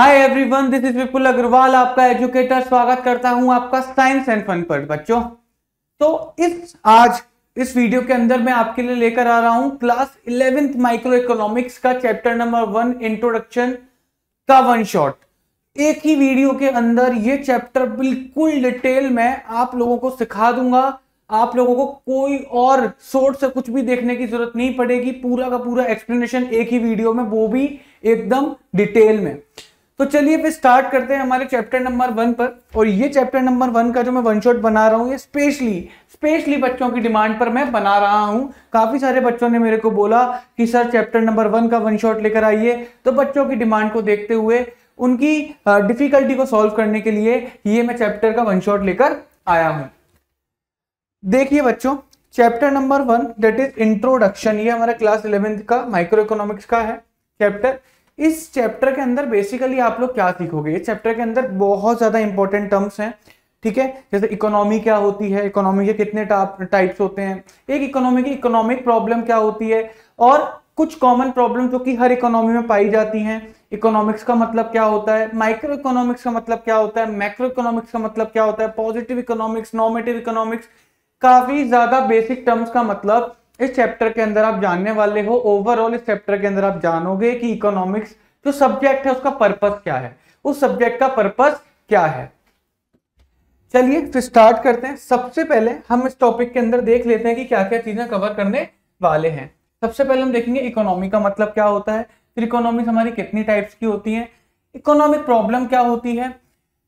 Hi everyone this is Vipul Agarwal आपका educator स्वागत करता हूं आपका साइंस एंड फन पर बच्चों तो इस आज इस वीडियो के अंदर मैं आपके लिए लेकर आ रहा हूं क्लास इलेवेंथ माइक्रो इकोनॉमिक्स का चैप्टर नंबर वन इंट्रोडक्शन का वन शॉट एक ही वीडियो के अंदर ये चैप्टर बिल्कुल डिटेल में आप लोगों को सिखा दूंगा आप लोगों को कोई और सोर्स से कुछ भी देखने की जरूरत नहीं पड़ेगी पूरा का पूरा एक्सप्लेनेशन एक ही वीडियो में वो भी एकदम डिटेल में तो चलिए फिर स्टार्ट करते हैं हमारे चैप्टर नंबर वन पर और ये चैप्टर नंबर वन का जो मैं वन शॉट बना रहा हूँ ये स्पेशली स्पेशली बच्चों की डिमांड पर मैं बना रहा हूँ काफ़ी सारे बच्चों ने मेरे को बोला कि सर चैप्टर नंबर वन का वन शॉट लेकर आइए तो बच्चों की डिमांड को देखते हुए उनकी डिफ़िकल्टी को सॉल्व करने के लिए ये मैं चैप्टर का वन शॉट लेकर आया हूँ देखिए बच्चों chapter number one that is introduction ये हमारा क्लास इलेवेंथ का माइक्रो इकोनॉमिक्स का है चैप्टर इस चैप्टर के अंदर बेसिकली आप लोग क्या सीखोगे इस चैप्टर के अंदर बहुत ज़्यादा इंपॉर्टेंट टर्म्स हैं ठीक है जैसे इकोनॉमी क्या होती है इकोनॉमी के कितने टाइप्स होते हैं एक इकोनॉमी की इकोनॉमिक प्रॉब्लम क्या होती है और कुछ कॉमन प्रॉब्लम जो कि हर इकोनॉमी में पाई जाती हैं इकोनॉमिक्स का मतलब क्या होता है माइक्रो इकोनॉमिक्स का मतलब क्या होता है मैक्रो इकोनॉमिक्स का मतलब क्या होता है पॉजिटिव इकोनॉमिक्स नॉमेटिव इकोनॉमिक्स काफी ज्यादा बेसिक टर्म्स का मतलब इस चैप्टर के अंदर आप जानने वाले हो ओवरऑल इस चैप्टर के अंदर आप जानोगे कि इकोनॉमिक्स जो सब्जेक्ट है उसका पर्पस क्या है उस सब्जेक्ट का पर्पस क्या है चलिए फिर स्टार्ट करते हैं सबसे पहले हम इस टॉपिक के अंदर देख लेते हैं कि क्या क्या चीजें कवर करने वाले हैं सबसे पहले हम देखेंगे इकोनॉमी का मतलब क्या होता है फिर इकोनॉमिक्स हमारी कितनी टाइप्स की होती है इकोनॉमिक प्रॉब्लम क्या होती है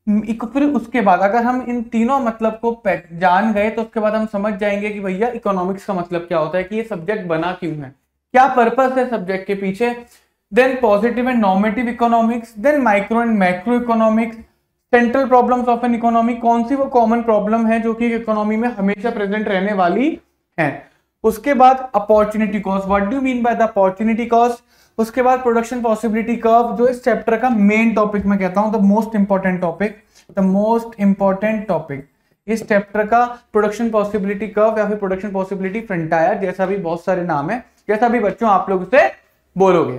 हम्म, फिर उसके बाद अगर हम इन तीनों मतलब को जान गए तो उसके बाद हम समझ जाएंगे कि भैया इकोनॉमिक्स का मतलब क्या होता है कि ये सब्जेक्ट बना क्यों है क्या पर्पस है सब्जेक्ट के पीछे then positive and normative economics then micro and macro economics central problems of an economy कौन सी वो कॉमन प्रॉब्लम है जो कि इकोनॉमी में हमेशा प्रेजेंट रहने वाली है उसके बाद opportunity cost what do mean by the opportunity cost उसके बाद प्रोडक्शन पॉसिबिलिटी कर्व जो इस चैप्टर का मेन टॉपिक मैं कहता हूं the most important topic the most important topic इस चैप्टर का प्रोडक्शन पॉसिबिलिटी कर्व या फिर प्रोडक्शन पॉसिबिलिटी फ्रंटायर जैसा भी बहुत सारे नाम है जैसा भी बच्चों आप लोग उसे बोलोगे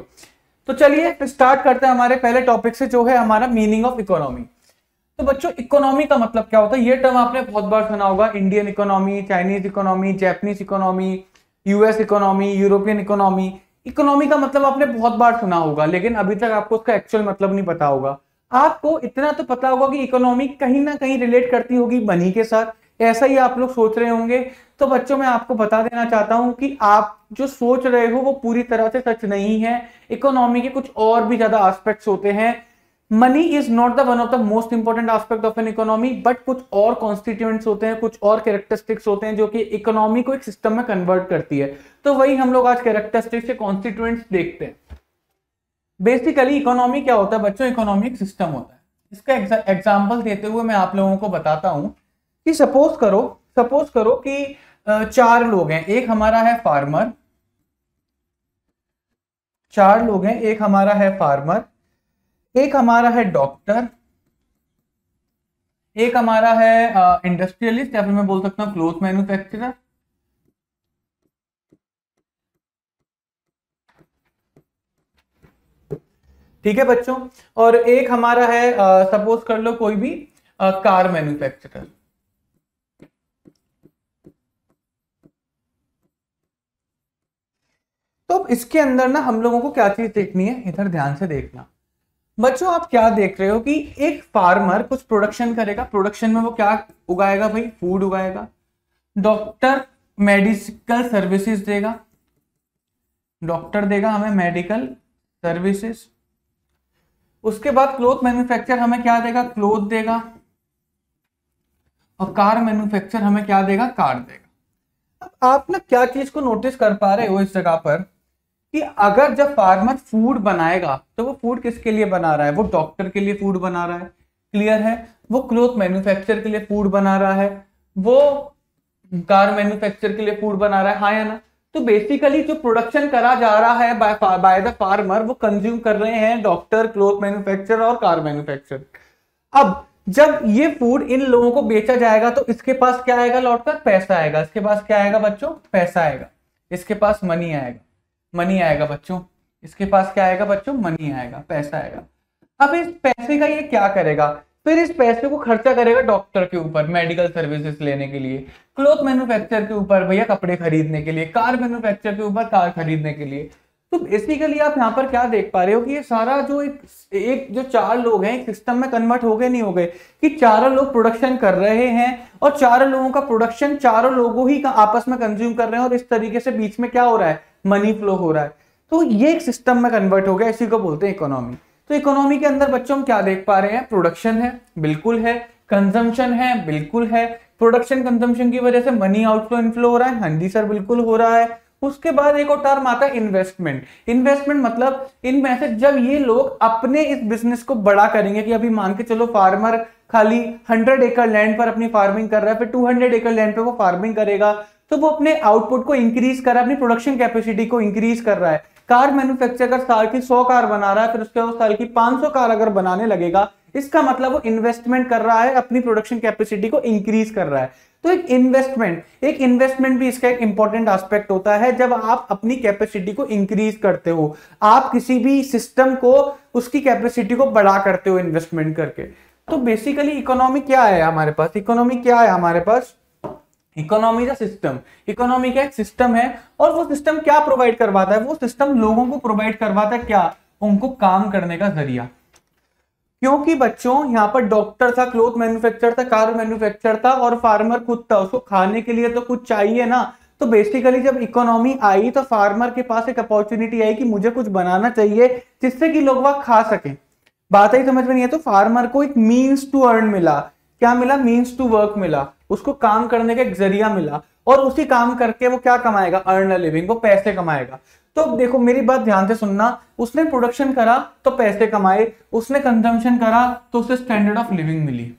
तो चलिए फिर स्टार्ट करते हैं हमारे पहले टॉपिक से जो है हमारा मीनिंग ऑफ इकोनॉमी तो बच्चों इकोनॉमी का मतलब क्या होता है ये टर्म आपने बहुत बार सुना होगा Indian economy Chinese economy Japanese economy US economy European economy economy का मतलब आपने बहुत बार सुना होगा लेकिन अभी तक आपको उसका एक्चुअल मतलब नहीं पता होगा आपको इतना तो पता होगा कि इकोनॉमी कहीं ना कहीं रिलेट करती होगी मनी के साथ ऐसा ही आप लोग सोच रहे होंगे तो बच्चों मैं आपको बता देना चाहता हूं कि आप जो सोच रहे हो वो पूरी तरह से सच नहीं है इकोनॉमी के कुछ और भी ज्यादा एस्पेक्ट्स होते हैं money is not the one of the most important aspect of an economy but कुछ और कॉन्स्टिट्यूएंट्स होते हैं कुछ और कैरेक्टरिस्टिक्स होते हैं जो कि इकोनॉमी को एक सिस्टम में कन्वर्ट करती है तो वही हम लोग आज कैरेक्टरिस्टिक्स या कॉन्स्टिट्यूएंट्स देखते हैं बेसिकली इकोनॉमी क्या होता है बच्चों इकोनॉमिक सिस्टम होता है इसका एग्जाम्पल देते हुए मैं आप लोगों को बताता हूँ कि सपोज करो सपोज करो कि चार लोग हैं एक हमारा है फार्मर चार लोग हैं एक हमारा है फार्मर एक हमारा है डॉक्टर एक हमारा है इंडस्ट्रियलिस्ट या फिर मैं बोल सकता हूं क्लोथ मैन्युफैक्चरर ठीक है बच्चों और एक हमारा है सपोज कर लो कोई भी आ, कार मैन्युफैक्चरर तो इसके अंदर ना हम लोगों को क्या चीज देखनी है इधर ध्यान से देखना बच्चों आप क्या देख रहे हो कि एक फार्मर कुछ प्रोडक्शन करेगा प्रोडक्शन में वो क्या उगाएगा भाई फूड उगाएगा डॉक्टर मेडिकल सर्विसेज देगा डॉक्टर देगा हमें मेडिकल सर्विसेज उसके बाद क्लोथ मैन्युफैक्चर हमें क्या देगा क्लोथ देगा और कार मैन्युफैक्चर हमें क्या देगा कार देगा अब आप ना क्या चीज को नोटिस कर पा रहे हो इस जगह पर कि अगर जब फार्मर फूड बनाएगा तो वो फूड किसके लिए बना रहा है वो डॉक्टर के लिए फूड बना रहा है क्लियर है वो क्लोथ मैन्युफैक्चर के लिए फूड बना रहा है वो कार मैन्युफैक्चर के लिए फूड बना रहा है हाँ या ना तो बेसिकली जो प्रोडक्शन करा जा रहा है बाय द फार्मर वो कंज्यूम कर रहे हैं डॉक्टर क्लोथ मैन्युफैक्चर और कार मैन्युफैक्चर अब जब ये फूड इन लोगों को बेचा जाएगा तो इसके पास क्या आएगा लौटकर पैसा आएगा इसके पास क्या आएगा बच्चों पैसा आएगा इसके पास मनी आएगा मनी आएगा बच्चों इसके पास क्या आएगा बच्चों मनी आएगा पैसा आएगा अब इस पैसे का ये क्या करेगा फिर इस पैसे को खर्चा करेगा डॉक्टर के ऊपर मेडिकल सर्विसेज लेने के लिए क्लोथ मैन्युफैक्चर के ऊपर भैया कपड़े खरीदने के लिए कार मैन्युफैक्चर के ऊपर कार खरीदने के लिए तो बेसिकली आप यहाँ पर क्या देख पा रहे हो कि ये सारा जो एक एक जो चार लोग हैं सिस्टम में कन्वर्ट हो गए नहीं हो गए कि चारों लोग प्रोडक्शन कर रहे हैं और चारों लोगों का प्रोडक्शन चारों लोगों ही का आपस में कंज्यूम कर रहे हैं और इस तरीके से बीच में क्या हो रहा है मनी फ्लो हो रहा है तो ये एक सिस्टम में कन्वर्ट हो गया इसी को बोलते हैं इकोनॉमी तो इकोनॉमी के अंदर बच्चों हम क्या देख पा रहे हैं प्रोडक्शन है बिल्कुल है कंजम्पशन है बिल्कुल है प्रोडक्शन कंजम्पशन की वजह से मनी आउटफ्लो इनफ्लो हो रहा है हांजी सर बिल्कुल हो रहा है उसके बाद एक और टर्म आता है इन्वेस्टमेंट इन्वेस्टमेंट मतलब इनमें से जब ये लोग अपने इस बिजनेस को बड़ा करेंगे कि अभी मान के चलो फार्मर खाली 100 एकड़ लैंड पर अपनी फार्मिंग कर रहा है फिर 200 एकड़ लैंड पर वो फार्मिंग करेगा तो वो अपने आउटपुट को इंक्रीज कर रहा है अपनी प्रोडक्शन कैपेसिटी को इंक्रीज कर रहा है कार मैन्युफैक्चरर साल की सौ कार बना रहा है फिर उसके बाद साल की पांच कार अगर बनाने लगेगा इसका मतलब वो इन्वेस्टमेंट कर रहा है अपनी प्रोडक्शन कैपेसिटी को इंक्रीज कर रहा है तो एक इन्वेस्टमेंट एक इन्वेस्टमेंट भी इसका एक इंपॉर्टेंट एस्पेक्ट होता है जब आप अपनी कैपेसिटी को इंक्रीज करते हो आप किसी भी सिस्टम को उसकी कैपेसिटी को बढ़ा करते हो इन्वेस्टमेंट करके तो बेसिकली इकोनॉमी क्या है हमारे पास इकोनॉमी क्या है हमारे पास इकोनॉमी का सिस्टम इकोनॉमी का एक सिस्टम है और वो सिस्टम क्या प्रोवाइड करवाता है वो सिस्टम लोगों को प्रोवाइड करवाता है क्या उनको काम करने का जरिया क्योंकि बच्चों यहाँ पर डॉक्टर था क्लोथ मैन्युफैक्चर था कार मैन्युफैक्चर था और फार्मर खुद था उसको खाने के लिए तो कुछ चाहिए ना तो बेसिकली जब इकोनॉमी आई तो फार्मर के पास एक अपॉर्चुनिटी आई कि मुझे कुछ बनाना चाहिए जिससे कि लोग वह खा सकें बात ही समझ में नहीं है तो फार्मर को एक मीन्स टू अर्न मिला क्या मिला मीन्स टू वर्क मिला उसको काम करने का एक जरिया मिला और उसी काम करके वो क्या कमाएगा अर्न अ लिविंग वो पैसे कमाएगा तो देखो मेरी बात ध्यान से सुनना उसने प्रोडक्शन करा तो पैसे कमाए उसने कंजम्पशन करा तो उसे स्टैंडर्ड ऑफ लिविंग मिली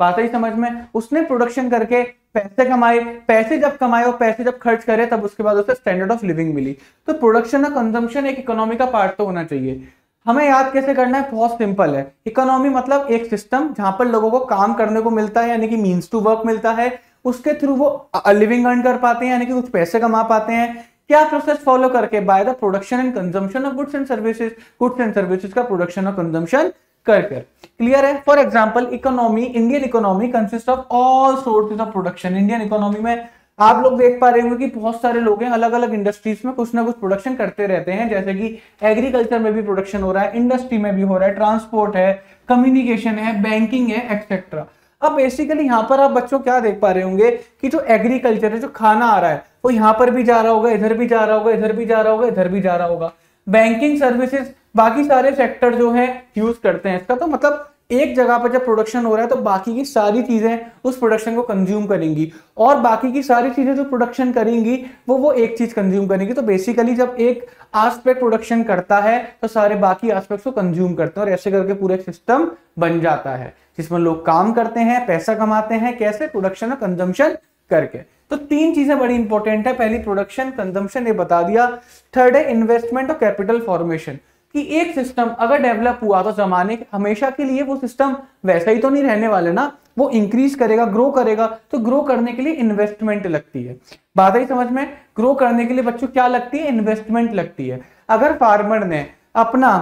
बात ही समझ में उसने प्रोडक्शन करके पैसे कमाए पैसे जब कमाए और पैसे जब खर्च करे तब उसके बाद उसे स्टैंडर्ड ऑफ लिविंग मिली तो प्रोडक्शन और कंजम्पशन एक इकोनॉमी का पार्ट तो होना चाहिए हमें याद कैसे करना है बहुत सिंपल है इकोनॉमी मतलब एक सिस्टम जहां पर लोगों को काम करने को मिलता है यानी कि मीन्स टू वर्क मिलता है उसके थ्रू वो लिविंग अर्न कर पाते हैं यानी कि कुछ पैसे कमा पाते हैं क्या प्रोसेस फॉलो करके by the production and consumption of goods and services goods and services का प्रोडक्शन और कंजम्पन कर कर क्लियर है for example economy Indian economy consist of all sources of production Indian economy में आप लोग देख पा रहे होंगे कि बहुत सारे लोग हैं अलग अलग इंडस्ट्रीज में कुछ ना कुछ प्रोडक्शन करते रहते हैं जैसे कि एग्रीकल्चर में भी प्रोडक्शन हो रहा है इंडस्ट्री में भी हो रहा है ट्रांसपोर्ट है कम्युनिकेशन है बैंकिंग है एक्सेट्रा अब बेसिकली यहाँ पर आप बच्चों क्या देख पा रहे होंगे कि जो एग्रीकल्चर है जो खाना आ रहा है वो यहाँ पर भी जा रहा होगा इधर भी जा रहा होगा इधर भी जा रहा होगा इधर भी जा रहा होगा बैंकिंग सर्विसेज बाकी सारे सेक्टर जो है यूज करते हैं इसका तो मतलब एक जगह पर जब प्रोडक्शन हो रहा है तो बाकी की सारी चीज़ें उस प्रोडक्शन को कंज्यूम करेंगी और बाकी की सारी चीज़ें जो प्रोडक्शन करेंगी वो वो एक चीज़ कंज्यूम करेंगी तो बेसिकली जब एक आस्पेक्ट प्रोडक्शन करता है तो सारे बाकी आस्पेक्ट्स को कंज्यूम करते हैं और ऐसे करके पूरा सिस्टम बन जाता है जिसमें लोग काम करते हैं पैसा कमाते हैं कैसे प्रोडक्शन और कंजम्पशन करके तो तीन चीजें बड़ी इंपॉर्टेंट है पहली प्रोडक्शन कंजम्पशन ये बता दिया थर्ड है इन्वेस्टमेंट और कैपिटल फॉर्मेशन कि एक सिस्टम अगर डेवलप हुआ तो जमाने हमेशा के लिए वो सिस्टम वैसा ही तो नहीं रहने वाला ना वो इंक्रीज करेगा ग्रो करेगा तो ग्रो करने के लिए इन्वेस्टमेंट लगती है बात ही समझ में ग्रो करने के लिए बच्चों क्या लगती है इन्वेस्टमेंट लगती है अगर फार्मर ने अपना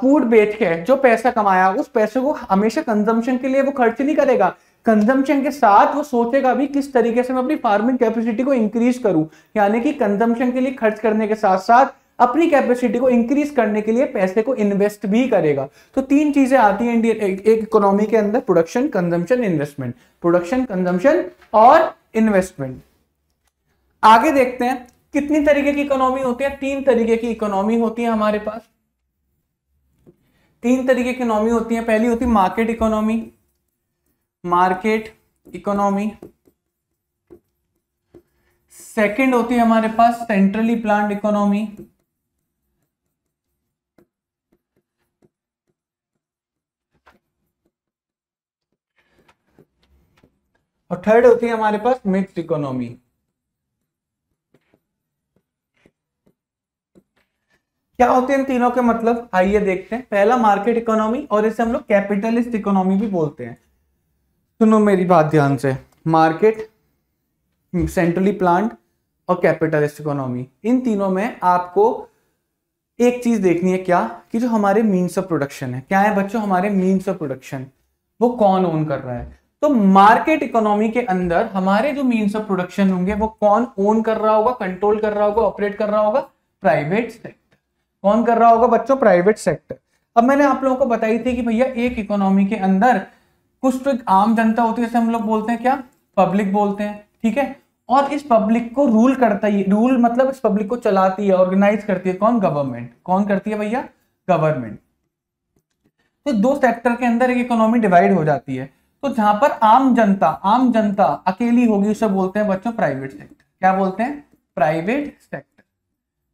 फूड बेच के जो पैसा कमाया उस पैसे को हमेशा कंजम्पशन के लिए वो खर्च नहीं करेगा कंजम्पशन के साथ वो सोचेगा भी किस तरीके से मैं अपनी फार्मिंग कैपेसिटी को इंक्रीज करूं यानी कि कंजम्पशन के लिए खर्च करने के साथ साथ अपनी कैपेसिटी को इंक्रीज करने के लिए पैसे को इन्वेस्ट भी करेगा तो तीन चीजें आती हैं इंडियन एक इकोनॉमी के अंदर production consumption investment production consumption और इन्वेस्टमेंट आगे देखते हैं कितनी तरीके की इकोनॉमी होती है तीन तरीके की इकोनॉमी होती है हमारे पास तीन तरीके की इकोनॉमी होती है पहली होती है market economy market economy second होती है हमारे पास सेंट्रली प्लांट इकोनॉमी और थर्ड होती है हमारे पास मिक्स इकोनॉमी क्या होते हैं इन तीनों के मतलब आइए देखते हैं पहला मार्केट इकोनॉमी और इसे हम लोग कैपिटलिस्ट इकोनॉमी भी बोलते हैं सुनो मेरी बात ध्यान से मार्केट सेंट्रली प्लांट और कैपिटलिस्ट इकोनॉमी इन तीनों में आपको एक चीज देखनी है क्या कि जो हमारे मीन्स ऑफ प्रोडक्शन है क्या है बच्चों हमारे मीन्स ऑफ प्रोडक्शन वो कौन ओन कर रहा है तो मार्केट इकोनॉमी के अंदर हमारे जो मीन्स ऑफ प्रोडक्शन होंगे वो कौन ओन कर रहा होगा कंट्रोल कर रहा होगा ऑपरेट कर रहा होगा प्राइवेट सेक्टर कौन कर रहा होगा बच्चों प्राइवेट सेक्टर अब मैंने आप लोगों को बताई थी कि भैया एक इकोनॉमी के अंदर कुछ तो आम जनता होती है जैसे हम लोग बोलते हैं क्या पब्लिक बोलते हैं ठीक है और इस पब्लिक को रूल करता है रूल मतलब इस पब्लिक को चलाती है ऑर्गेनाइज करती है कौन गवर्नमेंट कौन करती है भैया गवर्नमेंट तो दो सेक्टर के अंदर एक इकोनॉमी डिवाइड हो जाती है तो जहां पर आम जनता आम जनता अकेली होगी उसे बोलते हैं बच्चों प्राइवेट सेक्टर क्या बोलते हैं प्राइवेट सेक्टर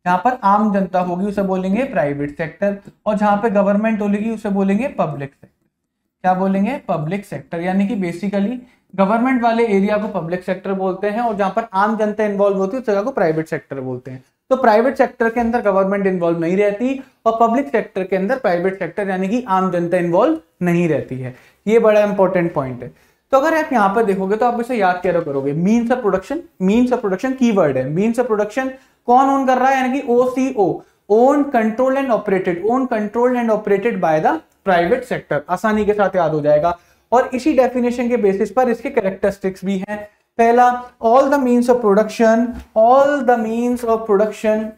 जहां पर आम जनता होगी उसे बोलेंगे प्राइवेट सेक्टर और जहां पर गवर्नमेंट होगी उसे बोलेंगे पब्लिक सेक्टर क्या बोलेंगे पब्लिक सेक्टर यानी कि बेसिकली गवर्नमेंट वाले एरिया को पब्लिक सेक्टर बोलते हैं और जहां पर आम जनता इन्वॉल्व होती है उस जगह को प्राइवेट सेक्टर बोलते हैं तो प्राइवेट सेक्टर के अंदर गवर्नमेंट इन्वॉल्व नहीं रहती और पब्लिक सेक्टर के अंदर प्राइवेट सेक्टर यानी कि आम जनता इन्वॉल्व नहीं रहती है ये बड़ा इंपॉर्टेंट पॉइंट है तो अगर आप यहाँ पर देखोगे तो आप इसे याद क्या करोगे mean of production mean of production keyword है मीन ऑफ प्रोडक्शन कौन ओन कर रहा है यानी कि O C O own control and operated own control and operated by the private sector आसानी के साथ याद हो जाएगा और इसी डेफिनेशन के बेसिस पर इसके करेक्टरिस्टिक्स भी हैं पहला all the means of production all the means of production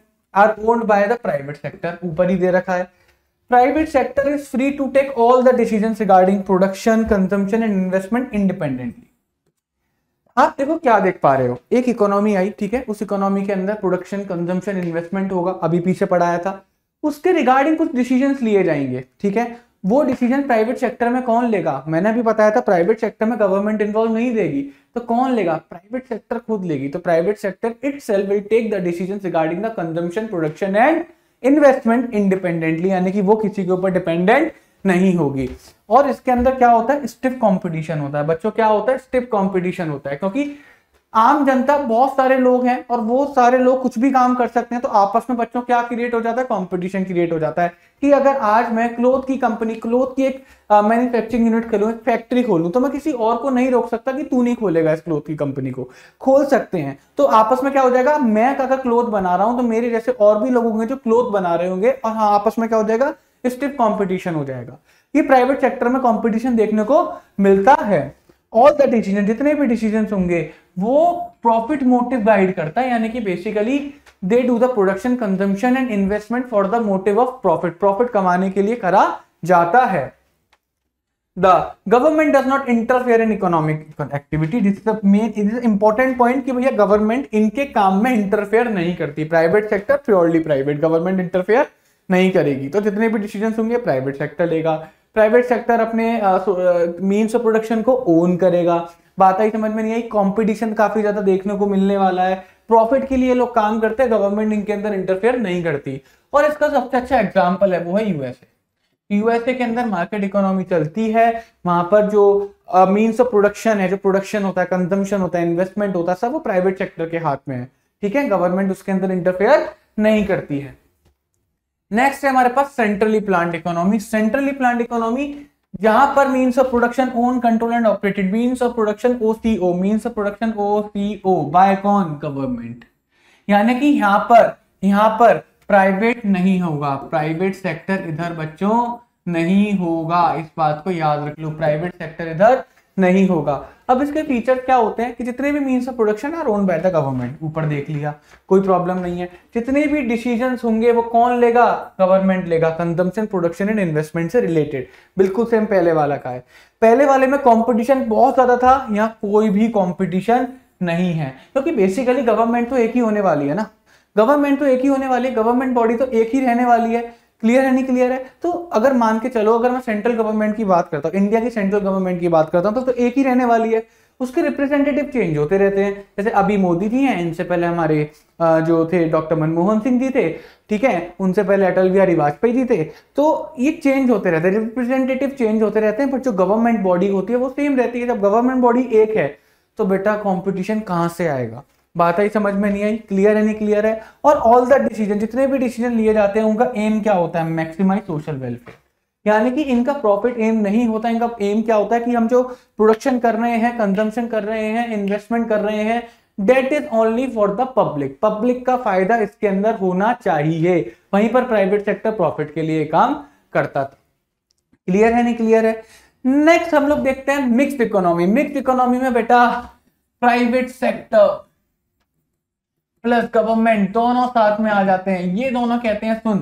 are owned by the private sector ऊपर ही दे रखा है private sector is free to take all the decisions regarding production consumption and investment independently आप देखो क्या देख पा रहे हो एक इकोनॉमी आई ठीक है उस इकोनॉमी के अंदर प्रोडक्शन कंजम्पशन इन्वेस्टमेंट होगा अभी पीछे पढ़ाया था उसके रिगार्डिंग कुछ डिसीजंस लिए जाएंगे ठीक है वो डिसीजन प्राइवेट सेक्टर में कौन लेगा मैंने भी बताया था प्राइवेट सेक्टर में गवर्नमेंट इन्वॉल्व नहीं देगी तो कौन लेगा प्राइवेट सेक्टर खुद लेगी तो private sector it will take the decision regarding the consumption production and investment independently यानी कि वो किसी के ऊपर डिपेंडेंट नहीं होगी और इसके अंदर क्या होता है स्टिफ कंपटीशन होता है बच्चों क्या होता है स्टिफ कंपटीशन होता है क्योंकि आम जनता बहुत सारे लोग हैं और वो सारे लोग कुछ भी काम कर सकते हैं तो आपस में बच्चों क्या क्रिएट हो जाता है कंपटीशन क्रिएट हो जाता है कि अगर आज मैं क्लोथ की कंपनी क्लोथ की एक मैन्युफैक्चरिंग यूनिट खोलूँ एक फैक्ट्री खोलूँ तो मैं किसी और को नहीं रोक सकता कि तू नहीं खोलेगा इस क्लोथ की कंपनी को खोल सकते हैं तो आपस में क्या हो जाएगा मैं अगर क्लोथ बना रहा हूँ तो मेरे जैसे और भी लोग होंगे जो क्लोथ बना रहे होंगे और हाँ आपस में क्या हो जाएगा स्टिफ कॉम्पिटिशन हो जाएगा ये प्राइवेट सेक्टर में कॉम्पिटिशन देखने को मिलता है ऑल द डिसीजन जितने भी डिसीजन होंगे वो प्रॉफिट मोटिव गाइड करता है यानी कि basically they do the production consumption and investment for the motive of profit profit कमाने के लिए करा जाता है the government does not interfere in economic activity this is main is important point कि भैया गवर्नमेंट इनके काम में इंटरफेयर नहीं करती private sector purely private government interfere नहीं करेगी तो जितने भी डिसीजन होंगे प्राइवेट सेक्टर लेगा प्राइवेट सेक्टर अपने मीन्स ऑफ प्रोडक्शन को ओन करेगा बात आई समझ में नहीं आई कॉम्पिटिशन काफी ज्यादा देखने को मिलने वाला है प्रॉफिट के लिए लोग काम करते हैं गवर्नमेंट इनके अंदर इंटरफेयर नहीं करती और इसका सबसे अच्छा एग्जाम्पल है वो है यूएसए यूएसए के अंदर मार्केट इकोनॉमी चलती है वहां पर जो मीन्स ऑफ प्रोडक्शन है जो प्रोडक्शन होता है कंजम्पशन होता है इन्वेस्टमेंट होता है सब वो प्राइवेट सेक्टर के हाथ में है ठीक है गवर्नमेंट उसके अंदर इंटरफेयर नहीं करती है नेक्स्ट है हमारे पास centrally plant economy centrally plant economy यहां पर means of production own control and operated means of production O C O means of production O C O by कौन गवर्नमेंट यानी कि यहां पर यहां पर प्राइवेट नहीं होगा प्राइवेट सेक्टर इधर बच्चों नहीं होगा इस बात को याद रख लो प्राइवेट सेक्टर इधर नहीं होगा अब इसके फीचर क्या होते हैं कि जितने भी means of production are own by the government ऊपर देख लिया कोई प्रॉब्लम नहीं है जितने भी डिसीजन होंगे वो कौन लेगा गवर्नमेंट लेगा कंजम्पशन प्रोडक्शन एंड इन्वेस्टमेंट से रिलेटेड बिल्कुल सेम पहले वाला का है पहले वाले में कॉम्पिटिशन बहुत ज्यादा था यहाँ कोई भी कॉम्पिटिशन नहीं है क्योंकि बेसिकली गवर्नमेंट तो एक ही होने वाली है ना गवर्नमेंट तो एक ही होने वाली है गवर्नमेंट बॉडी तो एक ही रहने वाली है क्लियर है नहीं क्लियर है तो अगर मान के चलो अगर मैं सेंट्रल गवर्नमेंट की बात करता हूँ इंडिया की सेंट्रल गवर्नमेंट की बात करता हूँ तो, तो एक ही रहने वाली है उसके रिप्रेजेंटेटिव चेंज होते रहते हैं जैसे अभी मोदी जी हैं इनसे पहले हमारे जो थे डॉक्टर मनमोहन सिंह जी थे ठीक है उनसे पहले अटल बिहारी वाजपेयी जी थे तो ये चेंज होते रहते हैं रिप्रेजेंटेटिव चेंज होते रहते हैं पर जो गवर्नमेंट बॉडी होती है वो सेम रहती है जब गवर्नमेंट बॉडी एक है तो बेटा कॉम्पिटिशन कहाँ से आएगा बात आई समझ में नहीं आई क्लियर है नहीं क्लियर है और ऑल द डिसीजन जितने भी डिसीजन लिए जाते हैं उनका एम क्या होता है मैक्सिमाइज सोशल वेलफेयर यानी कि इनका प्रॉफिट एम नहीं होता इनका एम क्या होता है कि हम जो प्रोडक्शन कर रहे हैं कंजम्पशन कर रहे हैं इन्वेस्टमेंट कर रहे हैं that is only for the public public का फायदा इसके अंदर होना चाहिए वहीं पर प्राइवेट सेक्टर प्रॉफिट के लिए काम करता था क्लियर है नहीं क्लियर है नेक्स्ट हम लोग देखते हैं मिक्स्ड इकोनॉमी मिक्स्ड इकोनॉमी में बेटा प्राइवेट सेक्टर प्लस गवर्नमेंट दोनों साथ में आ जाते हैं ये दोनों कहते हैं सुन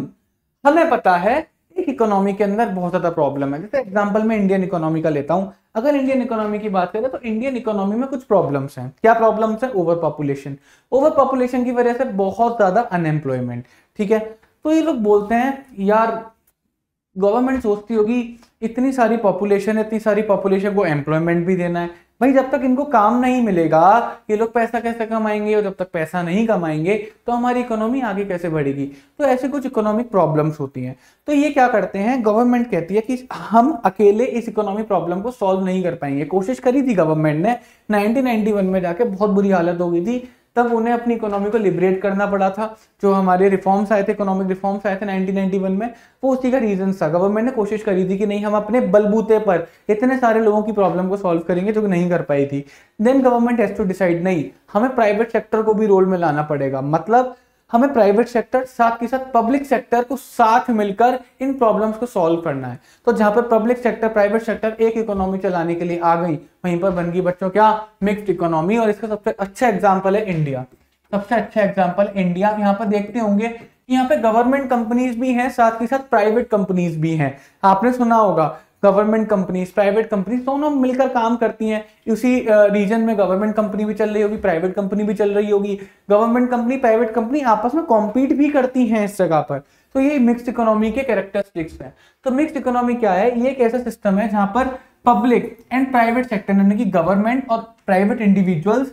हमें पता है एक इकोनॉमी के अंदर बहुत ज्यादा प्रॉब्लम है जैसे एग्जाम्पल मैं इंडियन इकोनॉमी का लेता हूं अगर इंडियन इकोनॉमी की बात करें तो इंडियन इकोनॉमी में कुछ प्रॉब्लम्स हैं क्या प्रॉब्लम्स हैं ओवर पॉपुलेशन ओवर पॉपुलेशन की वजह से बहुत ज्यादा अनएम्प्लॉयमेंट ठीक है तो ये लोग बोलते हैं यार गवर्नमेंट सोचती होगी इतनी सारी पॉपुलेशन है इतनी सारी पॉपुलेशन को एम्प्लॉयमेंट भी देना है भाई जब तक इनको काम नहीं मिलेगा ये लोग पैसा कैसे कमाएंगे और जब तक पैसा नहीं कमाएंगे तो हमारी इकोनॉमी आगे कैसे बढ़ेगी तो ऐसे कुछ इकोनॉमिक प्रॉब्लम्स होती हैं तो ये क्या करते हैं गवर्नमेंट कहती है कि हम अकेले इस इकोनॉमिक प्रॉब्लम को सॉल्व नहीं कर पाएंगे कोशिश करी थी गवर्नमेंट ने नाइनटीन में जाके बहुत बुरी हालत हो गई थी तब उन्हें अपनी इकोनॉमी को लिबरेट करना पड़ा था जो हमारे रिफॉर्म्स आए थे इकोनॉमिक रिफॉर्म्स आए थे 1991 में वो उसी का रीजन था गवर्नमेंट ने कोशिश करी थी कि नहीं हम अपने बलबूते पर इतने सारे लोगों की प्रॉब्लम को सॉल्व करेंगे जो कि नहीं कर पाई थी then government has to decide नहीं हमें प्राइवेट सेक्टर को भी रोल में लाना पड़ेगा मतलब हमें प्राइवेट सेक्टर साथ के साथ पब्लिक सेक्टर को साथ मिलकर इन प्रॉब्लम्स को सॉल्व करना है तो जहां पर पब्लिक सेक्टर प्राइवेट सेक्टर एक इकोनॉमी चलाने के लिए आ गई वहीं पर बन गई बच्चों क्या मिक्स्ड इकोनॉमी और इसका सबसे अच्छा एग्जाम्पल है इंडिया सबसे अच्छा एग्जाम्पल इंडिया यहाँ पर देखते होंगे यहाँ पे गवर्नमेंट कंपनीज भी हैं साथ के साथ प्राइवेट कंपनीज भी हैं आपने सुना होगा गवर्नमेंट कंपनीज प्राइवेट कंपनीज दोनों मिलकर काम करती हैं उसी रीजन में गवर्नमेंट कंपनी भी चल रही होगी प्राइवेट कंपनी भी चल रही होगी गवर्नमेंट कंपनी प्राइवेट कंपनी आपस में कॉम्पीट भी करती हैं इस जगह पर तो ये मिक्स इकोनॉमी के कैरेक्टरिस्टिक्स हैं तो मिक्स इकोनॉमी क्या है ये एक ऐसा सिस्टम है जहाँ पर पब्लिक एंड प्राइवेट सेक्टर यानी कि गवर्नमेंट और प्राइवेट इंडिविजुअल्स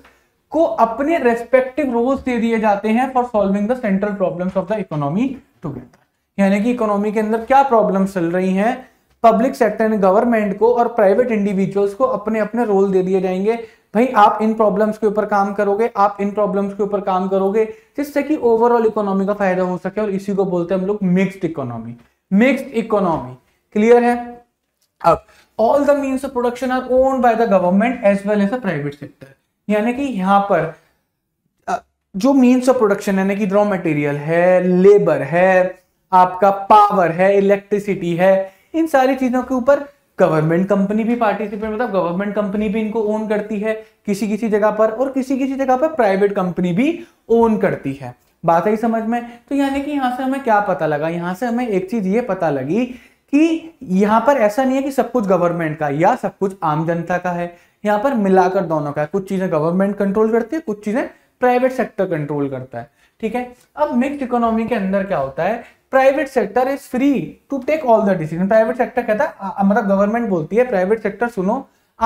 को अपने रेस्पेक्टिव रोल्स दे दिए जाते हैं for solving the central problems of the economy together यानी कि इकोनॉमी के अंदर क्या प्रॉब्लम्स चल रही हैं पब्लिक सेक्टर एंड गवर्नमेंट को और प्राइवेट इंडिविजुअल्स को अपने अपने रोल दे दिए जाएंगे भाई आप इन प्रॉब्लम्स के ऊपर काम करोगे आप इन प्रॉब्लम्स के ऊपर काम करोगे जिससे कि ओवरऑल इकोनॉमी का फायदा हो सके और इसी को बोलते हैं हम लोग mixed economy mixed economy clear है अब all the means of production are own by the government as well as the private sector यानी कि यहाँ पर जो मीन्स ऑफ प्रोडक्शन यानी कि रॉ मटेरियल है लेबर है आपका पावर है इलेक्ट्रिसिटी है इन सारी चीज़ों के ऊपर गवर्नमेंट कंपनी भी पार्टिसिपेट मतलब गवर्नमेंट कंपनी भी इनको ओन करती है किसी किसी जगह पर और किसी किसी जगह पर प्राइवेट कंपनी भी ओन करती है बात आई समझ में तो यानी कि यहां से हमें क्या पता लगा यहां से हमें एक चीज़ ये पता लगी कि यहां पर ऐसा नहीं है कि सब कुछ गवर्नमेंट का या सब कुछ आम जनता का है यहां पर मिलाकर दोनों का है कुछ चीज़ें गवर्नमेंट कंट्रोल करती है कुछ चीज़ें प्राइवेट सेक्टर कंट्रोल करता है ठीक है अब मिक्स इकोनॉमी के अंदर क्या होता है private sector is free to take all the decision private sector कहता है मतलब गवर्नमेंट बोलती है प्राइवेट सेक्टर सुनो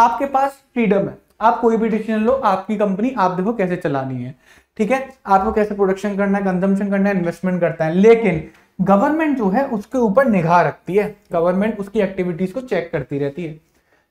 आपके पास फ्रीडम है आप कोई भी डिसीजन लो आपकी कंपनी आप देखो कैसे चलानी है ठीक है आपको कैसे प्रोडक्शन करना है कंजम्पशन करना है इन्वेस्टमेंट करता है लेकिन गवर्नमेंट जो है उसके ऊपर निगाह रखती है गवर्नमेंट उसकी एक्टिविटीज को चेक करती रहती है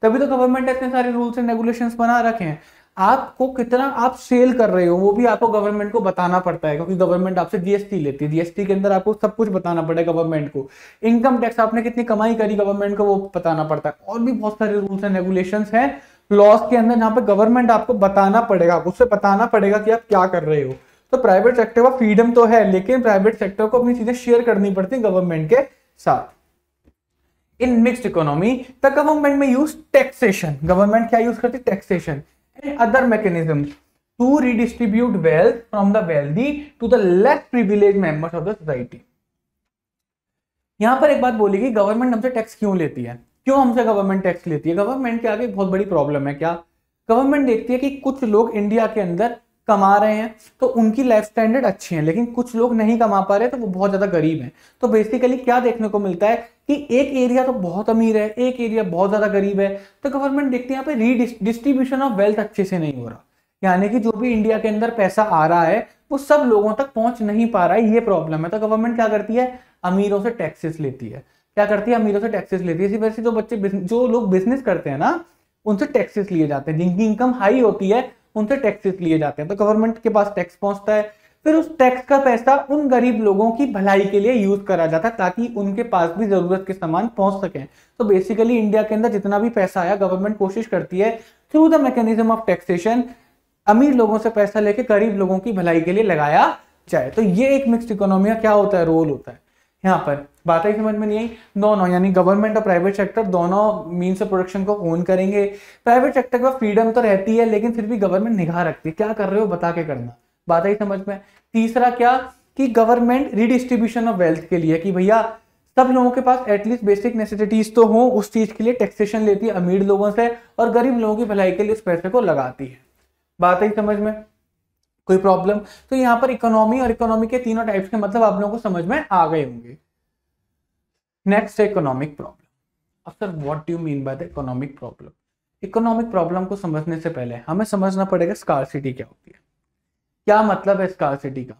तभी तो गवर्नमेंट ने इतने सारे रूल्स एंड रेगुलेशंस बना रखे हैं आपको कितना आप सेल कर रहे हो वो भी आपको गवर्नमेंट को बताना पड़ता है क्योंकि गवर्नमेंट आपसे जीएसटी लेती है जीएसटी के अंदर आपको सब कुछ बताना पड़ेगा गवर्नमेंट को इनकम टैक्स आपने कितनी कमाई करी गवर्नमेंट को वो बताना पड़ता है और भी बहुत सारे रूल्स एंड रेगुलेशन है लॉस के अंदर जहाँ पे गवर्नमेंट आपको बताना पड़ेगा उससे बताना पड़ेगा कि आप क्या कर रहे हो तो प्राइवेट सेक्टर का फ्रीडम तो है लेकिन प्राइवेट सेक्टर को अपनी चीजें शेयर करनी पड़ती है गवर्नमेंट के साथ in mixed economy the government में यूज टैक्सेशन गवर्नमेंट क्या यूज करती है taxation other mechanism to redistribute wealth from the wealthy to the less privilege members of the society यहां पर एक बात बोलेगी गवर्नमेंट हमसे टैक्स क्यों लेती है क्यों हमसे गवर्नमेंट टैक्स लेती है गवर्नमेंट के आगे बहुत बड़ी प्रॉब्लम है क्या गवर्नमेंट देखती है कि कुछ लोग इंडिया के अंदर कमा रहे हैं तो उनकी लाइफ स्टैंडर्ड अच्छी है लेकिन कुछ लोग नहीं कमा पा रहे तो वो बहुत ज्यादा गरीब हैं तो बेसिकली क्या देखने को मिलता है कि एक एरिया तो बहुत अमीर है एक एरिया बहुत ज़्यादा गरीब है तो गवर्नमेंट देखते हैं यहाँ पे डिस्ट्रीब्यूशन ऑफ वेल्थ अच्छे से नहीं हो रहा यानी कि जो भी इंडिया के अंदर पैसा आ रहा है वो सब लोगों तक पहुंच नहीं पा रहा है ये प्रॉब्लम है तो गवर्नमेंट क्या करती है अमीरों से टैक्सेस लेती है क्या करती है अमीरों से टैक्सेस लेती है इसी वजह से जो बच्चे जो लोग बिजनेस करते हैं ना उनसे टैक्सेस लिए जाते हैं जिनकी इनकम हाई होती है उनसे टैक्सेस लिए जाते हैं तो गवर्नमेंट के पास टैक्स पहुंचता है फिर उस टैक्स का पैसा उन गरीब लोगों की भलाई के लिए यूज करा जाता है ताकि उनके पास भी जरूरत के सामान पहुंच सकें तो बेसिकली इंडिया के अंदर जितना भी पैसा आया गवर्नमेंट कोशिश करती है through the mechanism of taxation अमीर लोगों से पैसा लेके गरीब लोगों की भलाई के लिए लगाया जाए तो ये एक मिक्सड इकोनॉमी का क्या होता है रोल होता है यहाँ पर बातें समझ में नहीं आई दोनों यानी गवर्नमेंट और प्राइवेट सेक्टर दोनों मीन्स ऑफ प्रोडक्शन को ओन करेंगे प्राइवेट सेक्टर का फ्रीडम तो रहती है लेकिन फिर भी गवर्नमेंट निगाह रखती है क्या कर रहे हो बता के करना बात आई समझ में तीसरा क्या कि गवर्नमेंट रिडिस्ट्रीब्यूशन ऑफ वेल्थ के लिए कि भैया सब लोगों के पास एटलीस्ट बेसिक नेसेसिटीज तो हो उस चीज के लिए टैक्सेशन लेती है अमीर लोगों से और गरीब लोगों की भलाई के लिए उस पैसे को लगाती है बात आई समझ में कोई प्रॉब्लम तो यहाँ पर इकोनॉमी और इकोनॉमी के तीनों टाइप्स के मतलब आप लोगों को समझ में आ गए होंगे नेक्स्ट है इकोनॉमिक प्रॉब्लम अब sir what do mean by the economic problem economic problem को समझने से पहले हमें समझना पड़ेगा स्कार क्या होती है क्या मतलब है स्कारसिटी का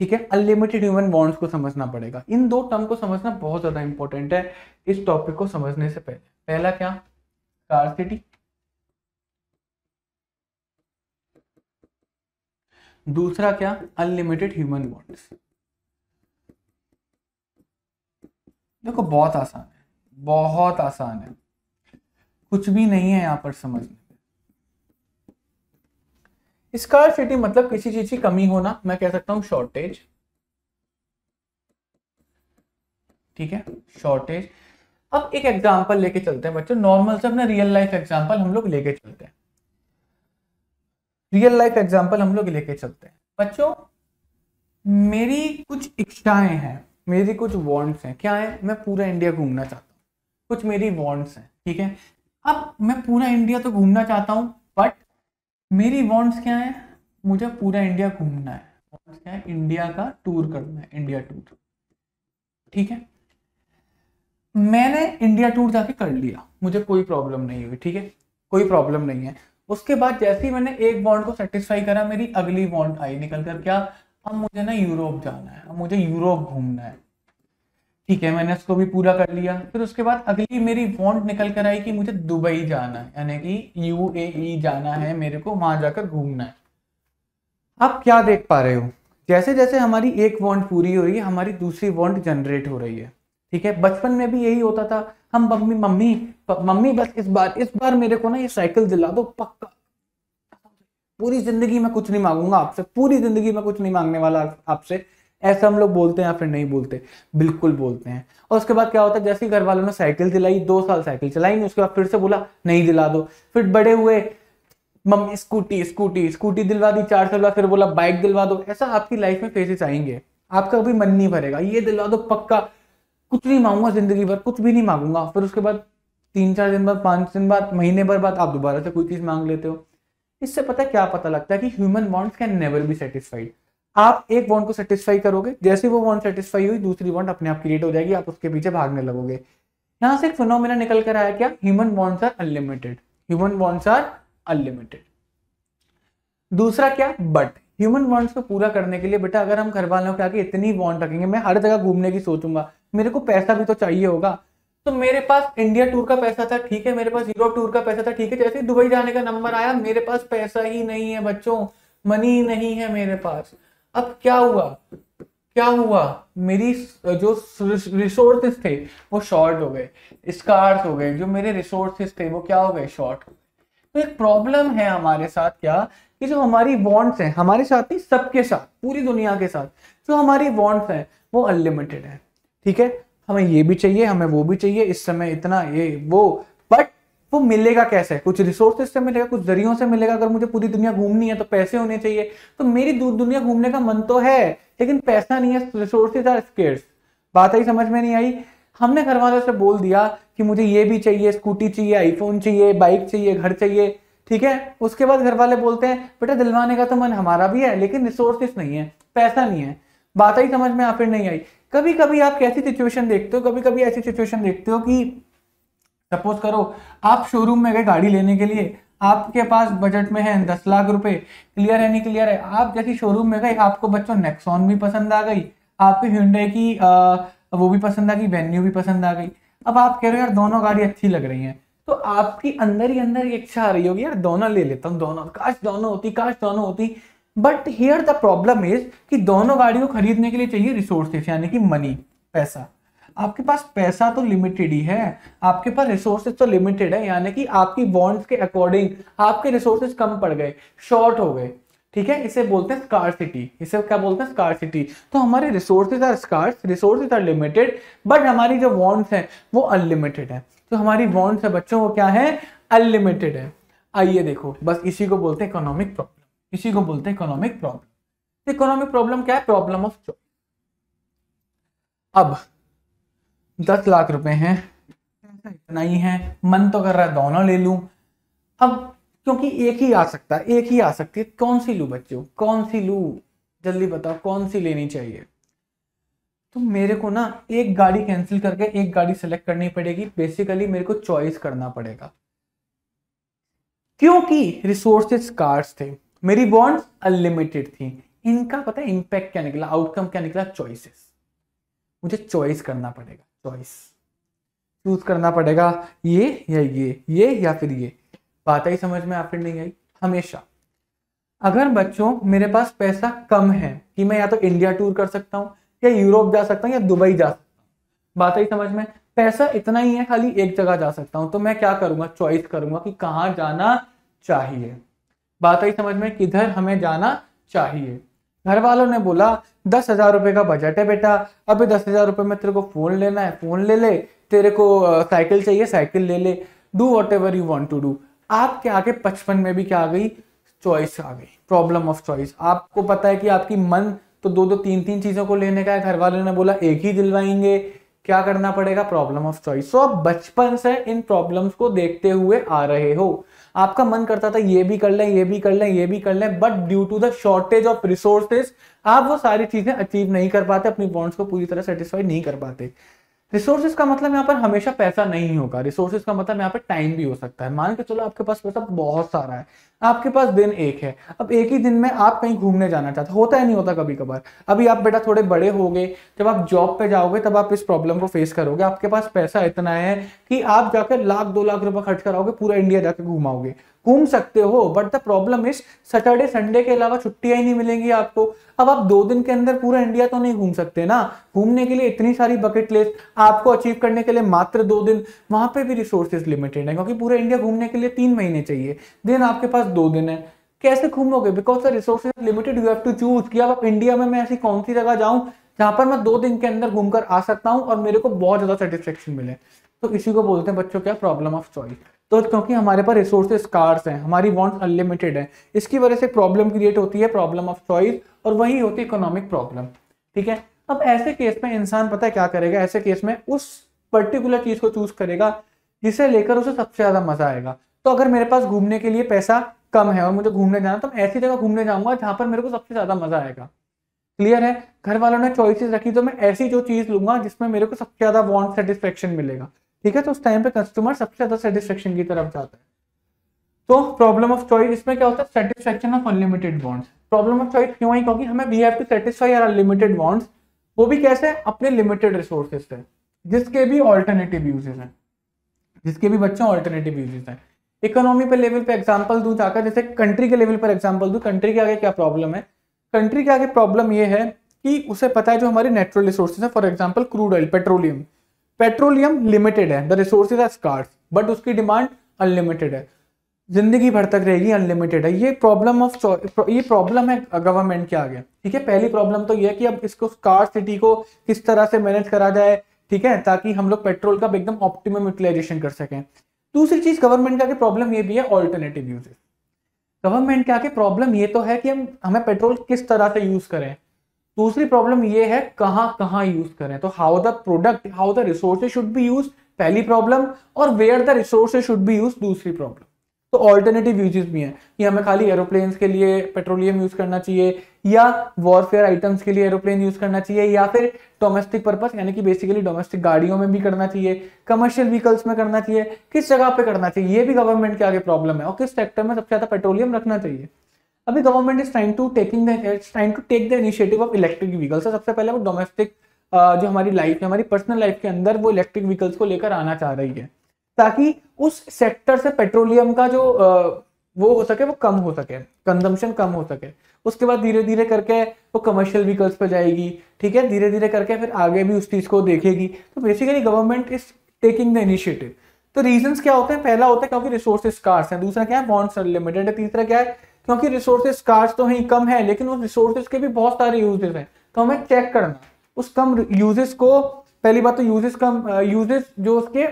ठीक है अनलिमिटेड ह्यूमन बॉन्ड्स को समझना पड़ेगा इन दो टर्म को समझना बहुत ज्यादा इंपॉर्टेंट है इस टॉपिक को समझने से पहले पहला क्या स्कारसिटी दूसरा क्या अनलिमिटेड ह्यूमन बॉन्ड्स देखो बहुत आसान है बहुत आसान है कुछ भी नहीं है यहां पर समझना स्कारसिटी मतलब किसी चीज की कमी होना मैं कह सकता हूं शॉर्टेज ठीक है शॉर्टेज अब एक एग्जांपल लेके चलते हैं बच्चों नॉर्मल से अपना रियल लाइफ एग्जांपल हम लोग लेके चलते हैं रियल लाइफ एग्जांपल हम लोग लेके चलते हैं बच्चों मेरी कुछ इच्छाएं हैं मेरी कुछ वॉन्ट्स हैं क्या है मैं पूरा इंडिया घूमना चाहता हूँ कुछ मेरी वॉन्ट्स हैं ठीक है अब मैं पूरा इंडिया तो घूमना चाहता हूँ मेरी वॉन्ट्स क्या है मुझे पूरा इंडिया घूमना है वॉन्ट्स क्या है इंडिया का टूर करना है इंडिया टूर ठीक है मैंने इंडिया टूर जाके कर लिया मुझे कोई प्रॉब्लम नहीं हुई ठीक है कोई प्रॉब्लम नहीं है उसके बाद जैसे ही मैंने एक बॉन्ड को सेटिस्फाई करा मेरी अगली बॉन्ड आई निकल कर क्या अब मुझे ना यूरोप जाना है अब मुझे यूरोप घूमना है ठीक है मैंने उसको भी पूरा कर लिया फिर उसके बाद अगली मेरी वॉन्ट निकल कर आई कि मुझे दुबई जाना है यानी कि यू ए e जाना है मेरे को वहां जाकर घूमना है आप क्या देख पा रहे हो जैसे जैसे हमारी एक वॉन्ट पूरी हो रही है हमारी दूसरी वॉन्ट जनरेट हो रही है ठीक है बचपन में भी यही होता था हम मम्मी मम्मी मम्मी बस इस बार इस बार मेरे को ना ये साइकिल दिला दो पक्का पूरी जिंदगी में कुछ नहीं मांगूंगा आपसे पूरी जिंदगी में कुछ नहीं मांगने वाला आपसे ऐसा हम लोग बोलते हैं या फिर नहीं बोलते बिल्कुल बोलते हैं और उसके बाद क्या होता है जैसे ही घर वालों ने साइकिल दिलाई दो साल साइकिल चलाई नहीं उसके बाद फिर से बोला नहीं दिला दो फिर बड़े हुए मम्मी स्कूटी स्कूटी स्कूटी दिलवा दी चार साल बाद फिर बोला बाइक दिलवा दो ऐसा आपकी लाइफ में फेसेस आएंगे आपका कभी मन नहीं भरेगा ये दिलवा दो पक्का कुछ नहीं मांगूंगा जिंदगी भर कुछ भी नहीं मांगूंगा फिर उसके बाद तीन चार दिन बाद पांच दिन बाद महीने भर बाद आप दोबारा से कोई चीज़ मांग लेते हो इससे पता क्या पता लगता है कि human bonds can never be satisfied आप एक बॉन्ड को सेटिस्फाई करोगे जैसे वो बॉन्ड सेटिस्फाई हुई दूसरी बॉन्ड अपने आप क्रिएट हो जाएगी आप उसके पीछे भागने लगोगे यहां से एक फिनोमिना निकल कर आया क्या human bonds are unlimited human bonds are unlimited दूसरा क्या बट ह्यूमन बॉन्ड्स को पूरा करने के लिए बेटा अगर हम घर वालों के आगे इतनी बॉन्ड रखेंगे मैं हर जगह घूमने की सोचूंगा मेरे को पैसा भी तो चाहिए होगा तो मेरे पास इंडिया टूर का पैसा था ठीक है मेरे पास यूरोप टूर का पैसा था ठीक है जैसे दुबई जाने का नंबर आया मेरे पास पैसा ही नहीं है बच्चों मनी नहीं है मेरे पास अब क्या हुआ क्या हुआ मेरी जो रिसोर्सेस थे वो शॉर्ट हो गए स्कार्स हो गए जो मेरे रिसोर्सेस थे वो क्या हो गए शॉर्ट तो एक प्रॉब्लम है हमारे साथ क्या कि जो हमारी वॉन्ट्स हैं हमारे साथ ही सबके साथ पूरी दुनिया के साथ जो हमारी वॉन्ट्स हैं वो अनलिमिटेड है ठीक है हमें ये भी चाहिए हमें वो भी चाहिए इस समय इतना ये वो वो मिलेगा कैसे कुछ रिसोर्सेज से मिलेगा कुछ जरियों से मिलेगा अगर मुझे पूरी दुनिया घूमनी है तो पैसे होने चाहिए तो मेरी दूर दुनिया घूमने का मन तो है लेकिन पैसा नहीं है रिसोर्सेज आर स्केर्स बात आई समझ में नहीं आई हमने घर वालों से बोल दिया कि मुझे ये भी चाहिए स्कूटी चाहिए आईफोन चाहिए बाइक चाहिए घर चाहिए ठीक है उसके बाद घर वाले बोलते हैं बेटा दिलवाने का तो मन हमारा भी है लेकिन रिसोर्सेस नहीं है पैसा नहीं है बात आई समझ में आप फिर नहीं आई कभी कभी आप कैसी सिचुएशन देखते हो कभी कभी ऐसी सिचुएशन देखते हो कि सपोज करो आप शोरूम में गए गाड़ी लेने के लिए आपके पास बजट में है दस लाख रुपए क्लियर है नहीं क्लियर है आप जैसे शोरूम में गए आपको बच्चों नेक्सॉन भी पसंद आ गई आपकी हिंडे की आ, वो भी पसंद आ गई वेन्यू भी पसंद आ गई अब आप कह रहे हो यार दोनों गाड़ी अच्छी लग रही हैं तो आपकी अंदर ही अंदर इच्छा आ रही होगी यार दोनों ले लेता हूँ दोनों काश दोनों होती काश दोनों होती but here the problem is कि दोनों गाड़ी को खरीदने के लिए चाहिए रिसोर्सेस यानी कि मनी पैसा आपके पास पैसा तो लिमिटेड ही है आपके पास रिसोर्सेज तो लिमिटेड है यानी कि आपकी बॉन्ड्स के अकॉर्डिंग आपके रिसोर्सेज कम पड़ गए शॉर्ट हो गए ठीक है इसे बोलते हैं सिटी इसे क्या बोलते हैं सिटी तो हमारे resources are scarce resources are limited but हमारी जो बॉन्ड्स हैं वो अनलिमिटेड है तो हमारी बॉन्ड्स है बच्चों वो क्या है अनलिमिटेड है आइए देखो बस इसी को बोलते हैं इकोनॉमिक प्रॉब्लम इसी को बोलते हैं इकोनॉमिक प्रॉब्लम इकोनॉमिक प्रॉब्लम क्या है प्रॉब्लम ऑफ चॉइस अब दस लाख रुपए हैं इतना ही है मन तो कर रहा है दोनों ले लूं अब क्योंकि एक ही आ सकता है एक ही आ सकती है कौन सी लू बच्चों कौन सी लू जल्दी बताओ कौन सी लेनी चाहिए तो मेरे को ना एक गाड़ी कैंसिल करके एक गाड़ी सेलेक्ट करनी पड़ेगी बेसिकली मेरे को चॉइस करना पड़ेगा क्योंकि रिसोर्सेस कार्स थे मेरी बॉन्ड्स अनलिमिटेड थी इनका पता है इंपैक्ट क्या निकला आउटकम क्या निकला चॉइसेस मुझे चॉइस करना पड़ेगा चॉइस चूज करना पड़ेगा ये या ये ये या फिर ये बात आई समझ में या फिर नहीं आई हमेशा अगर बच्चों मेरे पास पैसा कम है कि मैं या तो इंडिया टूर कर सकता हूँ या यूरोप जा सकता हूँ या दुबई जा सकता हूँ बात आई समझ में पैसा इतना ही है खाली एक जगह जा सकता हूँ तो मैं क्या करूंगा चॉइस करूंगा कि कहाँ जाना चाहिए बात आई समझ में किधर हमें जाना चाहिए घर वालों ने बोला दस हजार रुपए का बजट है बेटा अभी दस हजार रुपए में तेरे को फ़ोन लेना है फ़ोन ले ले तेरे को साइकिल चाहिए साइकिल ले ले do whatever you want to do आपके आगे बचपन में भी क्या आ गई चॉइस आ गई प्रॉब्लम ऑफ चॉइस आपको पता है कि आपकी मन तो दो दो तीन तीन चीज़ों को लेने का है घर वालों ने बोला एक ही दिलवाएंगे क्या करना पड़ेगा प्रॉब्लम ऑफ चॉइस सो आप बचपन से इन प्रॉब्लम्स को देखते हुए आ रहे हो आपका मन करता था ये भी कर लें ये भी कर लें ये भी कर लें but due to the shortage of resources आप वो सारी चीजें अचीव नहीं कर पाते अपनी बॉन्ड्स को पूरी तरह सेटिस्फाई नहीं कर पाते रिसोर्सेज का मतलब यहाँ पर हमेशा पैसा नहीं होगा रिसोर्सेज का मतलब यहाँ पर टाइम भी हो सकता है मान के चलो आपके पास पैसा बहुत सारा है आपके पास दिन एक है अब एक ही दिन में आप कहीं घूमने जाना चाहते होता है नहीं होता कभी कभार अभी आप बेटा थोड़े बड़े हो गए जब आप जॉब पे जाओगे तब आप इस प्रॉब्लम को फेस करोगे आपके पास पैसा इतना है कि आप जाकर लाख दो लाख रुपए खर्च कराओगे पूरा इंडिया जाकर घुमाओगे घूम सकते हो but the problem is Saturday Sunday के अलावा छुट्टियां ही नहीं मिलेंगी आपको अब आप दो दिन के अंदर पूरा इंडिया तो नहीं घूम सकते ना घूमने के लिए इतनी सारी बकेट लिस्ट आपको अचीव करने के लिए मात्र दो दिन वहां पे भी रिसोर्सेज लिमिटेड है क्योंकि पूरा इंडिया घूमने के लिए तीन महीने चाहिए दिन आपके पास पास दो दिन है कैसे घूमोगे because the resource limited you have to choose कि अब आप इंडिया में मैं ऐसी कौन सी जगह जाऊँ जहाँ पर मैं दो दिन के अंदर घूमकर आ सकता हूँ और मेरे को बहुत ज़्यादा सेटिस्फेक्शन मिले तो इसी को बोलते हैं बच्चों क्या प्रॉब्लम ऑफ चॉइस तो क्योंकि हमारे पास रिसोर्सेज कार्स हैं हमारी वांट्स अनलिमिटेड है इसकी वजह से प्रॉब्लम क्रिएट होती है प्रॉब्लम ऑफ चॉइस और वही होती है इकोनॉमिक प्रॉब्लम ठीक है अब ऐसे केस में इंसान पता है क्या करेगा ऐसे केस में उस पर्टिकुलर चीज़ को चूज करेगा जिसे लेकर उसे सबसे ज़्यादा मजा आएगा तो अगर मेरे पास घूमने के लिए पैसा कम है और मुझे घूमने जाना तो ऐसी जगह घूमने जाऊंगा जहां पर मेरे को सबसे ज़्यादा मज़ा आएगा क्लियर है घर वालों ने चॉइसेस रखी तो मैं ऐसी जो चीज़ लूंगा जिसमें मेरे को सबसे ज़्यादा वॉन्ट सेटिस्फेक्शन मिलेगा ठीक है तो उस टाइम पे कस्टमर सबसे ज़्यादा सेटिस्फेक्शन की तरफ जाता है तो प्रॉब्लम ऑफ चॉइस इसमें क्या होता है satisfaction of unlimited bonds problem of choice क्यों क्योंकि हमें we have to satisfy our unlimited bonds वो भी कैसे अपने लिमिटेड रिसोर्सेज से जिसके भी ऑल्टरनेटिव यूजेस हैं जिसके भी बच्चों ऑल्टरनेटिव यूजेस हैं इकोनॉमी पर लेवल पे एग्जाम्पल दू जाकर जैसे कंट्री के लेवल पर एग्जाम्पल दू कंट्री के आगे क्या प्रॉब्लम है कंट्री के आगे प्रॉब्लम ये है कि उसे पता है जो हमारे नेचुरल रिसोर्सेज है for example crude oil petroleum petroleum limited है the resources are scarce but उसकी डिमांड अनलिमिटेड है जिंदगी भर तक रहेगी अनलिमिटेड है ये प्रॉब्लम ऑफ ये प्रॉब्लम है गवर्नमेंट के आगे ठीक है पहली प्रॉब्लम तो ये है कि अब इसको कार सिटी को किस तरह से मैनेज करा जाए ठीक है ताकि हम लोग पेट्रोल का एकदम ऑप्टिमम यूटिलाइजेशन कर सकें दूसरी चीज गवर्नमेंट का प्रॉब्लम ये भी है ऑल्टरनेटिव यूजेस गवर्नमेंट क्या के प्रॉब्लम ये तो है कि हम हमें पेट्रोल किस तरह से यूज करें दूसरी प्रॉब्लम ये है कहाँ कहाँ यूज करें तो how the product how the resources should be use पहली प्रॉब्लम और where the resources should be use दूसरी प्रॉब्लम तो ऑल्टरनेटिव यूजेस भी हैं कि हमें खाली एरोप्लेन्स के लिए पेट्रोलियम यूज करना चाहिए या वॉरफेयर आइटम्स के लिए एरोप्लेन यूज करना चाहिए या फिर डोमेस्टिक पर्पज यानी कि बेसिकली डोमेस्टिक गाड़ियों में भी करना चाहिए कमर्शियल व्हीकल्स में करना चाहिए किस जगह पे करना चाहिए ये भी गवर्नमेंट के आगे प्रॉब्लम है और किस सेक्टर में सबसे ज्यादा पेट्रोलियम रखना चाहिए अभी government is trying to taking trying to take the initiative of electric vehicles सबसे पहले वो डोमेस्टिक जो हमारी लाइफ है हमारी पर्सनल लाइफ के अंदर वो इलेक्ट्रिक व्हीकल्स को लेकर आना चाह रही है ताकि उस सेक्टर से पेट्रोलियम का जो वो हो सके वो कम हो सके कंजम्पशन कम हो सके उसके बाद धीरे धीरे करके वो कमर्शियल व्हीकल्स पर जाएगी ठीक है धीरे धीरे करके फिर आगे भी उस चीज़ को देखेगी तो basically government is taking the initiative तो रीजन क्या होते हैं पहला होता है क्योंकि रिसोर्सेज कार्स हैं दूसरा क्या है बॉन्ड्स अनलिमिटेड है तीसरा क्या है क्योंकि रिसोर्सेज कार्स तो ही कम है लेकिन उस रिसोर्सेज के भी बहुत सारे यूजेस हैं तो हमें चेक करना उस कम यूजेस को पहली बात तो यूजेस कम यूजेस जो उसके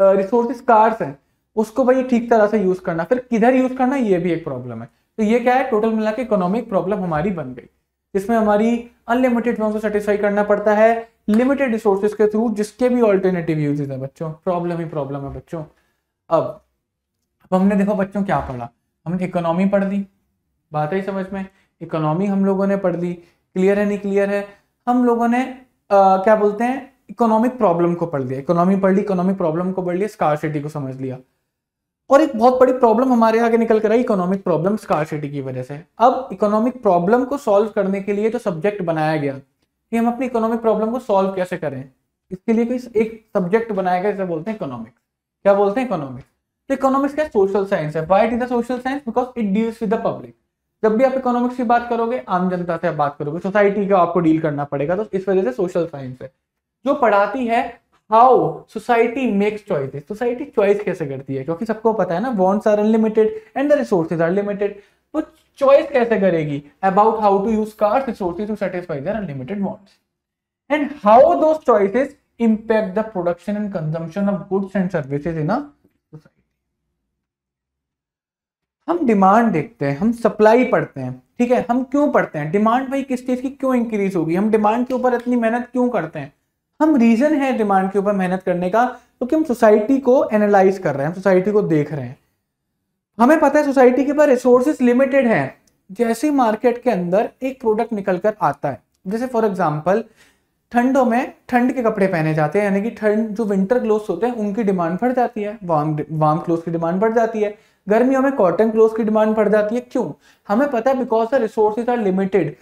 रिसोर्सेज कार्स हैं उसको भाई ठीक तरह से यूज करना फिर किधर यूज करना ये भी एक प्रॉब्लम है तो ये क्या है टोटल मिला के इकोनॉमिक प्रॉब्लम हमारी बन गई इसमें हमारी अनलिमिटेड को सेटिस्फाई करना पड़ता है लिमिटेड रिसोर्सेज के थ्रू जिसके भी ऑल्टरनेटिव यूजेज है बच्चों प्रॉब्लम ही प्रॉब्लम है बच्चों अब अब हमने देखो बच्चों क्या पढ़ा हमने इकोनॉमी पढ़ दी बात ही समझ में इकोनॉमी हम लोगों ने पढ़ ली क्लियर है नहीं क्लियर है हम लोगों ने आ, क्या बोलते हैं इकोनॉमिक प्रॉब्लम को पढ़ लिया इकोनॉमी पढ़ ली इकोनॉमिक प्रॉब्लम को पढ़ लिया सिटी को समझ लिया और एक बहुत बड़ी प्रॉब्लम हमारे आगे निकल कर आई इकोनॉमिक प्रॉब्लम सिटी की वजह से अब इकोनॉमिक प्रॉब्लम को सॉल्व करने के लिए जो सब्जेक्ट बनाया गया कि हम अपनी इकोनॉमिक प्रॉब्लम को सॉल्व कैसे करें इसके लिए कोई एक सब्जेक्ट बनाया गया जिसे बोलते हैं इकोनॉमिक्स क्या बोलते हैं इकोनॉमिक्स तो इकोनॉमिक्स क्या सोशल साइंस है why it is a social science because it deals with the public जब भी आप इकोनॉमिक्स की बात करोगे आम जनता से आप बात करोगे सोसाइटी का आपको डील करना पड़ेगा तो इस वजह से सोशल साइंस है जो पढ़ाती है how society makes choice society choice कैसे करती है क्योंकि सबको पता है ना wants are unlimited and the resources are limited तो चॉइस कैसे करेगी about how to use cars resources to satisfy their unlimited wants and how those choices impact the production and consumption of goods and services in a हम demand देखते हैं हम supply पढ़ते हैं ठीक है हम क्यों पढ़ते हैं डिमांड भाई किस चीज की क्यों इंक्रीज होगी हम डिमांड के ऊपर इतनी मेहनत क्यों करते हैं हम रीजन है डिमांड के ऊपर मेहनत करने का क्योंकि तो हम सोसाइटी को एनालाइज कर रहे हैं सोसाइटी को देख रहे हैं हमें पता है सोसाइटी के पास रिसोर्सेज लिमिटेड हैं जैसे मार्केट के अंदर एक प्रोडक्ट निकल कर आता है जैसे फॉर एग्जाम्पल ठंडों में ठंड के कपड़े पहने जाते हैं यानी कि ठंड जो विंटर क्लोथ्स होते हैं उनकी डिमांड बढ़ जाती है वार्म वार्म क्लोथ्स की डिमांड बढ़ जाती है गर्मियों में कॉटन क्लोथ्स की डिमांड बढ़ जाती है क्यों हमें पता है because the resources are limited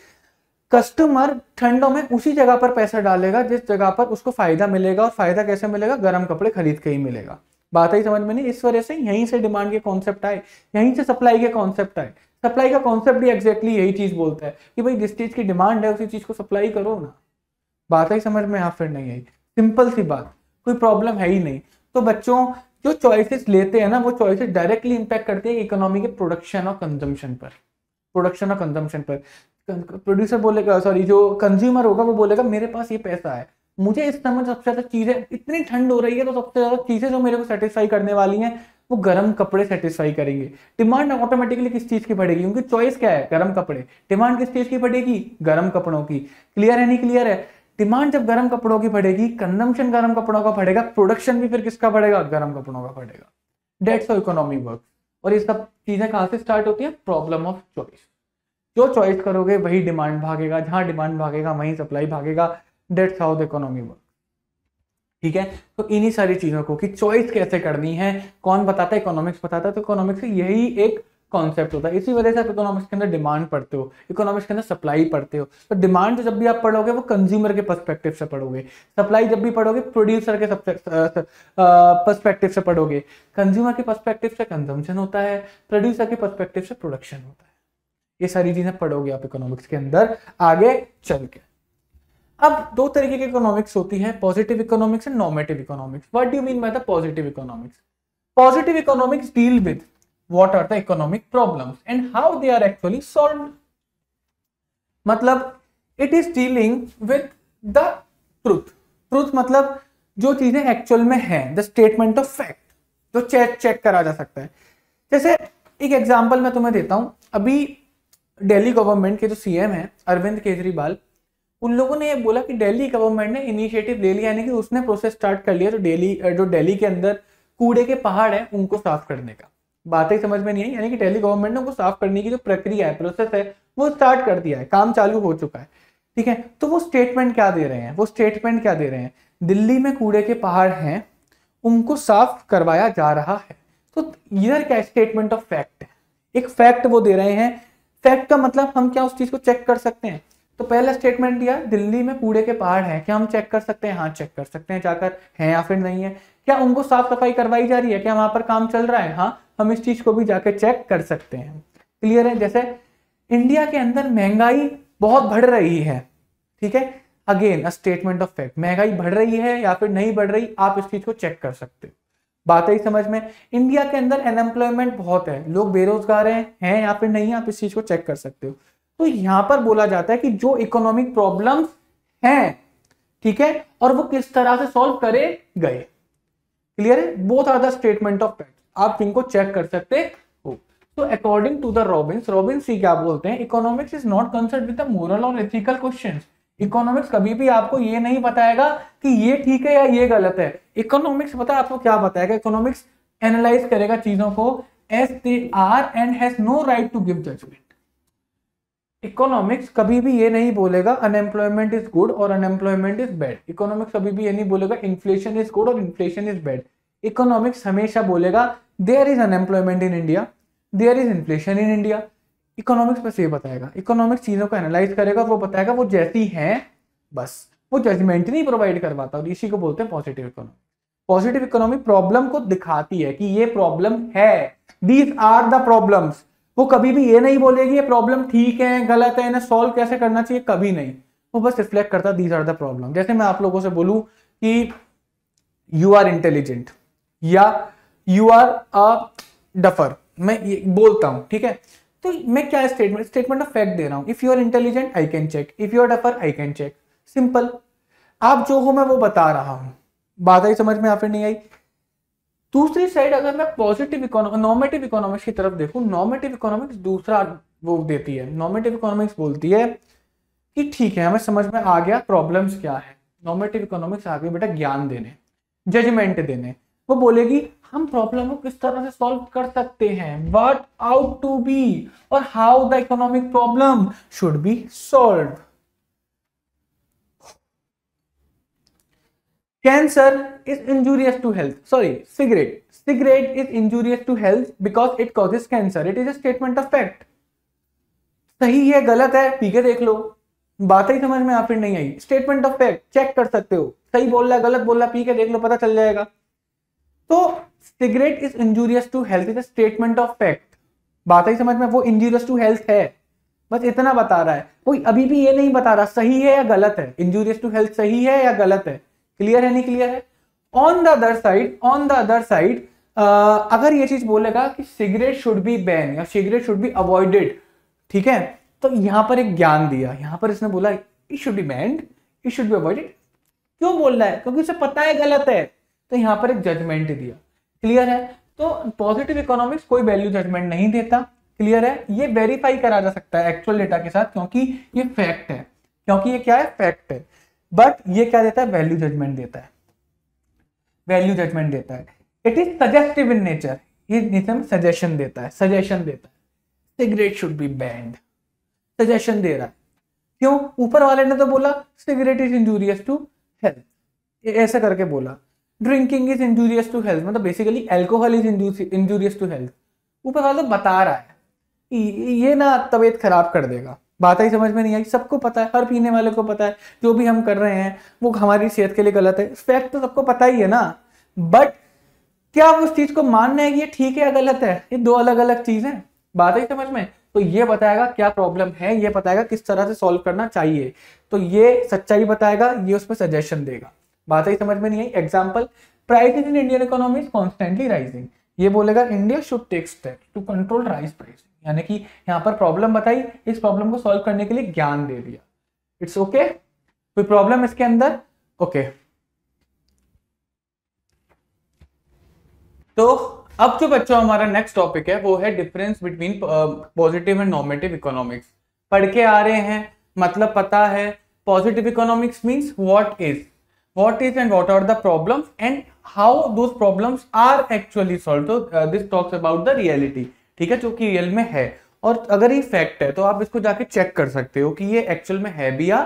customer ठंडों में उसी जगह पर पैसा डालेगा जिस जगह पर उसको फायदा मिलेगा और फायदा कैसे मिलेगा गर्म कपड़े खरीद के ही मिलेगा बात ही समझ में नहीं इस वजह से यहीं से डिमांड के कॉन्सेप्ट आए यहीं से सप्लाई के कॉन्सेप्ट आए सप्लाई का कॉन्सेप्ट भी एग्जैक्टली यही चीज बोलता है कि भाई जिस चीज की डिमांड है उसी चीज को सप्लाई करो ना बात ही समझ में यहाँ फिर नहीं आई सिंपल सी बात कोई प्रॉब्लम है ही नहीं तो बच्चों जो चॉइसेस लेते हैं ना वो चॉइसेस डायरेक्टली इंपैक्ट करती है इकोनॉमी के प्रोडक्शन और कंजम्पशन पर प्रोडक्शन और कंजम्पशन पर प्रोड्यूसर बोलेगा सॉरी जो कंज्यूमर होगा वो बोलेगा मेरे पास ये पैसा है मुझे इस समय सबसे ज़्यादा चीज़ें इतनी ठंड हो रही है तो सबसे ज़्यादा चीज़ें जो मेरे को सेटिस्फाई करने वाली हैं वो गर्म कपड़े सेटिस्फाई करेंगे डिमांड ऑटोमेटिकली किस चीज़ की बढ़ेगी उनकी चॉइस क्या है गर्म कपड़े डिमांड किस चीज़ की बढ़ेगी गर्म कपड़ों की क्लियर है नहीं क्लियर है डिमांड जब गर्म कपड़ों की बढ़ेगी कंजम्पशन गर्म कपड़ों का बढ़ेगा प्रोडक्शन भी फिर किसका बढ़ेगा गर्म कपड़ों का बढ़ेगा डेट्स ऑफ इकोनॉमी वर्क और ये सब चीज़ें कहां से स्टार्ट होती है प्रॉब्लम ऑफ चॉइस जो चॉइस करोगे वही डिमांड भागेगा जहां डिमांड भागेगा वहीं सप्लाई भागेगा that's how the economy work ठीक है तो इन्हीं सारी चीज़ों को कि चॉइस कैसे करनी है कौन बताता है इकोनॉमिक्स बताता है तो इकोनॉमिक्स यही एक कॉन्सेप्ट होता है इसी वजह से आप इकोनॉमिक्स के अंदर डिमांड पढ़ते हो इकोनॉमिक्स के अंदर सप्लाई पढ़ते हो तो डिमांड जब भी आप पढ़ोगे वो कंज्यूमर के पर्सपेक्टिव से पढ़ोगे सप्लाई जब भी पढ़ोगे प्रोड्यूसर के पर्सपेक्टिव से पढ़ोगे कंज्यूमर के पर्सपेक्टिव से कंजम्पशन होता है प्रोड्यूसर के पर्सपेक्टिव से प्रोडक्शन होता है ये सारी चीजें पढ़ोगे आप इकोनॉमिक्स के अंदर आगे चल के अब दो तरीके की इकोनॉमिक्स होती है positive economics and normative economics what do mean by the positive economics positive economics deal with what are the economic problem and how they are actually solve मतलब it is dealing with the truth truth मतलब जो चीजें actual में है the statement of fact जो check check करा जा सकता है जैसे एक एग्जाम्पल मैं तुम्हें देता हूं अभी दिल्ली गवर्नमेंट के जो सीएम हैं अरविंद केजरीवाल उन लोगों ने ये बोला कि दिल्ली गवर्नमेंट ने इनिशिएटिव ले लिया यानी कि उसने प्रोसेस स्टार्ट कर लिया जो डेली जो दिल्ली के अंदर कूड़े के पहाड़ है उनको साफ करने का बातें समझ में नहीं आई यानी कि दिल्ली गवर्नमेंट ने उनको साफ करने की जो प्रक्रिया है प्रोसेस है वो स्टार्ट कर दिया है काम चालू हो चुका है ठीक है तो वो स्टेटमेंट क्या दे रहे हैं वो स्टेटमेंट क्या दे रहे हैं दिल्ली में कूड़े के पहाड़ हैं उनको साफ करवाया जा रहा है तो इधर क्या स्टेटमेंट ऑफ फैक्ट है एक फैक्ट वो दे रहे हैं फैक्ट का मतलब हम क्या उस चीज को चेक कर सकते हैं तो पहला स्टेटमेंट दिया दिल्ली में कूड़े के पहाड़ हैं क्या हम चेक कर सकते हैं हाँ चेक कर सकते हैं जाकर हैं या फिर नहीं है क्या उनको साफ सफाई करवाई जा रही है क्या वहां पर काम चल रहा है हाँ हम इस चीज को भी जाकर चेक कर सकते हैं क्लियर है जैसे इंडिया के अंदर महंगाई बहुत बढ़ रही है ठीक है again a statement of fact महंगाई बढ़ रही है या फिर नहीं बढ़ रही आप इस चीज को चेक कर सकते हैं बात ही समझ में इंडिया के अंदर अनएम्प्लॉयमेंट बहुत है लोग बेरोजगार हैं हैं या फिर नहीं आप इस चीज को चेक कर सकते हो तो यहाँ पर बोला जाता है कि जो इकोनॉमिक प्रॉब्लम हैं ठीक है और वो किस तरह से सॉल्व करे गए क्लियर है बहुत ज्यादा स्टेटमेंट ऑफ फैक्ट आप इनको चेक कर सकते हो तो according to the Robbins Robbins ही क्या बोलते हैं economics is not concerned with the moral और एथिकल क्वेश्चंस इकोनॉमिक्स कभी भी आपको ये नहीं बताएगा कि ये ठीक है या ये गलत है इकोनॉमिक्स पता है आपको क्या बताएगा इकोनॉमिक्स एनालाइज करेगा चीजों को as they are and has no right to give judgement economics कभी भी ये नहीं बोलेगा अनएम्प्लॉयमेंट इज गुड और अनएम्प्लॉयमेंट इज बैड इकोनॉमिक्स कभी भी ये नहीं बोलेगा इन्फ्लेशन इज गुड और इन्फ्लेशन इज बैड इकोनॉमिक्स हमेशा बोलेगा there is unemployment in India there is inflation in India economics बस ये बताएगा इकोनॉमिक्स चीज़ों को एनालाइज करेगा वो बताएगा वो जैसी है बस वो जजमेंट नहीं प्रोवाइड करवाता और इसी को बोलते हैं positive economic positive economy problem को दिखाती है कि ये प्रॉब्लम है दीज आर द प्रॉब्लम्स वो कभी भी ये नहीं बोलेगी ये प्रॉब्लम ठीक है गलत है इन्हें सॉल्व कैसे करना चाहिए कभी नहीं वो बस रिफ्लेक्ट करता दीज आर द प्रॉब्लम जैसे मैं आप लोगों से बोलूं कि यू आर इंटेलिजेंट या यू आर अ डफर मैं ये बोलता हूं ठीक है तो मैं क्या स्टेटमेंट स्टेटमेंट ऑफ फैक्ट दे रहा हूँ if you are intelligent I can check if you are duffer I can check simple आप जो हो मैं वो बता रहा हूँ बात आई समझ में या फिर नहीं आई दूसरी साइड अगर मैं पॉजिटिव इकोनॉमिक नॉमेटिव इकोनॉमिक्स की तरफ देखूं नॉमेटिव इकोनॉमिक्स दूसरा वो देती है नॉमेटिव इकोनॉमिक्स बोलती है कि ठीक है हमें समझ में आ गया प्रॉब्लम्स क्या है नॉमेटिव इकोनॉमिक्स आ गई बेटा ज्ञान देने जजमेंट देने वो बोलेगी हम प्रॉब्लम को किस तरह से सॉल्व कर सकते हैं वट आउट टू बी और how the economic problem should be solve cancer is injurious to health sorry cigarette cigarette is injurious to health because it causes cancer it is a statement of fact सही है गलत है P के देख लो बात ही समझ में आप नहीं आई स्टेटमेंट ऑफ फैक्ट चेक कर सकते हो सही बोल रहा है गलत बोल रहा है पी के देख लो पता चल जाएगा तो cigarette is injurious to health is statement of fact बात ही समझ में वो इंजूरियस टू हेल्थ है बस इतना बता रहा है कोई अभी भी ये नहीं बता रहा सही है या गलत है इंजूरियस टू हेल्थ सही है या गलत है क्लियर है नहीं क्लियर है on the other side on the other side अगर ये चीज बोलेगा कि सिगरेट शुड बी बैन या सिगरेट शुड बी अवॉइडेड ठीक है तो यहां पर एक ज्ञान दिया यहां पर इसने बोला it should be banned it should be avoided क्यों बोल रहा है क्योंकि उसे पता है गलत है तो यहाँ पर एक जजमेंट दिया क्लियर है तो पॉजिटिव इकोनॉमिक्स कोई वैल्यू जजमेंट नहीं देता क्लियर है ये वेरीफाई करा जा सकता है एक्चुअल डेटा के साथ क्योंकि ये फैक्ट है क्योंकि ये क्या है फैक्ट है बट ये क्या देता है वैल्यू जजमेंट देता है वैल्यू जजमेंट देता है it is suggestive in nature ये नेचर में सजेशन देता है सजेशन देता है cigarette should be banned suggestion दे रहा है क्यों ऊपर वाले ने तो बोला cigarette is injurious to health ऐसा करके बोला drinking is injurious to health मतलब basically alcohol is injurious to health ऊपर वाला तो बता रहा है ये ना तबीयत खराब कर देगा बात ही समझ में नहीं आई सबको पता है हर पीने वाले को पता है जो भी हम कर रहे हैं वो हमारी सेहत के लिए गलत है फैक्ट तो सबको पता ही है ना बट क्या उस चीज को मानना है कि ये ठीक है या गलत है ये दो अलग अलग चीज है बात ही समझ में तो ये बताएगा क्या प्रॉब्लम है ये बताएगा किस तरह से सॉल्व करना चाहिए तो ये सच्चाई बताएगा ये उस पर सजेशन देगा बात ही समझ में नहीं आई example prices in Indian economy is constantly rising ये बोलेगा India should take step to control rice price यानी कि यहाँ पर प्रॉब्लम बताई इस प्रॉब्लम को सॉल्व करने के लिए ज्ञान दे दिया इट्स ओके कोई प्रॉब्लम इसके अंदर ओके okay. तो अब जो बच्चों हमारा नेक्स्ट टॉपिक है वो है difference between positive and normative economics पढ़ के आ रहे हैं मतलब पता है positive economics means what is what is and what are the problems and how those problems are actually solved so uh, this talks about the reality ठीक है जो कि रियल में है और अगर ये फैक्ट है तो आप इसको जाके चेक कर सकते हो कि ये एक्चुअल में है भी या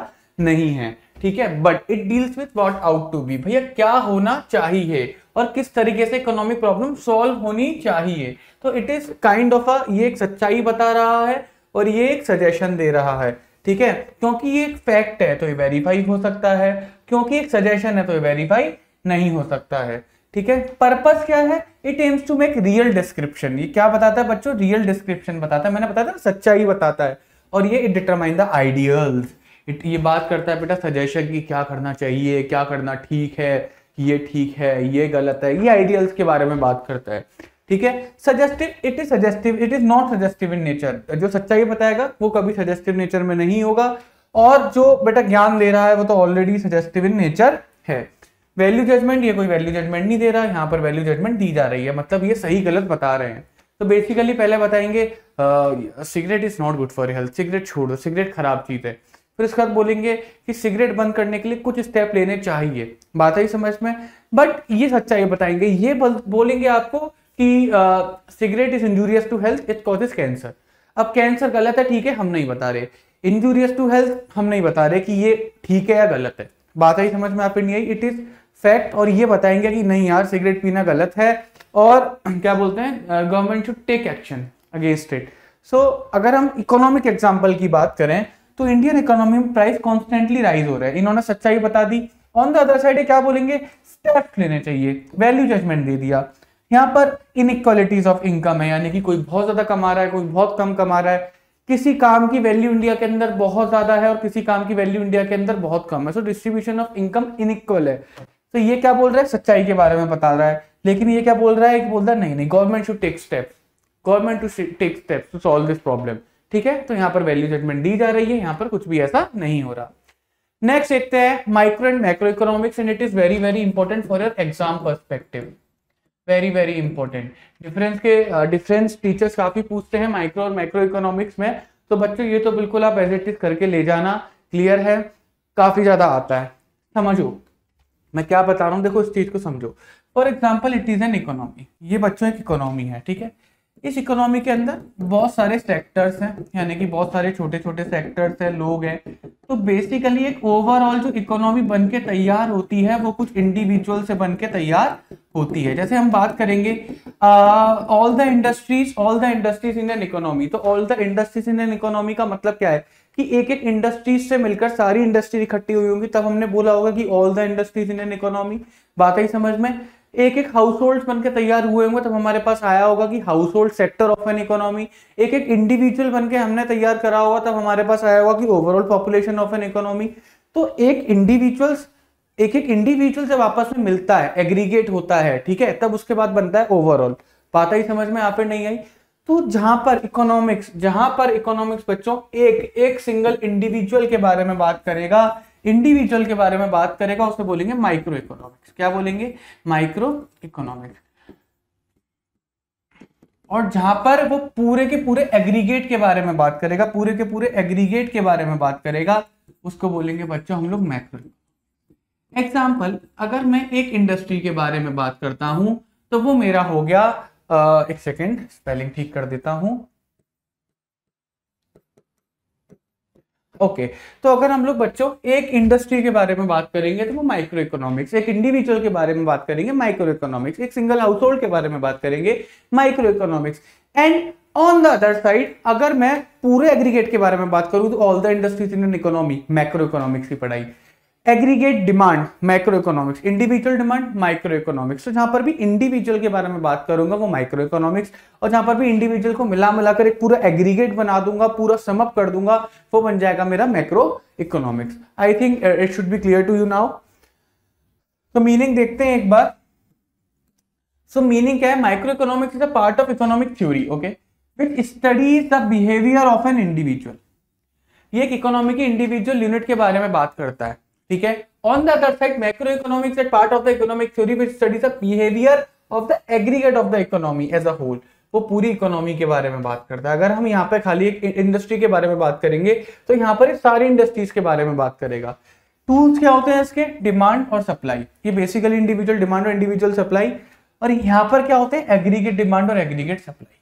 नहीं है ठीक है but it deals with what ought to be भैया क्या होना चाहिए और किस तरीके से इकोनॉमिक प्रॉब्लम सॉल्व होनी चाहिए तो it is kind of a ये एक सच्चाई बता रहा है और ये एक सजेशन दे रहा है ठीक है क्योंकि ये एक फैक्ट है तो ये वेरीफाई हो सकता है क्योंकि एक सजेशन है तो वेरीफाई नहीं हो सकता है ठीक है पर्पस क्या है it aims to make real description ये क्या बताता है बच्चों रियल डिस्क्रिप्शन बताता है मैंने बताया था सच्चाई बताता है और ये it determine the ideals it ये बात करता है बेटा सजेशन की क्या करना चाहिए क्या करना ठीक है ये ठीक है ये गलत है ये आइडियल्स के बारे में बात करता है ठीक है suggestive it is suggestive it is not suggestive in nature जो सच्चाई बताएगा वो कभी सजेस्टिव नेचर में नहीं होगा और जो बेटा ज्ञान दे रहा है वो तो ऑलरेडी सजेस्टिव इन नेचर है वैल्यू जजमेंट ये कोई वैल्यू जजमेंट नहीं दे रहा यहाँ पर वैल्यू जजमेंट दी जा रही है मतलब ये सही गलत बता रहे हैं तो बेसिकली पहले बताएंगे cigarette is not good for health cigarette छोड़ो सिगरेट खराब चीज़ है फिर उसके बाद बोलेंगे कि सिगरेट बंद करने के लिए कुछ स्टेप लेने चाहिए बात आई समझ में बट ये सच्चा ये बताएंगे ये बोलेंगे आपको कि cigarette is injurious to health it causes cancer अब कैंसर गलत है ठीक है हम नहीं बता रहे इंजूरियस टू हेल्थ हम नहीं बता रहे कि ये ठीक है या गलत है बात आई समझ में आप नहीं आई इट इज फैक्ट और ये बताएंगे कि नहीं यार सिगरेट पीना गलत है और क्या बोलते हैं government should take action against it so अगर हम इकोनॉमिक एग्जाम्पल की बात करें तो इंडियन इकोनॉमी में प्राइस कॉन्स्टेंटली राइज हो रहा है इन्होंने सच्चाई बता दी ऑन द अदर साइड क्या बोलेंगे स्टेप लेने चाहिए वैल्यू जजमेंट दे दिया यहाँ पर इनक्वालिटीज ऑफ इनकम है यानी कि कोई बहुत ज्यादा कमा रहा है कोई बहुत कम कमा रहा है किसी काम की वैल्यू इंडिया के अंदर बहुत ज्यादा है और किसी काम की वैल्यू इंडिया के अंदर बहुत कम है so distribution of income inequal है तो ये क्या बोल रहा है सच्चाई के बारे में बता रहा है लेकिन ये क्या बोल रहा है बोल रहा है नहीं नहीं government should take steps government to take steps to solve this problem ठीक है तो यहाँ पर वैल्यू जजमेंट दी जा रही है यहाँ पर कुछ भी ऐसा नहीं हो रहा नेक्स्ट देखते हैं micro and macro economics and it is very very important for your exam perspective very very important difference के डिफरेंस टीचर्स काफ़ी पूछते हैं माइक्रो और माइक्रो इकोनॉमिक्स में तो बच्चों ये तो बिल्कुल आप एजेटिस इज करके ले जाना क्लियर है काफ़ी ज़्यादा आता है समझो मैं क्या बता रहा हूँ देखो इस चीज़ को समझो for example it is an economy ये बच्चों एक इकोनॉमी है ठीक है इस इकोनॉमी के अंदर बहुत सारे सेक्टर्स हैं यानी कि बहुत सारे छोटे छोटे सेक्टर्स हैं लोग हैं तो बेसिकली एक ओवरऑल जो इकोनॉमी बन के तैयार होती है वो कुछ इंडिविजुअल से बन के तैयार होती है जैसे हम बात करेंगे all the industries all the industries in an economy तो all the industries in an economy का मतलब क्या है कि एक एक इंडस्ट्रीज से मिलकर सारी इंडस्ट्री इकट्ठी हुई होंगी तब हमने बोला होगा कि all the industries in an economy बात ही समझ में एक एक हाउस होल्ड बनकर तैयार हुए होंगे तब हमारे पास आया होगा कि household sector of an economy एक एक इंडिविजुअल बनके हमने तैयार करा होगा तब हमारे पास आया होगा कि overall population of an economy तो एक इंडिविजुअल एक एक इंडिविजुअल जब आपस में मिलता है एग्रीगेट होता है ठीक है तब उसके बाद बनता है ओवरऑल बात ही समझ में आप नहीं आई तो जहां पर इकोनॉमिक्स जहां पर इकोनॉमिक्स बच्चों एक एक सिंगल इंडिविजुअल के बारे में बात करेगा इंडिविजुअल के बारे में बात करेगा उसे बोलेंगे माइक्रो इकोनॉमिक्स क्या बोलेंगे माइक्रो इकोनॉमिक्स और जहां पर वो पूरे के पूरे एग्रीगेट के बारे में बात करेगा पूरे के पूरे एग्रीगेट के बारे में बात करेगा उसको बोलेंगे बच्चों हम लोग मैक्रो एग्जाम्पल अगर मैं एक इंडस्ट्री के बारे में बात करता हूं तो वो मेरा हो गया आ, एक सेकेंड स्पेलिंग ठीक कर देता हूं ओके तो अगर हम लोग बच्चों एक इंडस्ट्री के बारे में बात करेंगे तो वो माइक्रो इकोनॉमिक्स एक इंडिविजुअल के बारे में बात करेंगे माइक्रो इकोनॉमिक्स एक सिंगल हाउस होल्ड के बारे में बात करेंगे micro economics and on the other side अगर मैं पूरे एग्रीगेट के बारे में बात करूं तो all the industries in an economy macro economics की पढ़ाई aggregate demand micro economics individual demand micro economics तो जहां पर भी इंडिविजुअल के बारे में बात करूंगा वो माइक्रो इकोनॉमिक्स और जहां पर भी इंडिविजुअल को मिला मिलाकर एक पूरा एग्रीगेट बना दूंगा पूरा समअप कर दूंगा वो बन जाएगा मेरा micro economics I think it should be clear to you now तो मीनिंग देखते हैं एक बार सो मीनिंग क्या है micro economics is a part of economic theory okay which studies the behaviour of an individual ये एक इकोनॉमिक इंडिविजुअल यूनिट के बारे में बात करता है ठीक है on the other side macro economics at part of the economic theory which studies the behaviour of the aggregate of the economy as a whole वो पूरी इकोनॉमी के बारे में बात करता है अगर हम यहाँ पे खाली एक इंडस्ट्री के बारे में बात करेंगे तो यहाँ पर सारी इंडस्ट्रीज के बारे में बात करेगा टूल्स क्या होते हैं इसके डिमांड और सप्लाई ये बेसिकली इंडिविजुअल डिमांड और इंडिविजुअल सप्लाई और यहाँ पर क्या होते हैं एग्रीगेट डिमांड और एग्रीगेट सप्लाई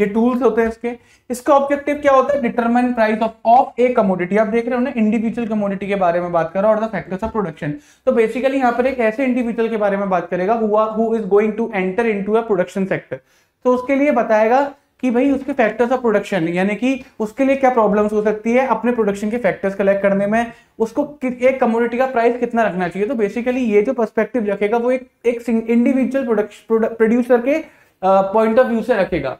ये टूल्स होते हैं इसके इसका ऑब्जेक्टिव क्या होता है determine price of of a commodity आप देख रहे हो ना इंडिविजुअल कमोडिटी के बारे में बात कर रहा और द फैक्टर्स ऑफ प्रोडक्शन तो बेसिकली यहाँ पर एक ऐसे इंडिविजुअल के बारे में बात करेगा हुआ who is going to enter into a production sector तो उसके लिए बताएगा कि भाई उसके फैक्टर्स ऑफ प्रोडक्शन यानी कि उसके लिए क्या प्रॉब्लम्स हो सकती है अपने प्रोडक्शन के फैक्टर्स कलेक्ट करने में उसको एक कम्योडिटी का प्राइस कितना रखना चाहिए तो बेसिकली ये जो पर्सपेक्टिव रखेगा वो एक एक इंडिविजुअल प्रोड्यूसर के पॉइंट ऑफ व्यू से रखेगा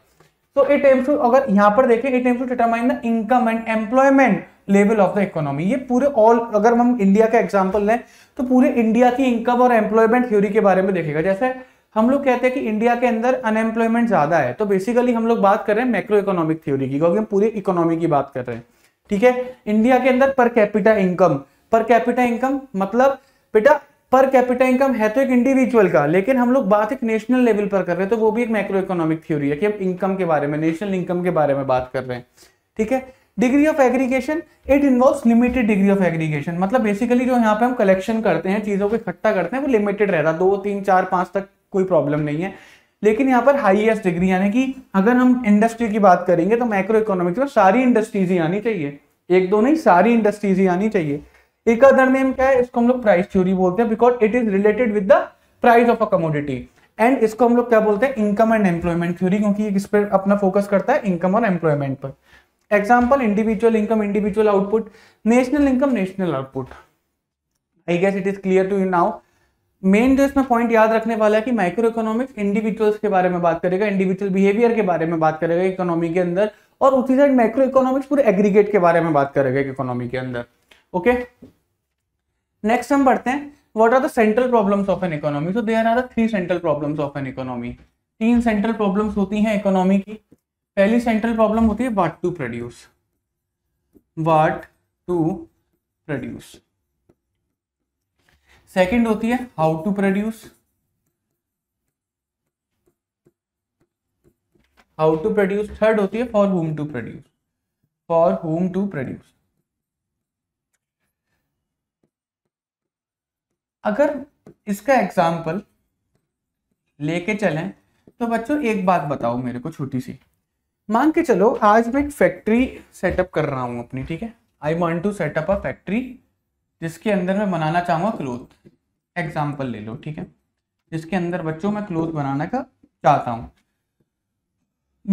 सो इट एम्स टू अगर यहां पर देखें it aims to determine the income and employment level of the economy ये पूरे ऑल अगर हम इंडिया का एग्जाम्पल लें तो पूरे इंडिया की इनकम और एम्प्लॉयमेंट थ्योरी के बारे में देखेगा जैसे हम लोग कहते हैं कि इंडिया के अंदर अनएम्प्लॉयमेंट ज्यादा है तो बेसिकली हम लोग बात कर रहे हैं मैक्रो इकोनॉमिक थ्योरी की क्योंकि हम पूरी इकोनॉमी की बात कर रहे हैं ठीक है इंडिया के अंदर per capita income per capita income मतलब बेटा पर कैपिटल इनकम है तो एक इंडिविजुअल का लेकिन हम लोग बात एक नेशनल लेवल पर कर रहे हैं तो वो भी एक माइक्रो इकोनॉमिक थ्योरी है कि हम इनकम के बारे में नेशनल इनकम के बारे में बात कर रहे हैं ठीक है degree of aggregation it involve limited degree of aggregation मतलब बेसिकली जो यहाँ पे हम कलेक्शन करते हैं चीज़ों को इकट्ठा करते हैं वो लिमिटेड रहता है दो तीन चार पांच तक कोई प्रॉब्लम नहीं है लेकिन यहाँ पर हाईएस्ट डिग्री यानी कि अगर हम इंडस्ट्री की बात करेंगे तो माइक्रो इकोनॉमिक्स में सारी इंडस्ट्रीज ही आनी चाहिए एक दो नहीं सारी इंडस्ट्रीज ही आनी चाहिए एक अदर नेम क्या है इसको हम लोग प्राइस थ्योरी बोलते हैं because it is related with the price of a commodity and इसको हम लोग क्या बोलते हैं इनकम एंड एम्प्लॉयमेंट थ्योरी क्योंकि इस पर अपना फोकस करता है इनकम और एम्प्लॉयमेंट पर example individual income individual output national income national output I guess it is clear to you now main जो इसमें पॉइंट याद रखने वाला है कि माइक्रो इकोनॉमिक्स इंडिविजुअल्स के बारे में बात करेगा इंडिविजुअल बिहेवियर के बारे में बात करेगा इकोनॉमी के अंदर और उसी साइड माइक्रो इकोनॉमिक्स पूरे एग्रीगेट के बारे में बात करेगा इकोनॉमी के अंदर ओके okay? नेक्स्ट हम बढ़ते हैं what are the central problems of an economy so there are three central problems of an economy तीन सेंट्रल प्रॉब्लम्स होती हैं इकोनॉमी की पहली सेंट्रल प्रॉब्लम होती है what to produce what to produce second होती है how to produce how to produce third होती है for whom to produce for whom to produce अगर इसका एग्जाम्पल लेके चलें तो बच्चों एक बात बताओ मेरे को छोटी सी मान के चलो आज मैं एक फैक्ट्री सेटअप कर रहा हूँ अपनी ठीक है I want to set up a factory जिसके अंदर मैं बनाना चाहूँगा क्लोथ एग्जाम्पल ले लो ठीक है जिसके अंदर बच्चों मैं क्लोथ बनाने का चाहता हूँ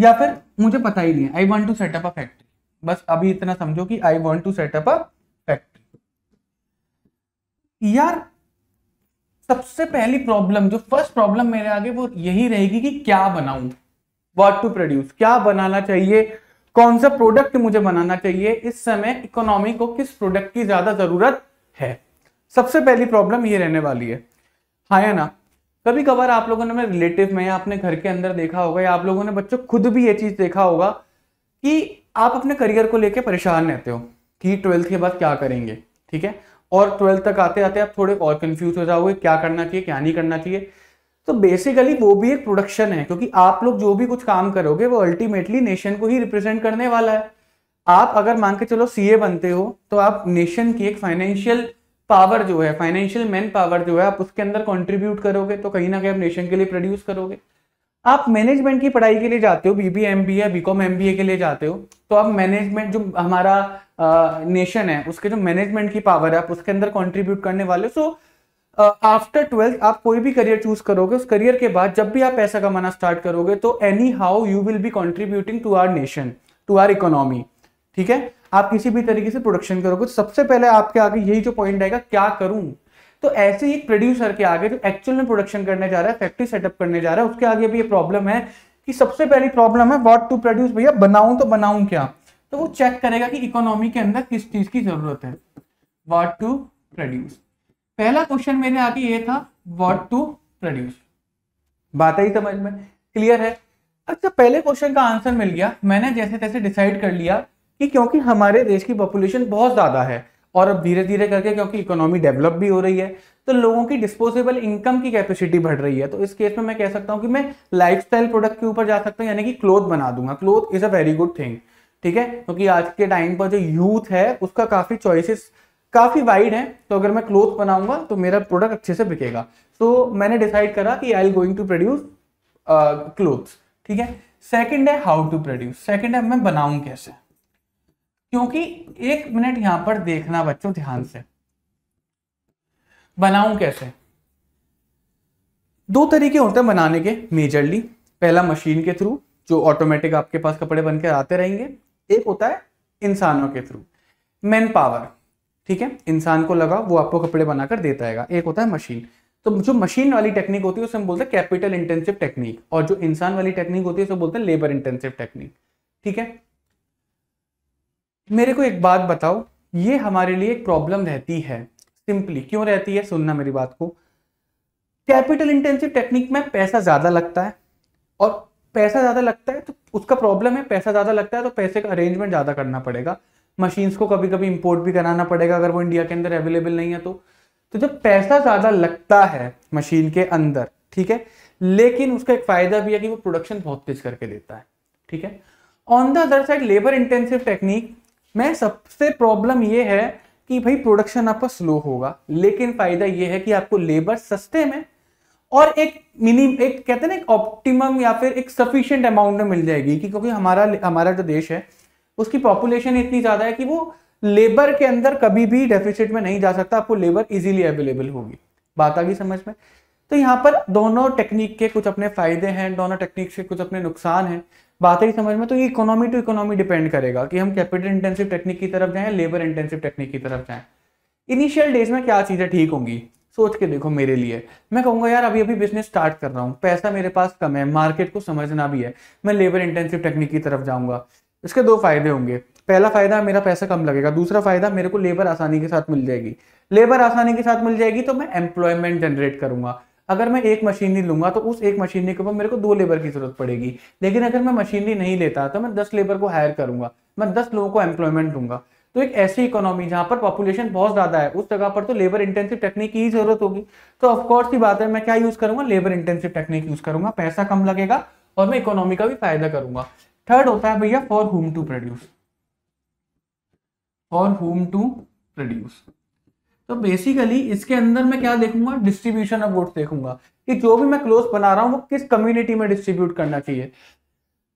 या फिर मुझे पता ही नहीं I want to set up a factory बस अभी इतना समझो कि I want to set up a factory यार सबसे पहली प्रॉब्लम जो फर्स्ट प्रॉब्लम मेरे आगे वो यही रहेगी कि क्या बनाऊं वॉट टू प्रोड्यूस क्या बनाना चाहिए कौन सा प्रोडक्ट मुझे बनाना चाहिए इस समय इकोनॉमी को किस प्रोडक्ट की ज्यादा जरूरत है सबसे पहली प्रॉब्लम ये रहने वाली है हाँ या ना कभी कभार आप लोगों ने मेरे रिलेटिव में या अपने घर के अंदर देखा होगा या आप लोगों ने बच्चों खुद भी ये चीज देखा होगा कि आप अपने करियर को लेकर परेशान रहते हो कि ट्वेल्थ के बाद क्या करेंगे ठीक है और ट्वेल्थ तक आते आते आप थोड़े और कंफ्यूज हो जाओगे क्या करना चाहिए क्या नहीं करना चाहिए तो बेसिकली वो भी एक प्रोडक्शन है क्योंकि आप लोग जो भी कुछ काम करोगे वो अल्टीमेटली नेशन को ही रिप्रेजेंट करने वाला है आप अगर मान के चलो सीए बनते हो तो आप नेशन की एक फाइनेंशियल पावर जो है फाइनेंशियल मैन पावर जो है आप उसके अंदर कंट्रीब्यूट करोगे तो कहीं ना कहीं आप नेशन के लिए प्रोड्यूस करोगे आप मैनेजमेंट की पढ़ाई के लिए जाते हो बीबी एम बी या एम के लिए जाते हो तो आप मैनेजमेंट जो हमारा नेशन है उसके जो मैनेजमेंट की पावर है आप उसके अंदर कॉन्ट्रीब्यूट करने वाले हो सो आफ्टर ट्वेल्थ आप कोई भी करियर चूज करोगे उस करियर के बाद जब भी आप पैसा कमाना स्टार्ट करोगे तो anyhow you will be contributing to our nation to our economy ठीक है आप किसी भी तरीके से प्रोडक्शन करोगे तो सबसे पहले आपके आगे यही जो पॉइंट आएगा क्या करूं तो ऐसे ही एक प्रोड्यूसर के आगे जो एक्चुअल में प्रोडक्शन करने जा रहा है फैक्ट्री सेटअप करने जा रहा है उसके आगे भी ये प्रॉब्लम है कि सबसे पहली प्रॉब्लम है वॉट टू प्रोड्यूस भैया बनाऊं तो बनाऊं क्या तो वो चेक करेगा कि इकोनॉमी के अंदर किस चीज की जरूरत है वॉट टू प्रोड्यूस पहला क्वेश्चन मेरे आगे ये था वॉट टू प्रोड्यूस बात ही समझ में क्लियर है अच्छा पहले क्वेश्चन का आंसर मिल गया मैंने जैसे तैसे डिसाइड कर लिया कि क्योंकि हमारे देश की पॉपुलेशन बहुत ज़्यादा है और अब धीरे धीरे करके क्योंकि इकोनॉमी डेवलप भी हो रही है तो लोगों की डिस्पोजेबल इनकम की कैपेसिटी बढ़ रही है तो इस केस में मैं कह सकता हूँ कि मैं लाइफस्टाइल प्रोडक्ट के ऊपर जा सकता हूँ यानी कि क्लोथ बना दूंगा cloth is a very good thing ठीक है क्योंकि आज के टाइम पर जो यूथ है उसका काफ़ी चॉइसिस काफ़ी वाइड है तो अगर मैं क्लोथ बनाऊंगा तो मेरा प्रोडक्ट अच्छे से बिकेगा तो मैंने डिसाइड करा कि I going to produce cloth ठीक है सेकेंड है हाउ टू प्रोड्यूस सेकेंड है मैं बनाऊँ कैसे क्योंकि एक मिनट यहां पर देखना बच्चों ध्यान से बनाऊं कैसे दो तरीके होते हैं बनाने के मेजरली पहला मशीन के थ्रू जो ऑटोमेटिक आपके पास कपड़े बनकर आते रहेंगे एक होता है इंसानों के थ्रू मैन पावर ठीक है इंसान को लगा वो आपको कपड़े बनाकर देता है एक होता है मशीन तो जो मशीन वाली टेक्निक होती है उसे हम बोलते हैं कैपिटल इंटेंसिव टेक्निक और जो इंसान वाली टेक्निक होती है उसे बोलते हैं लेबर इंटेंसिव टेक्निक ठीक है मेरे को एक बात बताओ ये हमारे लिए एक प्रॉब्लम रहती है सिंपली क्यों रहती है सुनना मेरी बात को कैपिटल इंटेंसिव टेक्निक में पैसा ज़्यादा लगता है और पैसा ज़्यादा लगता है तो उसका प्रॉब्लम है पैसा ज़्यादा लगता है तो पैसे का अरेंजमेंट ज़्यादा करना पड़ेगा मशीन्स को कभी कभी इंपोर्ट भी कराना पड़ेगा अगर वो इंडिया के अंदर अवेलेबल नहीं है तो तो जब पैसा ज़्यादा लगता है मशीन के अंदर ठीक है लेकिन उसका एक फ़ायदा भी है कि वो प्रोडक्शन बहुत तेज करके देता है ठीक है on the other side labour intensive technique मैं सबसे प्रॉब्लम ये है कि भाई प्रोडक्शन आपका स्लो होगा लेकिन फायदा ये है कि आपको लेबर सस्ते में और एक मिनिम एक कहते हैं ना एक ऑप्टिमम या फिर एक सफिशियंट अमाउंट में मिल जाएगी कि क्योंकि हमारा हमारा जो देश है उसकी पॉपुलेशन इतनी ज़्यादा है कि वो लेबर के अंदर कभी भी डेफिसिट में नहीं जा सकता आपको लेबर इजीली अवेलेबल होगी बात आ गई समझ में तो यहाँ पर दोनों टेक्निक के कुछ अपने फायदे हैं दोनों टेक्निक के कुछ अपने नुकसान हैं बात ही समझ में तो ये इकोनॉमी टू इकोनॉमी डिपेंड करेगा कि हम कैपिटल इंटेंसिव टेक्निक की तरफ जाएं लेबर इंटेंसिव टेक्निक की तरफ जाएं इनिशियल डेज में क्या चीज़ें ठीक होंगी सोच के देखो मेरे लिए मैं कहूंगा यार अभी अभी बिजनेस स्टार्ट कर रहा हूँ पैसा मेरे पास कम है मार्केट को समझना भी है मैं लेबर इंटेंसिव टेक्निक की तरफ जाऊंगा इसके दो फायदे होंगे पहला फायदा मेरा पैसा कम लगेगा दूसरा फायदा मेरे को लेबर आसानी के साथ मिल जाएगी लेबर आसानी के साथ मिल जाएगी तो मैं एम्प्लॉयमेंट जनरेट करूंगा अगर मैं एक मशीनरी लूंगा तो उस एक मशीनरी के ऊपर मेरे को दो लेबर की जरूरत पड़ेगी लेकिन अगर मैं मशीनरी नहीं लेता तो मैं दस लेबर को हायर करूंगा मैं दस लोगों को एम्प्लॉयमेंट दूंगा तो एक ऐसी इकोनॉमी जहां पर पॉपुलेशन बहुत ज्यादा है उस जगह पर तो लेबर इंटेंसिव टेक्निक की ही जरूरत होगी तो ऑफकोर्स की बात है मैं क्या यूज करूंगा लेबर इंटेंसिव टेक्निक यूज करूंगा पैसा कम लगेगा और मैं इकोनॉमी का भी फायदा करूंगा थर्ड होता है भैया for whom to produce for whom to produce तो बेसिकली इसके अंदर मैं क्या देखूंगा डिस्ट्रीब्यूशन ऑफ वोट देखूंगा कि जो भी मैं क्लोज बना रहा हूँ वो किस कम्युनिटी में डिस्ट्रीब्यूट करना चाहिए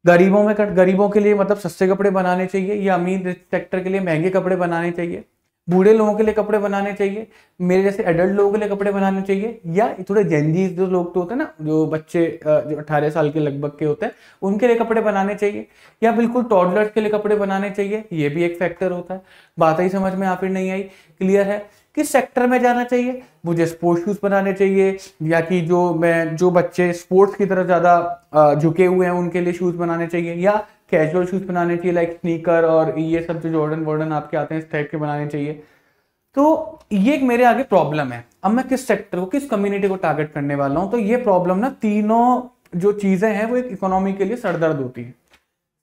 गरीबों में कट गरीबों के लिए मतलब सस्ते कपड़े बनाने चाहिए या अमीर सेक्टर के लिए महंगे कपड़े बनाने चाहिए बूढ़े लोगों के लिए कपड़े बनाने चाहिए मेरे जैसे एडल्ट लोगों के लिए कपड़े बनाने चाहिए या थोड़े जेंजीज जो लोग तो होते हैं ना जो बच्चे जो अट्ठारह साल के लगभग के होते हैं उनके लिए कपड़े बनाने चाहिए या बिल्कुल टॉडलर्स के लिए कपड़े बनाने चाहिए ये भी एक फैक्टर होता है बात ही समझ में आप नहीं आई क्लियर है किस सेक्टर में जाना चाहिए मुझे स्पोर्ट्स शूज बनाने चाहिए या कि जो मैं जो बच्चे स्पोर्ट्स की तरफ ज़्यादा झुके हुए हैं उनके लिए शूज़ बनाने चाहिए या कैजुअल शूज़ बनाने चाहिए लाइक स्नीकर और ये सब जो जॉर्डन वॉर्डन आपके आते हैं इस टाइप के बनाने चाहिए तो ये एक मेरे आगे प्रॉब्लम है अब मैं किस सेक्टर को किस कम्युनिटी को टारगेट करने वाला हूँ तो ये प्रॉब्लम ना तीनों जो चीज़ें हैं वो एक इकोनॉमी के लिए सरदर्द होती है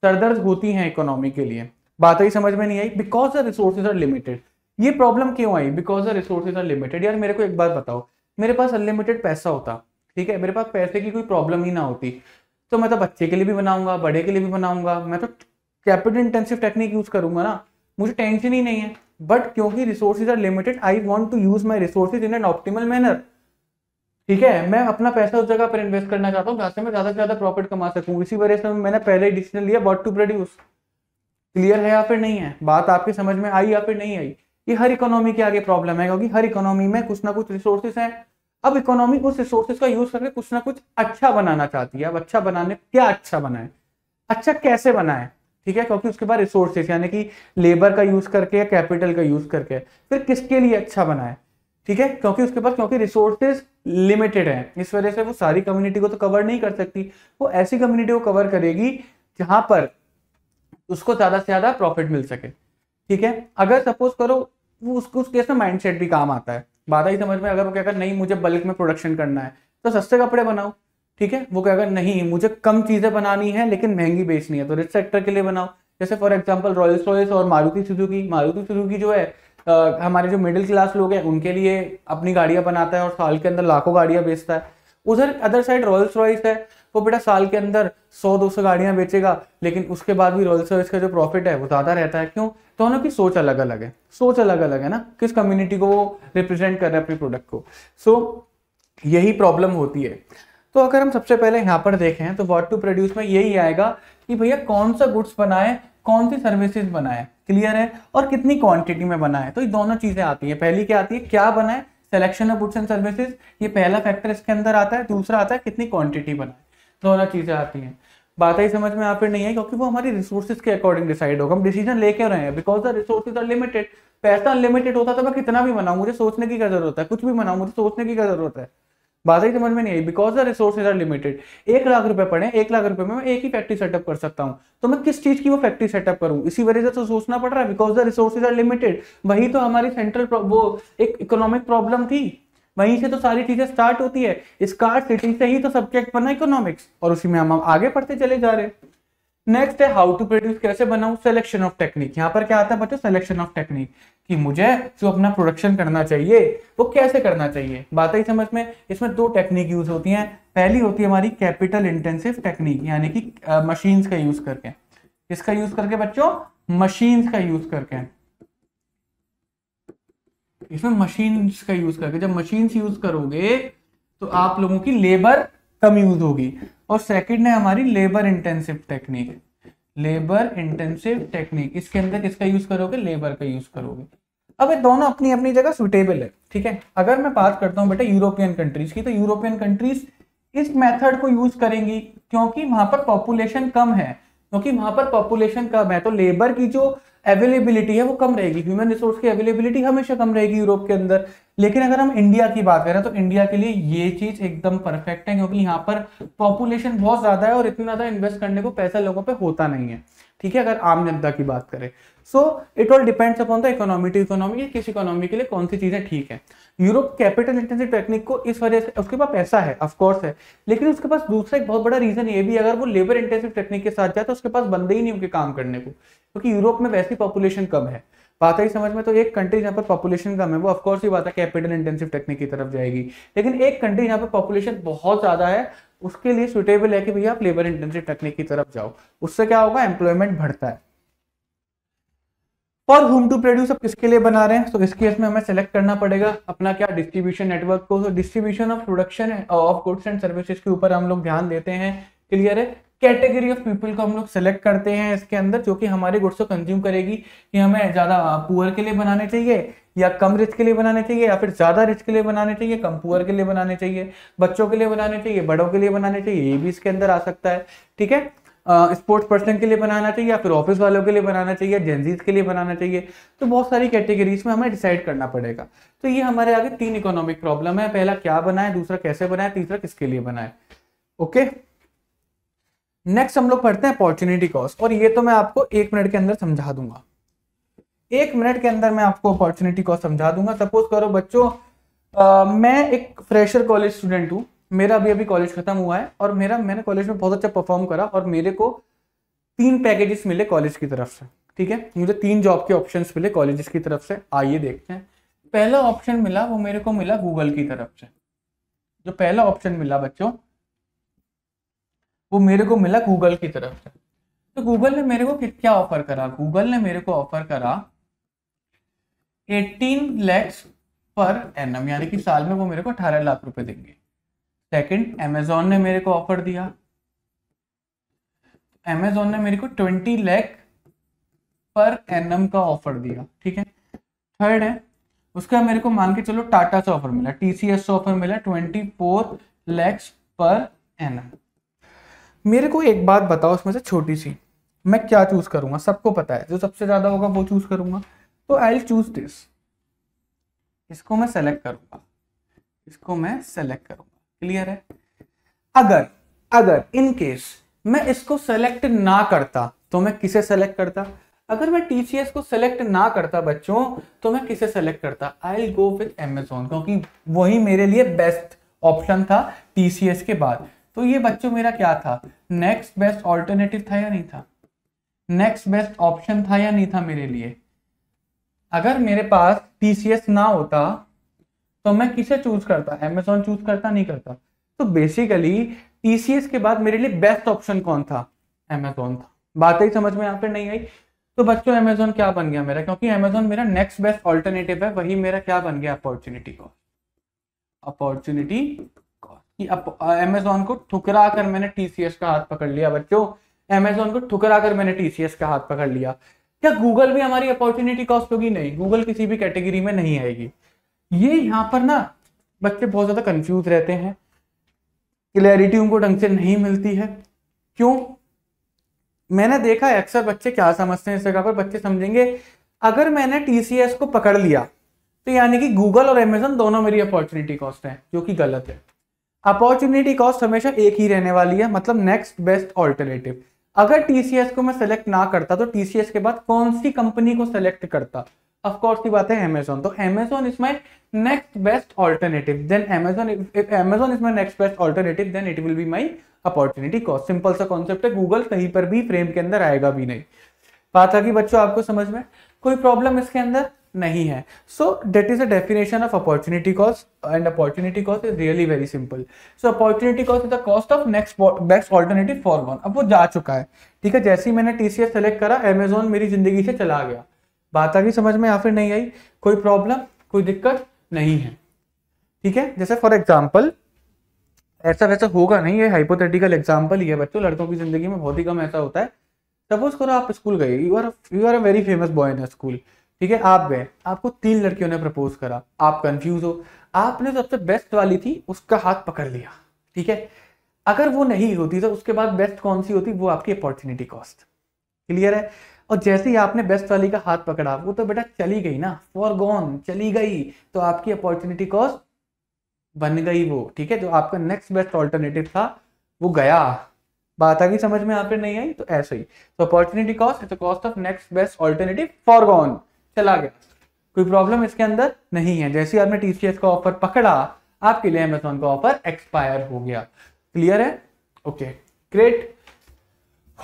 सरदर्द होती हैं इकोनॉमी के लिए बात ही तो समझ में नहीं आई because the resources are limited ये प्रॉब्लम क्यों आई because the resources are limited यार मेरे को एक बात बताओ मेरे पास अनलिमिटेड पैसा होता ठीक है मेरे पास पैसे की कोई प्रॉब्लम ही ना होती तो मैं तो बच्चे के लिए भी बनाऊंगा बड़े के लिए भी बनाऊंगा मैं तो कैपिटल इंटेंसिव टेक्निक यूज करूंगा ना मुझे टेंशन ही नहीं है बट क्योंकि resources are limited I want to use my resources in an optimal manner ठीक है मैं अपना पैसा उस जगह पर इन्वेस्ट करना चाहता हूँ जहां से मैं ज्यादा से ज्यादा प्रॉफिट कमा सकूँ इसी वजह से मैंने पहले डिसीजन लिया वॉट टू प्रोड्यूस क्लियर है या फिर नहीं है बात आपकी समझ में आई या फिर नहीं आई ये हर इकोनॉमी के आगे प्रॉब्लम है क्योंकि हर इकोनॉमी में कुछ ना कुछ रिसोर्सेस हैं अब इकोनॉमी उस रिसोर्सेज का यूज करके कुछ ना कुछ अच्छा बनाना चाहती है अब अच्छा बनाने क्या अच्छा बनाए अच्छा कैसे बनाए ठीक है क्योंकि उसके बाद रिसोर्सेस यानी कि लेबर का यूज करके कैपिटल का यूज करके फिर किसके लिए अच्छा बनाए ठीक है क्योंकि उसके पास क्योंकि रिसोर्सेज लिमिटेड हैं इस वजह से वो सारी कम्युनिटी को तो कवर नहीं कर सकती वो ऐसी कम्युनिटी को कवर करेगी जहां पर उसको ज्यादा से ज्यादा प्रॉफिट मिल सके ठीक है अगर सपोज करो वो उसको उस केस में माइंडसेट भी काम आता है बात आई समझ में अगर वो कहकर नहीं मुझे बल्क में प्रोडक्शन करना है तो सस्ते कपड़े बनाओ ठीक है वो कहकर नहीं मुझे कम चीज़ें बनानी है लेकिन महंगी बेचनी है तो रिच सेक्टर के लिए बनाओ जैसे फॉर एग्जाम्पल रॉयल्स रॉयल्स और मारुति सुजुकी मारुति सुजुकी जो है आ, हमारे जो मिडिल क्लास लोग हैं उनके लिए अपनी गाड़ियाँ बनाता है और साल के अंदर लाखों गाड़ियाँ बेचता है उधर अदर साइड रॉयल्स रॉयस है वो बेटा साल के अंदर सौ दो सौ गाड़ियाँ बेचेगा लेकिन उसके बाद भी रॉयल्स रॉयस का जो प्रॉफिट है वो ज़्यादा रहता है क्यों दोनों तो की सोच अलग अलग है सोच अलग अलग है ना किस कम्युनिटी को वो रिप्रेजेंट कर रहे हैं अपने प्रोडक्ट को सो so, यही प्रॉब्लम होती है तो अगर हम सबसे पहले यहाँ पर देखें तो वॉट टू प्रोड्यूस में यही आएगा कि भैया कौन सा गुड्स बनाए कौन सी सर्विसेज बनाए क्लियर है और कितनी क्वांटिटी में बनाए तो ये दोनों चीजें आती है पहली क्या आती है क्या बनाए selection of goods and services ये पहला फैक्टर इसके अंदर आता है दूसरा आता है कितनी क्वांटिटी बनाए दोनों चीजें आती हैं बात ही समझ में यहाँ नहीं है क्योंकि वो हमारी रिसोर्सेज के अकॉर्डिंग डिसाइड होगा हम डिसीजन लेके रहे हैं because the resources are limited पैसा अनलिमिटेड होता तो मैं कितना भी बनाऊँ मुझे सोचने की क्या जरूरत है कुछ भी मनाऊ मुझे सोचने की क्या जरूरत है बात ही समझ में नहीं आई because the resources are limited एक लाख रुपए पड़े एक लाख रुपए में मैं एक ही फैक्ट्री सेटअप कर सकता हूँ तो मैं किस चीज की वो फैक्ट्री सेटअप करूँ इसी वजह से तो सोचना पड़ रहा है because the resources are limited वही तो हमारी सेंट्रल वो एक इकोनॉमिक प्रॉब्लम थी वहीं से तो सारी चीजें स्टार्ट होती है स्कार सिटी से ही तो सब्जेक्ट बना इकोनॉमिक्स और उसी में हम आगे पढ़ते चले जा रहे हैं नेक्स्ट है हाउ टू प्रोड्यूस कैसे बनाऊ सेलेक्शन ऑफ टेक्निक यहाँ पर क्या आता है बच्चों सिलेक्शन ऑफ टेक्निक कि मुझे जो अपना प्रोडक्शन करना चाहिए वो कैसे करना चाहिए बात ही समझ में इसमें दो टेक्निक यूज होती हैं पहली होती है हमारी कैपिटल इंटेंसिव टेक्निक यानी कि मशीन्स का यूज करके इसका यूज करके बच्चों मशीन्स का यूज करके इसमें मशीन का यूज करके जब मशीन यूज करोगे तो आप लोगों की लेबर कम यूज होगी और सेकंड है हमारी labour intensive technique labour intensive technique इसके अंदर किसका यूज करोगे लेबर का यूज करोगे अब ये दोनों अपनी अपनी जगह सुटेबल है ठीक है अगर मैं बात करता हूँ बेटा यूरोपियन कंट्रीज की तो यूरोपियन कंट्रीज इस मेथड को यूज करेंगी क्योंकि वहां पर पॉपुलेशन कम है क्योंकि वहां पर पॉपुलेशन कम है तो लेबर की जो अवेलेबिलिटी है वो कम रहेगी ह्यूमन रिसोर्स की अवेलेबिलिटी हमेशा कम रहेगी यूरोप के अंदर लेकिन अगर हम इंडिया की बात करें तो इंडिया के लिए ये चीज एकदम परफेक्ट है क्योंकि यहाँ पर पॉपुलेशन बहुत ज्यादा है और इतना ज्यादा इन्वेस्ट करने को पैसा लोगों पे होता नहीं है ठीक है अगर आम जनता की बात करें so it all depends upon the economy to economy किस इकोनॉमी के लिए कौन सी चीजें ठीक है यूरोप कैपिटल इंटेंसिव टेक्निक को इस वजह से उसके पास पैसा है ऑफकोर्स है लेकिन उसके पास दूसरा एक बहुत बड़ा रीजन ये भी अगर वो लेबर इंटेंसिव टेक्निक के साथ जाए तो उसके पास बंदे ही नहीं उनके काम करने को क्योंकि यूरोप में वैसी पॉपुलेशन कम है बात ही समझ में तो एक कंट्री जहाँ पर पॉपुलेशन कम है वो ऑफकोर्स ही बात है कैपिटल इंटेंसिव टेक्निक की तरफ जाएगी लेकिन एक कंट्री जहाँ पर पॉपुलेशन बहुत ज़्यादा है उसके लिए सुटेबल है कि भैया आप लेबर इंटेंसिव टेक्निक की तरफ जाओ उससे क्या होगा एम्प्लॉयमेंट बढ़ता है फॉर होम टू प्रोड्यूस अब किसके लिए बना रहे हैं तो इसके इसमें हमें सेलेक्ट करना पड़ेगा अपना क्या डिस्ट्रीब्यूशन नेटवर्क को distribution of production of goods and services के ऊपर हम लोग ध्यान देते हैं क्लियर है कैटेगरी ऑफ पीपल को हम लोग सेलेक्ट करते हैं इसके अंदर जो कि हमारे गुड्स को कंज्यूम करेगी कि हमें ज़्यादा पुअर के लिए बनाने चाहिए या कम रिच के लिए बनाने चाहिए या फिर ज़्यादा रिच के लिए बनाने चाहिए कम पुअर के लिए बनाने चाहिए बच्चों के लिए बनाने चाहिए बड़ों के लिए बनाने चाहिए ये भी इसके अंदर आ सकता है ठीक है स्पोर्ट्स पर्सन के लिए बनाना चाहिए या फिर ऑफिस वालों के लिए बनाना चाहिए जेंजीज के लिए बनाना चाहिए तो बहुत सारी कैटेगरीज में हमें डिसाइड करना पड़ेगा तो ये हमारे आगे तीन इकोनॉमिक प्रॉब्लम है पहला क्या बनाए दूसरा कैसे बनाए तीसरा किसके लिए बनाए ओके okay? नेक्स्ट हम लोग पढ़ते हैं अपॉर्चुनिटी कॉस्ट और ये तो मैं आपको एक मिनट के अंदर समझा दूंगा एक मिनट के अंदर मैं आपको अपॉर्चुनिटी कॉस्ट समझा दूंगा सपोज करो बच्चों मैं एक फ्रेशर कॉलेज स्टूडेंट हूँ मेरा अभी अभी कॉलेज खत्म हुआ है और मेरा मैंने कॉलेज में बहुत अच्छा परफॉर्म करा और मेरे को तीन पैकेजेस मिले कॉलेज की तरफ से ठीक है मुझे तीन जॉब के ऑप्शन मिले कॉलेज की तरफ से आइए देखते हैं पहला ऑप्शन मिला वो मेरे को मिला गूगल की तरफ से जो पहला ऑप्शन मिला बच्चों वो मेरे को मिला गूगल की तरफ से तो गूगल ने मेरे को क्या ऑफर करा गूगल ने मेरे को ऑफर करा 18 लैक्स पर एन यानी कि साल में वो मेरे को 18 लाख रुपए देंगे सेकंड अमेजोन ने मेरे को ऑफर दिया अमेजोन ने मेरे को 20 लैख पर एन का ऑफर दिया ठीक है थर्ड है उसका मेरे को मान के चलो टाटा से ऑफर मिला टीसीएस से ऑफर मिला ट्वेंटी लैक्स पर एन मेरे को एक बात बताओ उसमें से छोटी सी मैं क्या चूज करूंगा सबको पता है जो सबसे ज्यादा होगा वो चूज करूंगा तो आई चूज दिस इसको मैं सेलेक्ट करूंगा इसको मैं सेलेक्ट करूंगा क्लियर है अगर अगर इन केस मैं इसको सेलेक्ट ना करता तो मैं किसे सेलेक्ट करता अगर मैं टीसीएस को सेलेक्ट ना करता बच्चों तो मैं किसे सेलेक्ट करता आई गो विथ एमेजोन क्योंकि वही मेरे लिए बेस्ट ऑप्शन था टीसीएस के बाद तो ये बच्चों मेरा क्या था नेक्स्ट बेस्ट ऑल्टरनेटिव था या नहीं था नेक्स्ट बेस्ट ऑप्शन था या नहीं था मेरे लिए अगर मेरे पास टीसीएस ना होता तो मैं किसे चूज करता एमेजोन चूज करता नहीं करता तो बेसिकली टीसीएस के बाद मेरे लिए बेस्ट ऑप्शन कौन था एमेजोन था बात ही समझ में यहाँ पे नहीं आई तो बच्चों अमेजोन क्या बन गया मेरा क्योंकि अमेजोन मेरा नेक्स्ट बेस्ट ऑल्टरनेटिव है वही मेरा क्या बन गया अपॉर्चुनिटी को अपॉर्चुनिटी कि अमेजोन को ठुकरा कर मैंने टीसीएस का हाथ पकड़ लिया बच्चों अमेजोन को ठुकरा कर मैंने टीसीएस का हाथ पकड़ लिया क्या गूगल भी हमारी अपॉर्चुनिटी कॉस्ट होगी नहीं गूगल किसी भी कैटेगरी में नहीं आएगी ये यहाँ पर ना बच्चे बहुत ज्यादा कंफ्यूज रहते हैं क्लैरिटी उनको ढंग से नहीं मिलती है क्यों मैंने देखा है अक्सर बच्चे क्या समझते हैं इस जगह पर बच्चे समझेंगे अगर मैंने टीसीएस को पकड़ लिया तो यानी कि गूगल और अमेजोन दोनों मेरी अपॉर्चुनिटी कॉस्ट है जो कि गलत है अपॉर्चुनिटी कॉस्ट हमेशा एक ही रहने वाली है मतलब नेक्स्ट बेस्ट ऑल्टरनेटिव अगर टीसीएस को मैं सेलेक्ट ना करता तो टीसीएस के बाद कौन सी कंपनी को सेलेक्ट करता ऑफकोर्स की बात है अमेजोन तो Amazon is my next best alternative then Amazon Amazon is my next best alternative then it will be my opportunity cost simple सा कॉन्सेप्ट है गूगल कहीं पर भी फ्रेम के अंदर आएगा भी नहीं बात आ गई बच्चों आपको समझ में कोई प्रॉब्लम इसके अंदर नहीं है so that is a definition of opportunity cost and opportunity cost is really very simple so opportunity cost is the cost of next best alternative for one अब वो जा चुका है ठीक है जैसे ही मैंने टी सी एस सेलेक्ट करा अमेजोन मेरी जिंदगी से चला गया बात आ गई समझ में या फिर नहीं आई कोई प्रॉब्लम कोई दिक्कत नहीं है ठीक है जैसे फॉर एग्जाम्पल ऐसा वैसा होगा नहीं ये हाइपोथेटिकल एग्जाम्पल ही है बच्चों लड़कों की जिंदगी में बहुत ही कम ऐसा होता है सपोज करो आप स्कूल गए you are you are a very famous boy in school ठीक है आप गए आपको तीन लड़कियों ने प्रपोज करा आप कंफ्यूज हो आपने सबसे बेस्ट वाली थी उसका हाथ पकड़ लिया ठीक है अगर वो नहीं होती तो उसके बाद बेस्ट कौन सी होती वो आपकी अपॉर्चुनिटी कॉस्ट क्लियर है और जैसे ही आपने बेस्ट वाली का हाथ पकड़ा वो तो बेटा चली गई ना फॉर गॉन चली गई तो आपकी अपॉर्चुनिटी कॉस्ट बन गई वो ठीक है जो तो आपका नेक्स्ट बेस्ट ऑल्टरनेटिव था वो गया बात आ गई समझ में आप नहीं आई तो ऐसे ही तो opportunity cost is the cost of next best alternative forgone चला गया कोई प्रॉब्लम इसके अंदर नहीं है जैसे आपने टीसीएस का ऑफर पकड़ा आपके लिए अमेजोन का ऑफर एक्सपायर हो गया क्लियर है ओके ग्रेट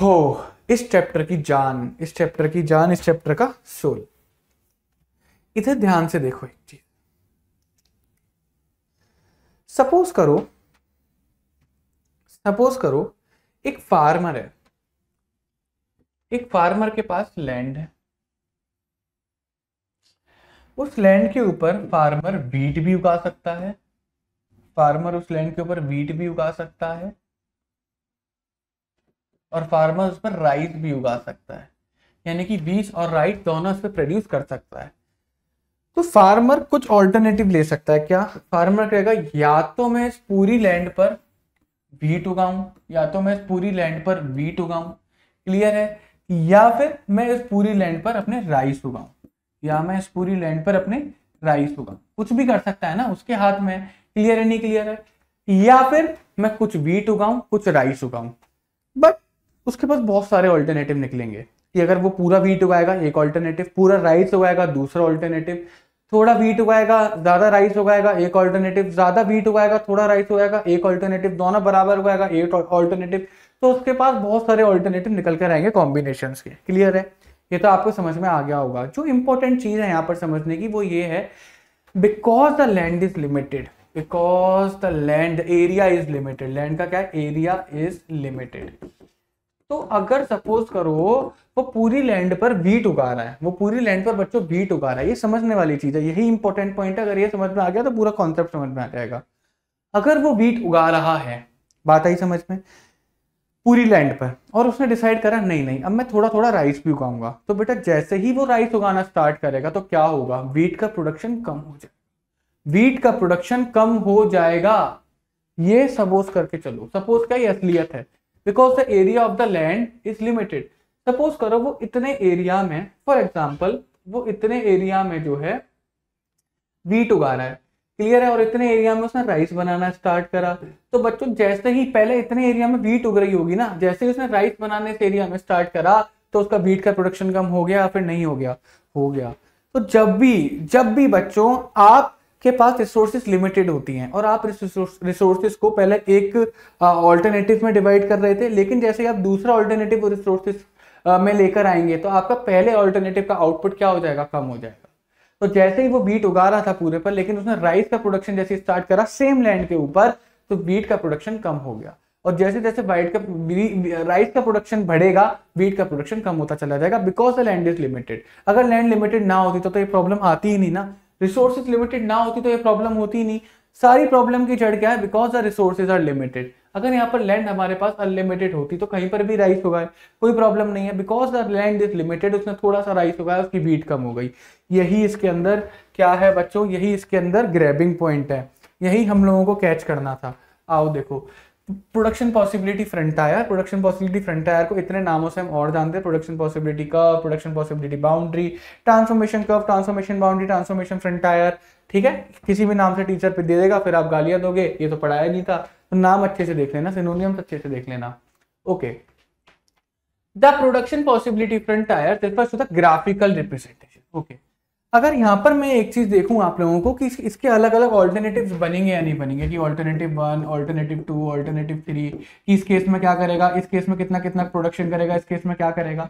हो इस चैप्टर की जान इस चैप्टर की जान इस चैप्टर का सोल इधर ध्यान से देखो एक चीज सपोज करो सपोज करो एक फार्मर है एक फार्मर के पास लैंड है उस लैंड के ऊपर फार्मर बीट भी उगा सकता है फार्मर उस लैंड के ऊपर वीट भी उगा सकता है और फार्मर उस पर राइस भी उगा सकता है यानी कि बीज और राइस दोनों उस पर प्रोड्यूस कर सकता है तो फार्मर कुछ ऑल्टरनेटिव ले सकता है क्या फार्मर कहेगा या तो मैं इस पूरी लैंड पर वीट उगाऊं या तो मैं इस पूरी लैंड पर वीट उगाऊं क्लियर है या फिर मैं इस पूरी लैंड पर अपने राइस उगाऊं या मैं इस पूरी लैंड पर अपने राइस उगा कुछ भी कर सकता है ना उसके हाथ में क्लियर है नहीं क्लियर है या फिर मैं कुछ बीट उगाऊं कुछ राइस उगाऊं बट उसके पास बहुत सारे ऑल्टरनेटिव निकलेंगे कि अगर वो पूरा वीट उगाएगा एक ऑल्टरनेटिव पूरा राइस उगाएगा दूसरा ऑल्टरनेटिव थोड़ा वीट उगाएगा ज्यादा राइस उगाएगा एक ऑल्टरनेटिव ज्यादा वीट उगाएगा थोड़ा राइस उगाएगा एक ऑल्टरनेटिव दोनों बराबर उगाएगा एक ऑल्टरनेटिव तो उसके पास बहुत सारे ऑल्टरनेटिव निकल कर आएंगे कॉम्बिनेशन के क्लियर है ये तो आपको समझ में आ गया होगा जो इंपॉर्टेंट चीज़ है यहाँ पर समझने की वो ये है because the land is limited because the land area is limited land का क्या है एरिया इज लिमिटेड तो अगर सपोज करो वो पूरी लैंड पर बीट उगा रहा है वो पूरी लैंड पर बच्चों बीट उगा रहा है ये समझने वाली चीज़ है यही इंपॉर्टेंट पॉइंट है अगर ये समझ में आ गया तो पूरा कॉन्सेप्ट समझ में आ जाएगा अगर वो बीट उगा रहा है बात आई समझ में पूरी लैंड पर और उसने डिसाइड करा नहीं नहीं अब मैं थोड़ा थोड़ा राइस भी उगाऊंगा तो बेटा जैसे ही वो राइस उगाना स्टार्ट करेगा तो क्या होगा वीट का प्रोडक्शन कम हो जाएगा वीट का प्रोडक्शन कम हो जाएगा ये सपोज करके चलो सपोज का ये असलियत है because the area of the land is limited suppose करो वो इतने एरिया में फॉर एग्जाम्पल वो इतने एरिया में जो है वीट उगा रहा है क्लियर है और इतने एरिया में उसने राइस बनाना स्टार्ट करा तो बच्चों जैसे ही पहले इतने एरिया में वीट उग रही होगी ना जैसे ही उसने राइस बनाने से एरिया में स्टार्ट करा तो उसका वीट का प्रोडक्शन कम हो गया फिर नहीं हो गया हो गया तो जब भी जब भी बच्चों आप के पास रिसोर्सेज लिमिटेड होती हैं और आप रिसोर्सेज को पहले एक ऑल्टरनेटिव में डिवाइड कर रहे थे लेकिन जैसे आप दूसरा ऑल्टरनेटिव रिसोर्सेज में लेकर आएंगे तो आपका पहले ऑल्टरनेटिव का आउटपुट क्या हो जाएगा कम हो जाएगा तो जैसे ही वो बीट उगा रहा था पूरे पर लेकिन उसने राइस का प्रोडक्शन जैसे स्टार्ट करा सेम लैंड के ऊपर तो बीट का प्रोडक्शन कम हो गया और जैसे जैसे वाइट का राइस का प्रोडक्शन बढ़ेगा वीट का प्रोडक्शन कम होता चला जाएगा because the land is limited अगर लैंड लिमिटेड ना होती तो, तो ये प्रॉब्लम आती ही नहीं ना रिसोर्सेज लिमिटेड ना होती तो ये प्रॉब्लम होती ही नहीं सारी प्रॉब्लम की जड़ क्या है because the resources are limited अगर यहाँ पर लैंड हमारे पास अनलिमिटेड होती तो कहीं पर भी राइस होगा कोई प्रॉब्लम नहीं है because the land is limited उसने थोड़ा सा राइस होगा उसकी बीट कम हो गई यही इसके अंदर क्या है बच्चों यही इसके अंदर ग्रैबिंग पॉइंट है यही हम लोगों को कैच करना था आओ देखो production possibility frontier production possibility frontier को इतने नामों से हम और जानते हैं production possibility curve production possibility boundary transformation curve transformation boundary transformation frontier ठीक है किसी भी नाम से टीचर पे दे देगा फिर आप गालियां दोगे ये तो पढ़ाया नहीं था तो नाम अच्छे से देख लेना सिनोनियम अच्छे से देख लेना okay the production possibility frontier refers to the graphical representation okay अगर यहाँ पर मैं एक चीज देखूँ आप लोगों को कि इसके अलग अलग ऑल्टरनेटिव बनेंगे या नहीं बनेंगे कि alternative one alternative two alternative three कि इस केस में क्या करेगा इस केस में कितना कितना प्रोडक्शन करेगा इस केस में क्या करेगा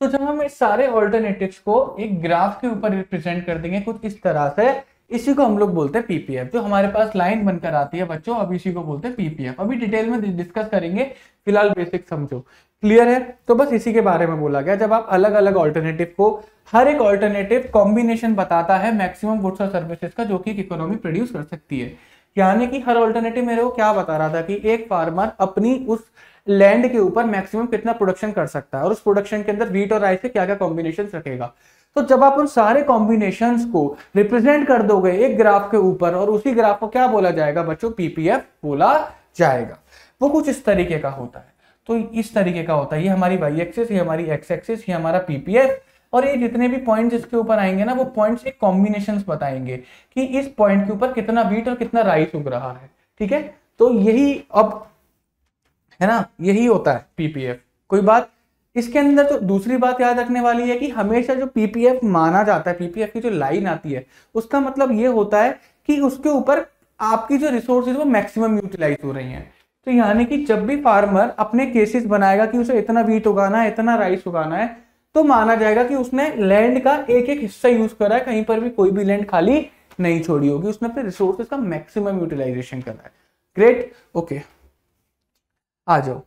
तो जब हम इस सारे ऑल्टरनेटिव को एक ग्राफ के ऊपर रिप्रेजेंट कर देंगे कुछ इस तरह से इसी को हम लोग बोलते हैं पीपीएफ जो हमारे पास लाइन बनकर आती है बच्चों अब इसी को बोलते हैं पीपीएफ अभी डिटेल में डिस्कस करेंगे फिलहाल बेसिक समझो क्लियर है तो बस इसी के बारे में बोला गया जब आप अलग अलग ऑल्टरनेटिव को हर एक ऑल्टरनेटिव कॉम्बिनेशन बताता है मैक्सिमम गुड्स और सर्विसेज का जो कि इकोनॉमी प्रोड्यूस कर सकती है यानी कि हर ऑल्टरनेटिव मेरे को क्या बता रहा था कि एक फार्मर अपनी उस लैंड के ऊपर मैक्सिमम कितना प्रोडक्शन कर सकता है और उस प्रोडक्शन के अंदर वीट और राइस के क्या क्या कॉम्बिनेशन रखेगा तो जब आप उन सारे कॉम्बिनेशन को रिप्रेजेंट कर दोगे एक ग्राफ के ऊपर और उसी ग्राफ को क्या बोला जाएगा बच्चों पीपीएफ बोला जाएगा वो कुछ इस तरीके का होता है तो इस तरीके का होता है ये हमारी वाई एक्सेस ये हमारी एक्स एक्सेस ये हमारा पीपीएफ और ये जितने भी पॉइंट्स इसके ऊपर आएंगे ना वो पॉइंट्स एक कॉम्बिनेशन बताएंगे कि इस पॉइंट के ऊपर कितना बीट और कितना राइस उग रहा है ठीक है तो यही अब है ना यही होता है पीपीएफ कोई बात इसके अंदर तो दूसरी बात याद रखने वाली है कि हमेशा जो पीपीएफ माना जाता है पीपीएफ की जो लाइन आती है उसका मतलब ये होता है कि उसके ऊपर आपकी जो रिसोर्सेज वो मैक्सिमम यूटिलाइज हो रही हैं तो यानी कि जब भी फार्मर अपने केसेस बनाएगा कि उसे इतना वीट उगाना है इतना राइस उगाना है तो माना जाएगा कि उसने लैंड का एक एक हिस्सा यूज करा है कहीं पर भी कोई भी लैंड खाली नहीं छोड़ी होगी उसने अपने रिसोर्सेज का मैक्सिमम यूटिलाइजेशन करा है ग्रेट ओके आ जाओ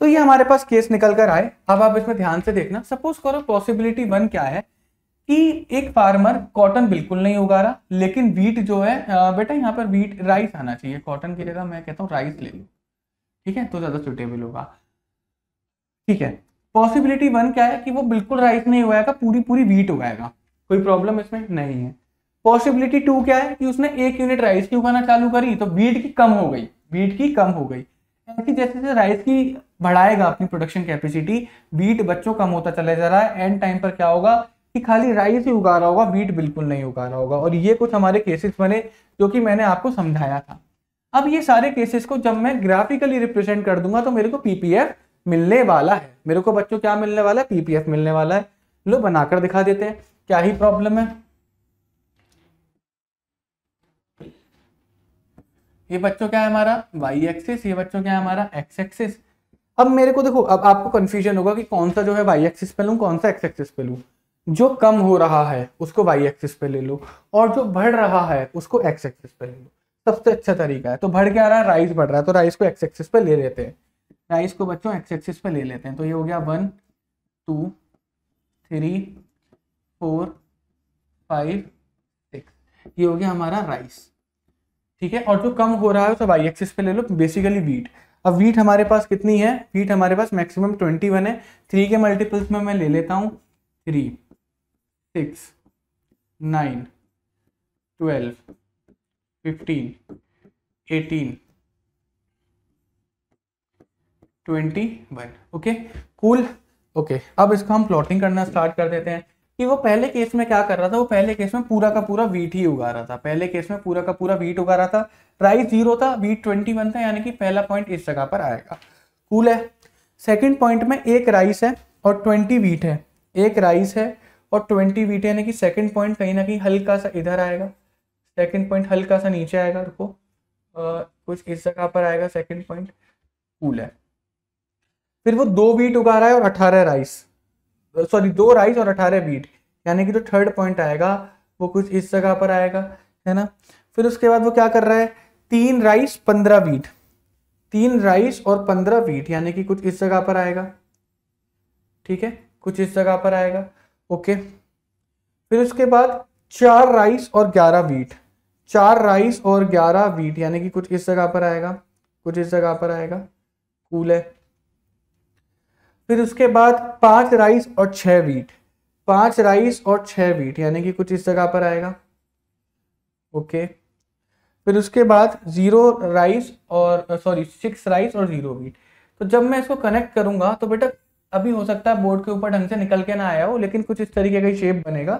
तो ये हमारे पास केस निकल कर आए अब आप इसमें ध्यान से देखना सपोज करो पॉसिबिलिटी वन क्या है कि एक फार्मर कॉटन बिल्कुल नहीं उगा रहा लेकिन वीट जो है बेटा यहाँ पर वीट राइस आना चाहिए कॉटन की जगह मैं कहता हूँ राइस ले लूँ ठीक है तो ज़्यादा सुटेबल होगा ठीक है पॉसिबिलिटी वन क्या है कि वो बिल्कुल राइस नहीं उगाएगा पूरी पूरी वीट उगाएगा कोई प्रॉब्लम इसमें नहीं है पॉसिबिलिटी टू क्या है कि उसने एक यूनिट राइस की उगाना चालू करी तो वीट की कम हो गई वीट की कम हो गई ऐसी जैसे जैसे राइस की बढ़ाएगा अपनी प्रोडक्शन कैपेसिटी वीट बच्चों कम होता चला जा रहा है एंड टाइम पर क्या होगा कि खाली राइस ही उगा रहा होगा वीट बिल्कुल नहीं उगा रहा होगा और ये कुछ हमारे केसेस बने जो कि मैंने आपको समझाया था अब ये सारे केसेस को जब मैं ग्राफिकली रिप्रेजेंट कर दूंगा तो मेरे को पीपीएफ मिलने वाला है मेरे को बच्चों क्या मिलने वाला है पीपीएफ मिलने वाला है लो बनाकर दिखा देते हैं क्या ही प्रॉब्लम है ये बच्चों क्या है हमारा वाई एक्सिस ये बच्चों क्या है हमारा एक्स एक्सिस अब मेरे को देखो अब आपको कंफ्यूजन होगा कि कौन सा जो है वाई एक्सिस पे लू कौन सा एक्स एक्सिस पे लू जो कम हो रहा है उसको वाई एक्सिस पे ले लो और जो बढ़ रहा है उसको एक्स एक्सिस पे ले लो सबसे अच्छा तरीका है तो बढ़ के आ रहा है राइस बढ़ रहा है तो राइस को एक्स एक्सिस पे ले लेते हैं राइस को बच्चों एक्स एक्सिस पे ले लेते हैं तो ये हो गया one two three four five six ये हो गया हमारा राइस ठीक है और जो कम हो रहा है तो वाई एक्सिस पे ले लो बेसिकली बीट अब वीट हमारे पास कितनी है वीट हमारे पास मैक्सिमम ट्वेंटी वन है थ्री के मल्टीपल्स में मैं ले लेता हूँ three six nine twelve fifteen eighteen twenty one okay cool okay अब इसको हम प्लॉटिंग करना स्टार्ट कर देते हैं कि वो पहले केस में क्या कर रहा था वो पहले केस में पूरा का पूरा वीट ही उगा रहा था पहले केस में पूरा का पूरा वीट उगा रहा था प्राइस जीरो था वीट ट्वेंटी वन था यानी कि पहला पॉइंट इस जगह पर आएगा कूल है सेकेंड पॉइंट में एक राइस है और ट्वेंटी वीट है एक राइस है और ट्वेंटी वीट यानी कि सेकेंड पॉइंट कहीं ना कहीं हल्का सा इधर आएगा सेकेंड पॉइंट हल्का सा नीचे आएगा रुको कुछ इस जगह पर आएगा सेकेंड पॉइंट कूल है फिर वो दो वीट उगा रहा है और अठारह राइस सॉरी दो राइस और अठारह बीट यानी कि जो तो थर्ड पॉइंट आएगा वो कुछ इस जगह पर आएगा है ना फिर उसके बाद वो क्या कर रहा है तीन राइस पंद्रह बीट तीन राइस और पंद्रह बीट यानी कि कुछ इस जगह पर आएगा ठीक है कुछ इस जगह पर आएगा ओके फिर उसके बाद चार राइस और ग्यारह बीट चार राइस और ग्यारह बीट यानी कि कुछ इस जगह पर आएगा कुछ इस जगह पर आएगा कूल है फिर उसके बाद पांच राइस और छह वीट पांच राइस और छह वीट यानी कि कुछ इस जगह पर आएगा ओके फिर उसके बाद जीरो राइस और सॉरी सिक्स राइस और जीरो वीट तो जब मैं इसको कनेक्ट करूंगा तो बेटा अभी हो सकता है बोर्ड के ऊपर ढंग से निकल के ना आया हो लेकिन कुछ इस तरीके का शेप बनेगा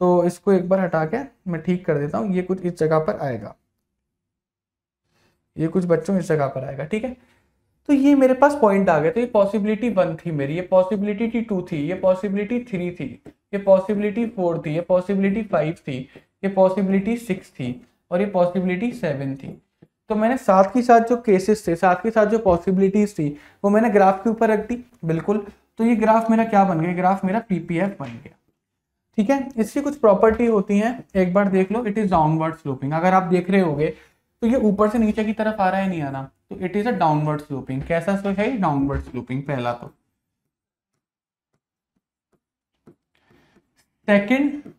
तो इसको एक बार हटा के मैं ठीक कर देता हूँ ये कुछ इस जगह पर आएगा ये कुछ बच्चों इस जगह पर आएगा ठीक है तो ये मेरे पास पॉइंट आ गए तो ये पॉसिबिलिटी वन थी मेरी ये पॉसिबिलिटी टू थी ये पॉसिबिलिटी थ्री थी ये पॉसिबिलिटी फोर थी ये पॉसिबिलिटी फाइव थी ये पॉसिबिलिटी सिक्स थी और ये पॉसिबिलिटी सेवन थी तो मैंने साथ के साथ जो केसेस थे साथ के साथ जो पॉसिबिलिटीज थी वो मैंने ग्राफ के ऊपर रख दी बिल्कुल तो ये ग्राफ मेरा क्या बन गया ग्राफ मेरा पीपीएफ बन गया ठीक है इसकी कुछ प्रॉपर्टी होती हैं एक बार देख लो इट इज डाउनवर्ड स्लोपिंग अगर आप देख रहे होगे तो ये ऊपर से नीचे की तरफ आ रहा है नहीं आना तो it is a downward sloping कैसा स्लोप है डाउनवर्ड स्लोपिंग पहला तो सेकंड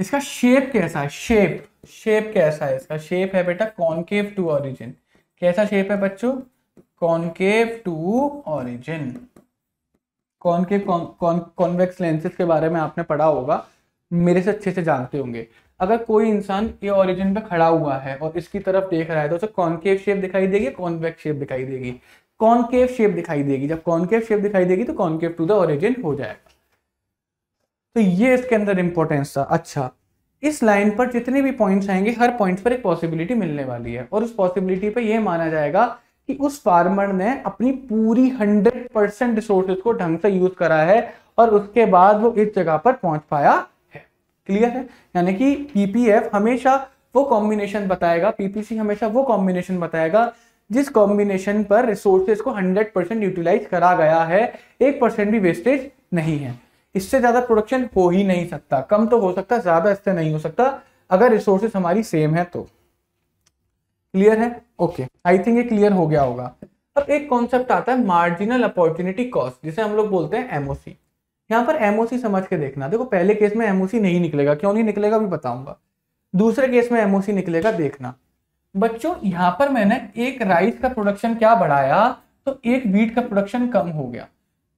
इसका शेप कैसा है शेप शेप कैसा है इसका शेप है बेटा कॉनकेव टू ऑरिजिन कैसा शेप है बच्चों concave to origin con convex lenses के बारे में आपने पढ़ा होगा मेरे से अच्छे से जानते होंगे अगर कोई इंसान ये ओरिजिन पे खड़ा हुआ है और इसकी तरफ देख रहा है तो उसे कॉन्केव शेप दिखाई देगी कॉन्वेक्स शेप दिखाई देगी कॉन्केव शेप दिखाई देगी जब कॉन्केव शेप दिखाई देगी तो कॉन्केव टू द ओरिजिन हो जाएगा तो ये इसके अंदर इंपॉर्टेंस था अच्छा इस लाइन पर जितने भी पॉइंट्स आएंगे हर पॉइंट पर एक पॉसिबिलिटी मिलने वाली है और उस पॉसिबिलिटी पर यह माना जाएगा कि उस फार्मर ने अपनी पूरी हंड्रेड परसेंट रिसोर्सेज को ढंग से यूज करा है और उसके बाद वो इस जगह पर पहुंच पाया क्लियर है यानी कि पीपीएफ हमेशा वो कॉम्बिनेशन बताएगा पीपीसी हमेशा वो कॉम्बिनेशन बताएगा जिस कॉम्बिनेशन पर रिसोर्सेज को 100 परसेंट यूटिलाइज करा गया है एक परसेंट भी वेस्टेज नहीं है इससे ज़्यादा प्रोडक्शन हो ही नहीं सकता कम तो हो सकता ज़्यादा इससे नहीं हो सकता अगर रिसोर्सेज हमारी सेम तो। है तो क्लियर है ओके आई थिंक ये क्लियर हो गया होगा अब एक कॉन्सेप्ट आता है मार्जिनल अपॉर्चुनिटी कॉस्ट जिसे हम लोग बोलते हैं एमओसी यहाँ पर एमओसी समझ के देखना देखो पहले केस में एमओसी नहीं निकलेगा क्यों नहीं निकलेगा भी बताऊंगा दूसरे केस में एमओसी निकलेगा देखना बच्चों यहाँ पर मैंने एक राइस का प्रोडक्शन क्या बढ़ाया तो एक वीट का प्रोडक्शन कम हो गया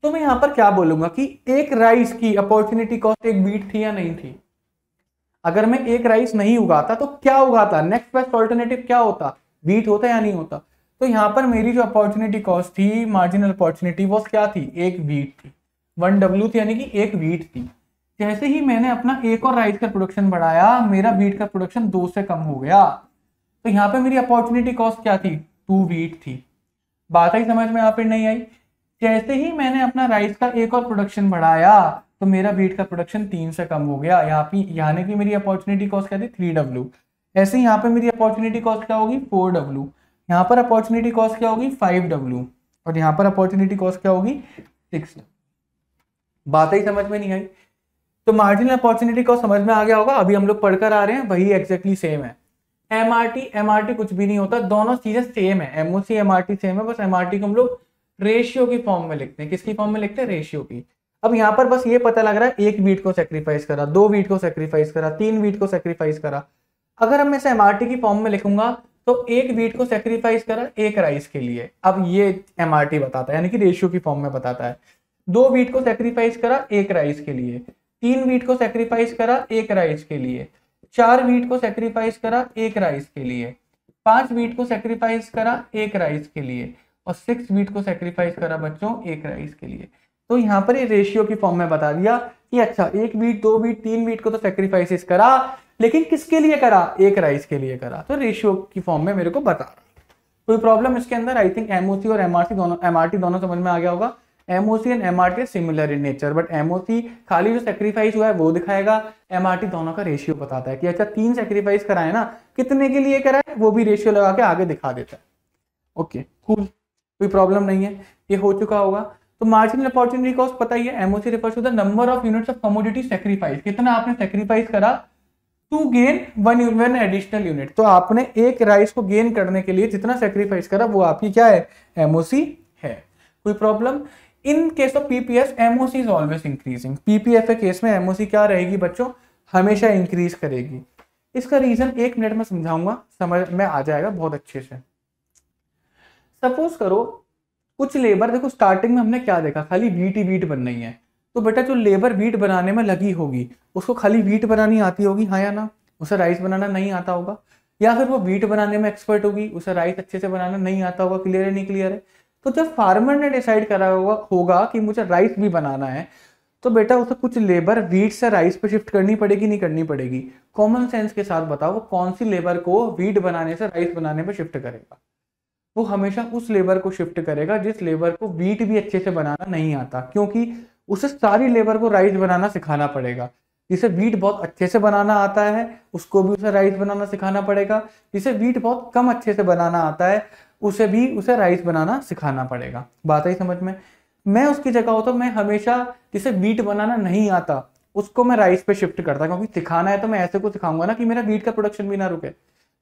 तो मैं यहाँ पर क्या बोलूंगा कि एक राइस की अपॉर्चुनिटी कॉस्ट एक बीट थी या नहीं थी अगर मैं एक राइस नहीं उगाता तो क्या उगाता नेक्स्ट बेस्ट ऑल्टरनेटिव क्या होता बीट होता या नहीं होता तो यहाँ पर मेरी जो अपॉर्चुनिटी कॉस्ट थी मार्जिनल अपॉर्चुनिटी वो क्या थी एक बीट थी वन डब्ल्यू थी यानी कि एक वीट थी जैसे ही मैंने अपना एक और राइस का प्रोडक्शन बढ़ाया मेरा वीट का प्रोडक्शन दो से कम हो गया तो यहाँ पे मेरी अपॉर्चुनिटी कॉस्ट क्या थी टू वीट थी बात ही समझ में यहाँ पे नहीं आई जैसे ही मैंने अपना राइस का एक और प्रोडक्शन बढ़ाया तो मेरा वीट का प्रोडक्शन तीन से कम हो गया यहाँ पे यानी कि मेरी अपॉर्चुनिटी कॉस्ट क्या थी थ्री डब्ल्यू ऐसे यहाँ पे मेरी अपॉर्चुनिटी कॉस्ट क्या होगी फोर डब्ल्यू यहाँ पर अपॉर्चुनिटी कॉस्ट क्या होगी फाइव डब्ल्यू और यहाँ पर अपॉर्चुनिटी कॉस्ट क्या होगी सिक्स डब्ल्यू बात ही समझ में नहीं आई तो मार्जिनल अपॉर्चुनिटी को समझ में आ गया होगा अभी हम लोग पढ़कर आ रहे हैं वही एग्जैक्टली सेम है आर टी कुछ भी नहीं होता दोनों चीजें सेम है एमओसी एमआरटी सेम है बस टी को हम लोग रेशियो की फॉर्म में लिखते हैं किसकी फॉर्म में लिखते हैं रेशियो की अब यहाँ पर बस ये पता लग रहा है एक वीट को सेक्रीफाइस करा दो वीट को सेक्रीफाइस करा तीन वीट को सेक्रीफाइस करा अगर हम इसे टी की फॉर्म में लिखूंगा तो एक वीट को सेक्रीफाइस करा एक राइस के लिए अब ये टी बताता है यानी कि रेशियो की फॉर्म में बताता है दो वीट को सेक्रीफाइस करा एक राइस के लिए तीन वीट को सेक्रीफाइस करा एक राइस के लिए चार वीट को सेक्रीफाइस करा एक राइस के लिए पांच वीट को सेक्रीफाइस करा एक राइस के लिए और सिक्स वीट को सेक्रीफाइस करा बच्चों एक राइस के लिए तो यहाँ पर ही रेशियो की फॉर्म में बता दिया कि अच्छा एक वीट दो वीट तीन वीट को तो सेक्रीफाइस करा लेकिन किसके लिए करा एक राइस के लिए करा तो रेशियो की फॉर्म में मेरे को बता कोई प्रॉब्लम इसके अंदर आई थिंक एमओसी और एमआरसी दोनों एमआरटी दोनों समझ में आ गया होगा MOC and MRT similar in nature but MOC खाली जो सेक्रीफाइस हुआ है वो दिखाएगा एमआरटी दोनों का रेशियो बताता है कि अच्छा तीन सेक्रीफाइस कराए ना कितने के लिए कराए वो भी रेशियो लगा के आगे दिखा देता है ओके कूल कोई प्रॉब्लम नहीं है ये हो चुका होगा तो मार्जिनल अपॉर्चुनिटी कॉस्ट पता ही है MOC refers to the number of units of commodity sacrifice कितना आपने सेक्रीफाइस करा to gain one one additional unit तो आपने एक राइस को गेन करने के लिए जितना सेक्रीफाइस करा वो आपकी क्या है एमओसी है कोई problem in case of PPF MOC is always increasing PPF case में एमओसी क्या रहेगी बच्चों हमेशा इंक्रीज करेगी इसका रीजन एक मिनट में समझाऊंगा समझ में आ जाएगा बहुत अच्छे से सपोज करो कुछ लेबर देखो स्टार्टिंग में हमने क्या देखा खाली वीट ही वीट बन रही है तो बेटा जो लेबर वीट बनाने में लगी होगी उसको खाली वीट बनानी आती होगी हाँ या ना उसे राइस बनाना नहीं आता होगा या फिर वो वीट बनाने में एक्सपर्ट होगी उसे राइस अच्छे से बनाना नहीं आता होगा क्लियर है नहीं क्लियर है तो जब फार्मर ने डिसाइड करा होगा होगा कि मुझे राइस भी बनाना है तो बेटा उसे कुछ लेबर वीट से राइस पे शिफ्ट करनी पड़ेगी नहीं करनी पड़ेगी कॉमन सेंस के साथ बताओ वो कौन सी लेबर को वीट बनाने से राइस बनाने पे शिफ्ट करेगा वो हमेशा उस लेबर को शिफ्ट करेगा जिस लेबर को वीट भी अच्छे से बनाना नहीं आता क्योंकि उसे सारी लेबर को राइस बनाना सिखाना पड़ेगा जिसे वीट बहुत अच्छे से बनाना आता है उसको भी उसे राइस बनाना सिखाना पड़ेगा जिसे वीट बहुत कम अच्छे से बनाना आता है उसे भी उसे राइस बनाना सिखाना पड़ेगा बात आई समझ में मैं उसकी जगह होता तो मैं हमेशा जिसे बीट बनाना नहीं आता उसको मैं राइस पे शिफ्ट करता क्योंकि सिखाना है तो मैं ऐसे को सिखाऊंगा ना कि मेरा बीट का प्रोडक्शन भी ना रुके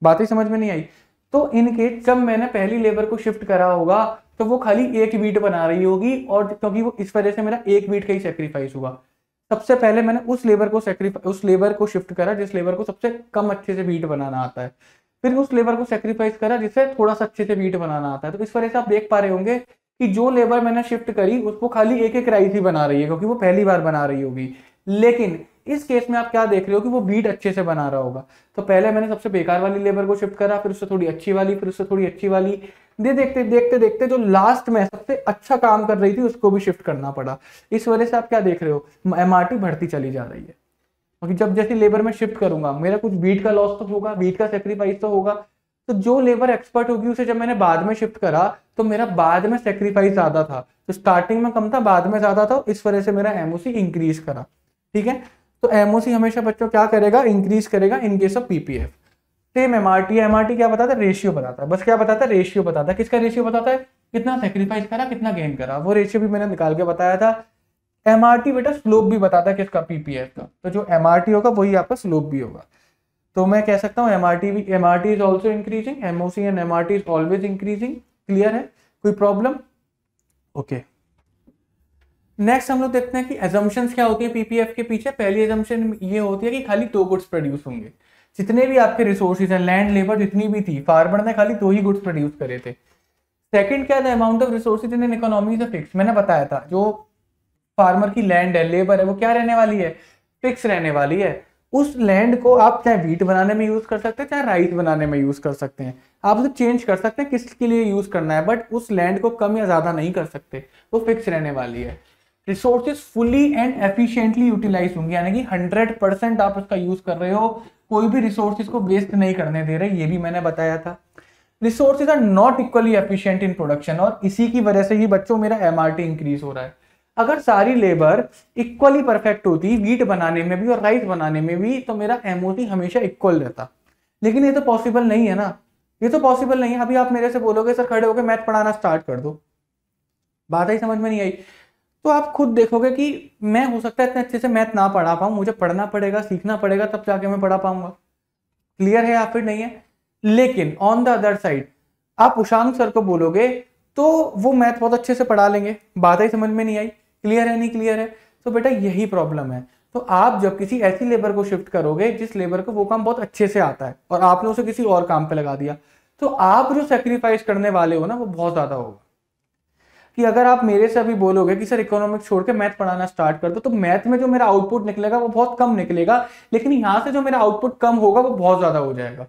बात ही समझ में नहीं आई तो इनके जब मैंने पहली लेबर को शिफ्ट करा होगा तो वो खाली एक बीट बना रही होगी और क्योंकि वो इस वजह से मेरा एक बीट का ही सेक्रीफाइस हुआ सबसे पहले मैंने उस लेबर को सेक्रीफाइस उस लेबर को शिफ्ट करा जिस लेबर को सबसे कम अच्छे से बीट बनाना आता है फिर उस लेबर को सेक्रीफाइस करा जिससे थोड़ा सा अच्छे से मीट बनाना आता है तो इस वजह से आप देख पा रहे होंगे कि जो लेबर मैंने शिफ्ट करी उसको खाली एक एक राइस ही बना रही है क्योंकि वो पहली बार बना रही होगी लेकिन इस केस में आप क्या देख रहे हो कि वो बीट अच्छे से बना रहा होगा तो पहले मैंने सबसे बेकार वाली लेबर को शिफ्ट करा फिर उससे थोड़ी अच्छी वाली फिर उससे थोड़ी अच्छी वाली दे देखते देखते देखते जो लास्ट में सबसे अच्छा काम कर रही थी उसको भी शिफ्ट करना पड़ा इस वजह से आप क्या देख रहे हो एम भर्ती चली जा रही है क्योंकि जब जैसे लेबर में शिफ्ट करूंगा मेरा कुछ वीट का लॉस तो होगा वीट का सेक्रीफाइस तो होगा तो जो लेबर एक्सपर्ट होगी उसे जब मैंने बाद में शिफ्ट करा तो मेरा बाद में सेक्रीफाइस ज्यादा था तो स्टार्टिंग में कम था बाद में ज्यादा था इस वजह से मेरा एमओसी इंक्रीज करा ठीक है तो एमओसी हमेशा बच्चों क्या करेगा इंक्रीज करेगा in case of PPF same R T क्या बताता है रेशियो बताता है बस क्या बताता है रेशियो बताता है किसका रेशियो बताता है कितना सेक्रीफाइस करा कितना गेन करा वो रेशियो भी मैंने निकाल के बताया था एमआरटी बेटा स्लोप भी बताता है किसका पीपीएफ का तो जो एम होगा वही आपका स्लोप भी होगा तो मैं कह सकता हूँ एमआरटी भी MRT is also increasing MOC and MRT is always increasing clear है कोई प्रॉब्लम ओके नेक्स्ट हम लोग देखते हैं कि एजम्पन्स क्या होती है पीपीएफ के पीछे पहली एजम्पन ये होती है कि खाली दो गुड्स प्रोड्यूस होंगे जितने भी आपके रिसोर्सेज हैं लैंड लेबर जितनी भी थी फार्मर ने खाली दो ही गुड्स प्रोड्यूस करे थे सेकंड क्या था amount of resources in an economy is fix मैंने बताया था जो फार्मर की लैंड है लेबर है वो क्या रहने वाली है फिक्स रहने वाली है उस लैंड को आप चाहे वीट बनाने में यूज़ कर सकते हैं चाहे राइस बनाने में यूज़ कर सकते हैं आप उसे चेंज कर सकते हैं किसके लिए यूज़ करना है बट उस लैंड को कम या ज़्यादा नहीं कर सकते वो फिक्स रहने वाली है resources fully and efficiently utilise होंगे यानी कि हंड्रेड परसेंट आप उसका यूज़ कर रहे हो कोई भी रिसोर्सेज को वेस्ट नहीं करने दे रहे ये भी मैंने बताया था resources are not equally efficient in production और इसी की वजह से ही बच्चों मेरा एम इंक्रीज हो रहा है अगर सारी लेबर इक्वली परफेक्ट होती वीट बनाने में भी और राइस बनाने में भी तो मेरा एमओटी हमेशा इक्वल रहता लेकिन ये तो पॉसिबल नहीं है ना ये तो पॉसिबल नहीं है अभी आप मेरे से बोलोगे सर खड़े होकर मैथ पढ़ाना स्टार्ट कर दो बात ही समझ में नहीं आई तो आप खुद देखोगे कि मैं हो सकता है इतने अच्छे से मैथ ना पढ़ा पाऊँ मुझे पढ़ना पड़ेगा सीखना पड़ेगा तब जाके मैं पढ़ा पाऊंगा क्लियर है या फिर नहीं है लेकिन ऑन द अदर साइड आप उशांक सर को बोलोगे तो वो मैथ बहुत अच्छे से पढ़ा लेंगे बात ही समझ में नहीं आई क्लियर है नहीं क्लियर है तो बेटा यही प्रॉब्लम है तो आप जब किसी ऐसी लेबर को शिफ्ट करोगे जिस लेबर को वो काम बहुत अच्छे से आता है और आपने उसे किसी और काम पे लगा दिया तो आप जो सेक्रीफाइस करने वाले हो ना वो बहुत ज़्यादा होगा कि अगर आप मेरे से अभी बोलोगे कि सर इकोनॉमिक्स छोड़ के मैथ पढ़ाना स्टार्ट कर दो तो मैथ में जो मेरा आउटपुट निकलेगा वो बहुत कम निकलेगा लेकिन यहां से जो मेरा आउटपुट कम होगा वो बहुत ज़्यादा हो जाएगा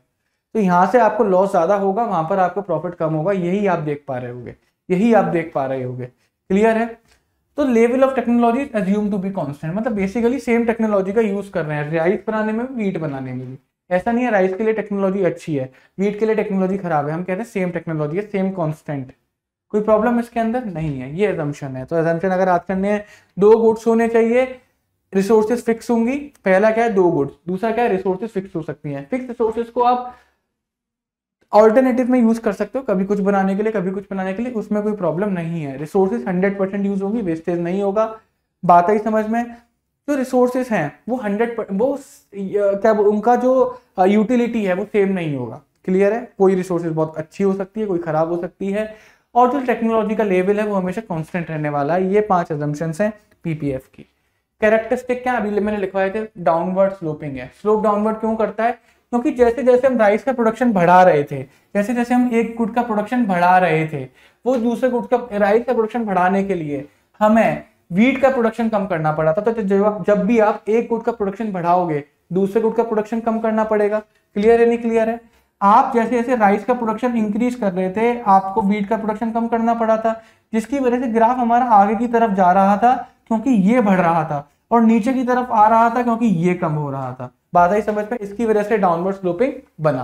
तो यहां से आपको लॉस ज़्यादा होगा वहां पर आपको प्रॉफिट कम होगा यही आप देख पा रहे होगे यही आप देख पा रहे होगे क्लियर है तो level of technology assume to be constant मतलब बेसिकली सेम टेक्नोलॉजी का यूज कर रहे हैं राइस बनाने में वीट बनाने में भी ऐसा नहीं है राइस के लिए टेक्नोलॉजी अच्छी है वीट के लिए टेक्नोलॉजी खराब है हम कहते हैं सेम टेक्नोलॉजी है सेम कॉन्स्टेंट कोई प्रॉब्लम इसके अंदर नहीं है ये एजम्पन है तो एजम्पन अगर याद करने हैं दो गुड्स होने चाहिए रिसोर्सेज फिक्स होंगी पहला क्या है दो गुड्स दूसरा क्या है रिसोर्सेज फिक्स हो सकती हैं फिक्स रिसोर्सेज को आप ऑल्टरनेटिव में यूज कर सकते हो कभी कुछ बनाने के लिए कभी कुछ बनाने के लिए उसमें कोई प्रॉब्लम नहीं है रिसोर्सेज हंड्रेड परसेंट यूज होगी वेस्टेज नहीं होगा बात आई समझ में जो रिसोर्सेज हैं वो हंड्रेड वो क्या उनका जो यूटिलिटी है वो सेम नहीं होगा क्लियर है कोई रिसोर्सेज बहुत अच्छी हो सकती है कोई खराब हो सकती है और जो टेक्नोलॉजी का लेवल है वो हमेशा कॉन्स्टेंट रहने वाला है ये पांच एजम्पन्स हैं पीपीएफ की कैरेक्टरिस्टिक क्या अभी मैंने लिखवाए कि डाउनवर्ड स्लोपिंग है स्लोप डाउनवर्ड क्यों करता है क्योंकि तो जैसे जैसे हम राइस का प्रोडक्शन बढ़ा रहे थे जैसे जैसे हम एक गुट का प्रोडक्शन बढ़ा रहे थे वो दूसरे गुट का राइस का प्रोडक्शन बढ़ाने के लिए हमें वीट का प्रोडक्शन कम करना पड़ा था तो जब भी आप एक गुट का प्रोडक्शन बढ़ाओगे दूसरे गुट का प्रोडक्शन कम करना पड़ेगा क्लियर है नहीं क्लियर है आप जैसे जैसे राइस का प्रोडक्शन इंक्रीज कर रहे थे आपको वीट का प्रोडक्शन कम करना पड़ा था जिसकी वजह से ग्राफ हमारा आगे की तरफ जा रहा था क्योंकि ये बढ़ रहा था और नीचे की तरफ आ रहा था क्योंकि ये कम हो रहा था बात ही समझ में इसकी वजह से डाउनवर्ड स्लोपिंग बना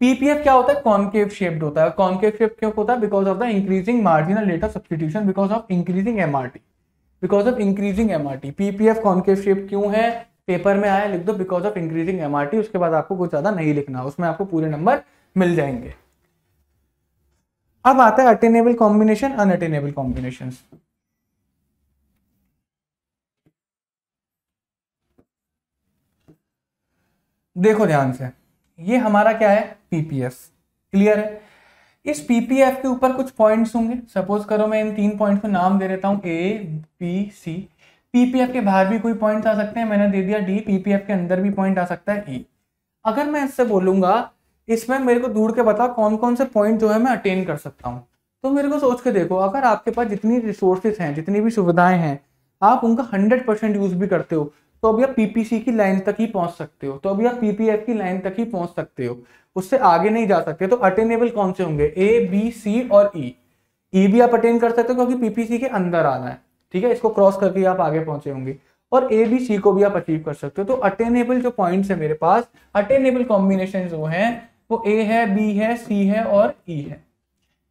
पीपीएफ क्या होता है कॉन्केव शेप्ड होता है कॉन्केव शेप क्यों होता है because of the increasing marginal rate of substitution because of increasing MRT because of increasing MRT PPF concave shape क्यों है पेपर में आया लिख दो बिकॉज ऑफ इंक्रीजिंग एमआरटी उसके बाद आपको कुछ ज्यादा नहीं लिखना उसमें आपको पूरे नंबर मिल जाएंगे अब आता है अटेनेबल कॉम्बिनेशन अनअटेनेबल कॉम्बिनेशन देखो ध्यान से ये हमारा क्या है पीपीएफ क्लियर है इस पीपीएफ के ऊपर कुछ पॉइंट्स होंगे सपोज करो मैं इन तीन पॉइंट्स को नाम दे देता हूँ ए बी सी पीपीएफ के बाहर भी कोई पॉइंट्स आ सकते हैं मैंने दे दिया डी पीपीएफ के अंदर भी पॉइंट आ सकता है ई e. अगर मैं इससे बोलूंगा इसमें मेरे को दूर के बताओ कौन कौन से पॉइंट जो है मैं अटेन कर सकता हूँ तो मेरे को सोच के देखो अगर आपके पास जितनी रिसोर्सेस हैं जितनी भी सुविधाएं हैं आप उनका हंड्रेड परसेंट यूज भी करते हो तो अभी आप पीपीसी की लाइन तक ही पहुंच सकते हो तो अभी आप पीपीएफ की लाइन तक ही पहुंच सकते हो उससे आगे नहीं जा सकते तो अटेनेबल कौन से होंगे ए बी सी और ई e. ई e भी आप अटेन कर सकते हो क्योंकि पीपीसी के अंदर आना है ठीक है इसको क्रॉस करके आप आगे पहुंचे होंगे और ए बी सी को भी आप अचीव कर सकते हो तो अटेनेबल जो पॉइंट्स है मेरे पास अटेनेबल कॉम्बिनेशन जो है वो ए है बी है सी है और ई e है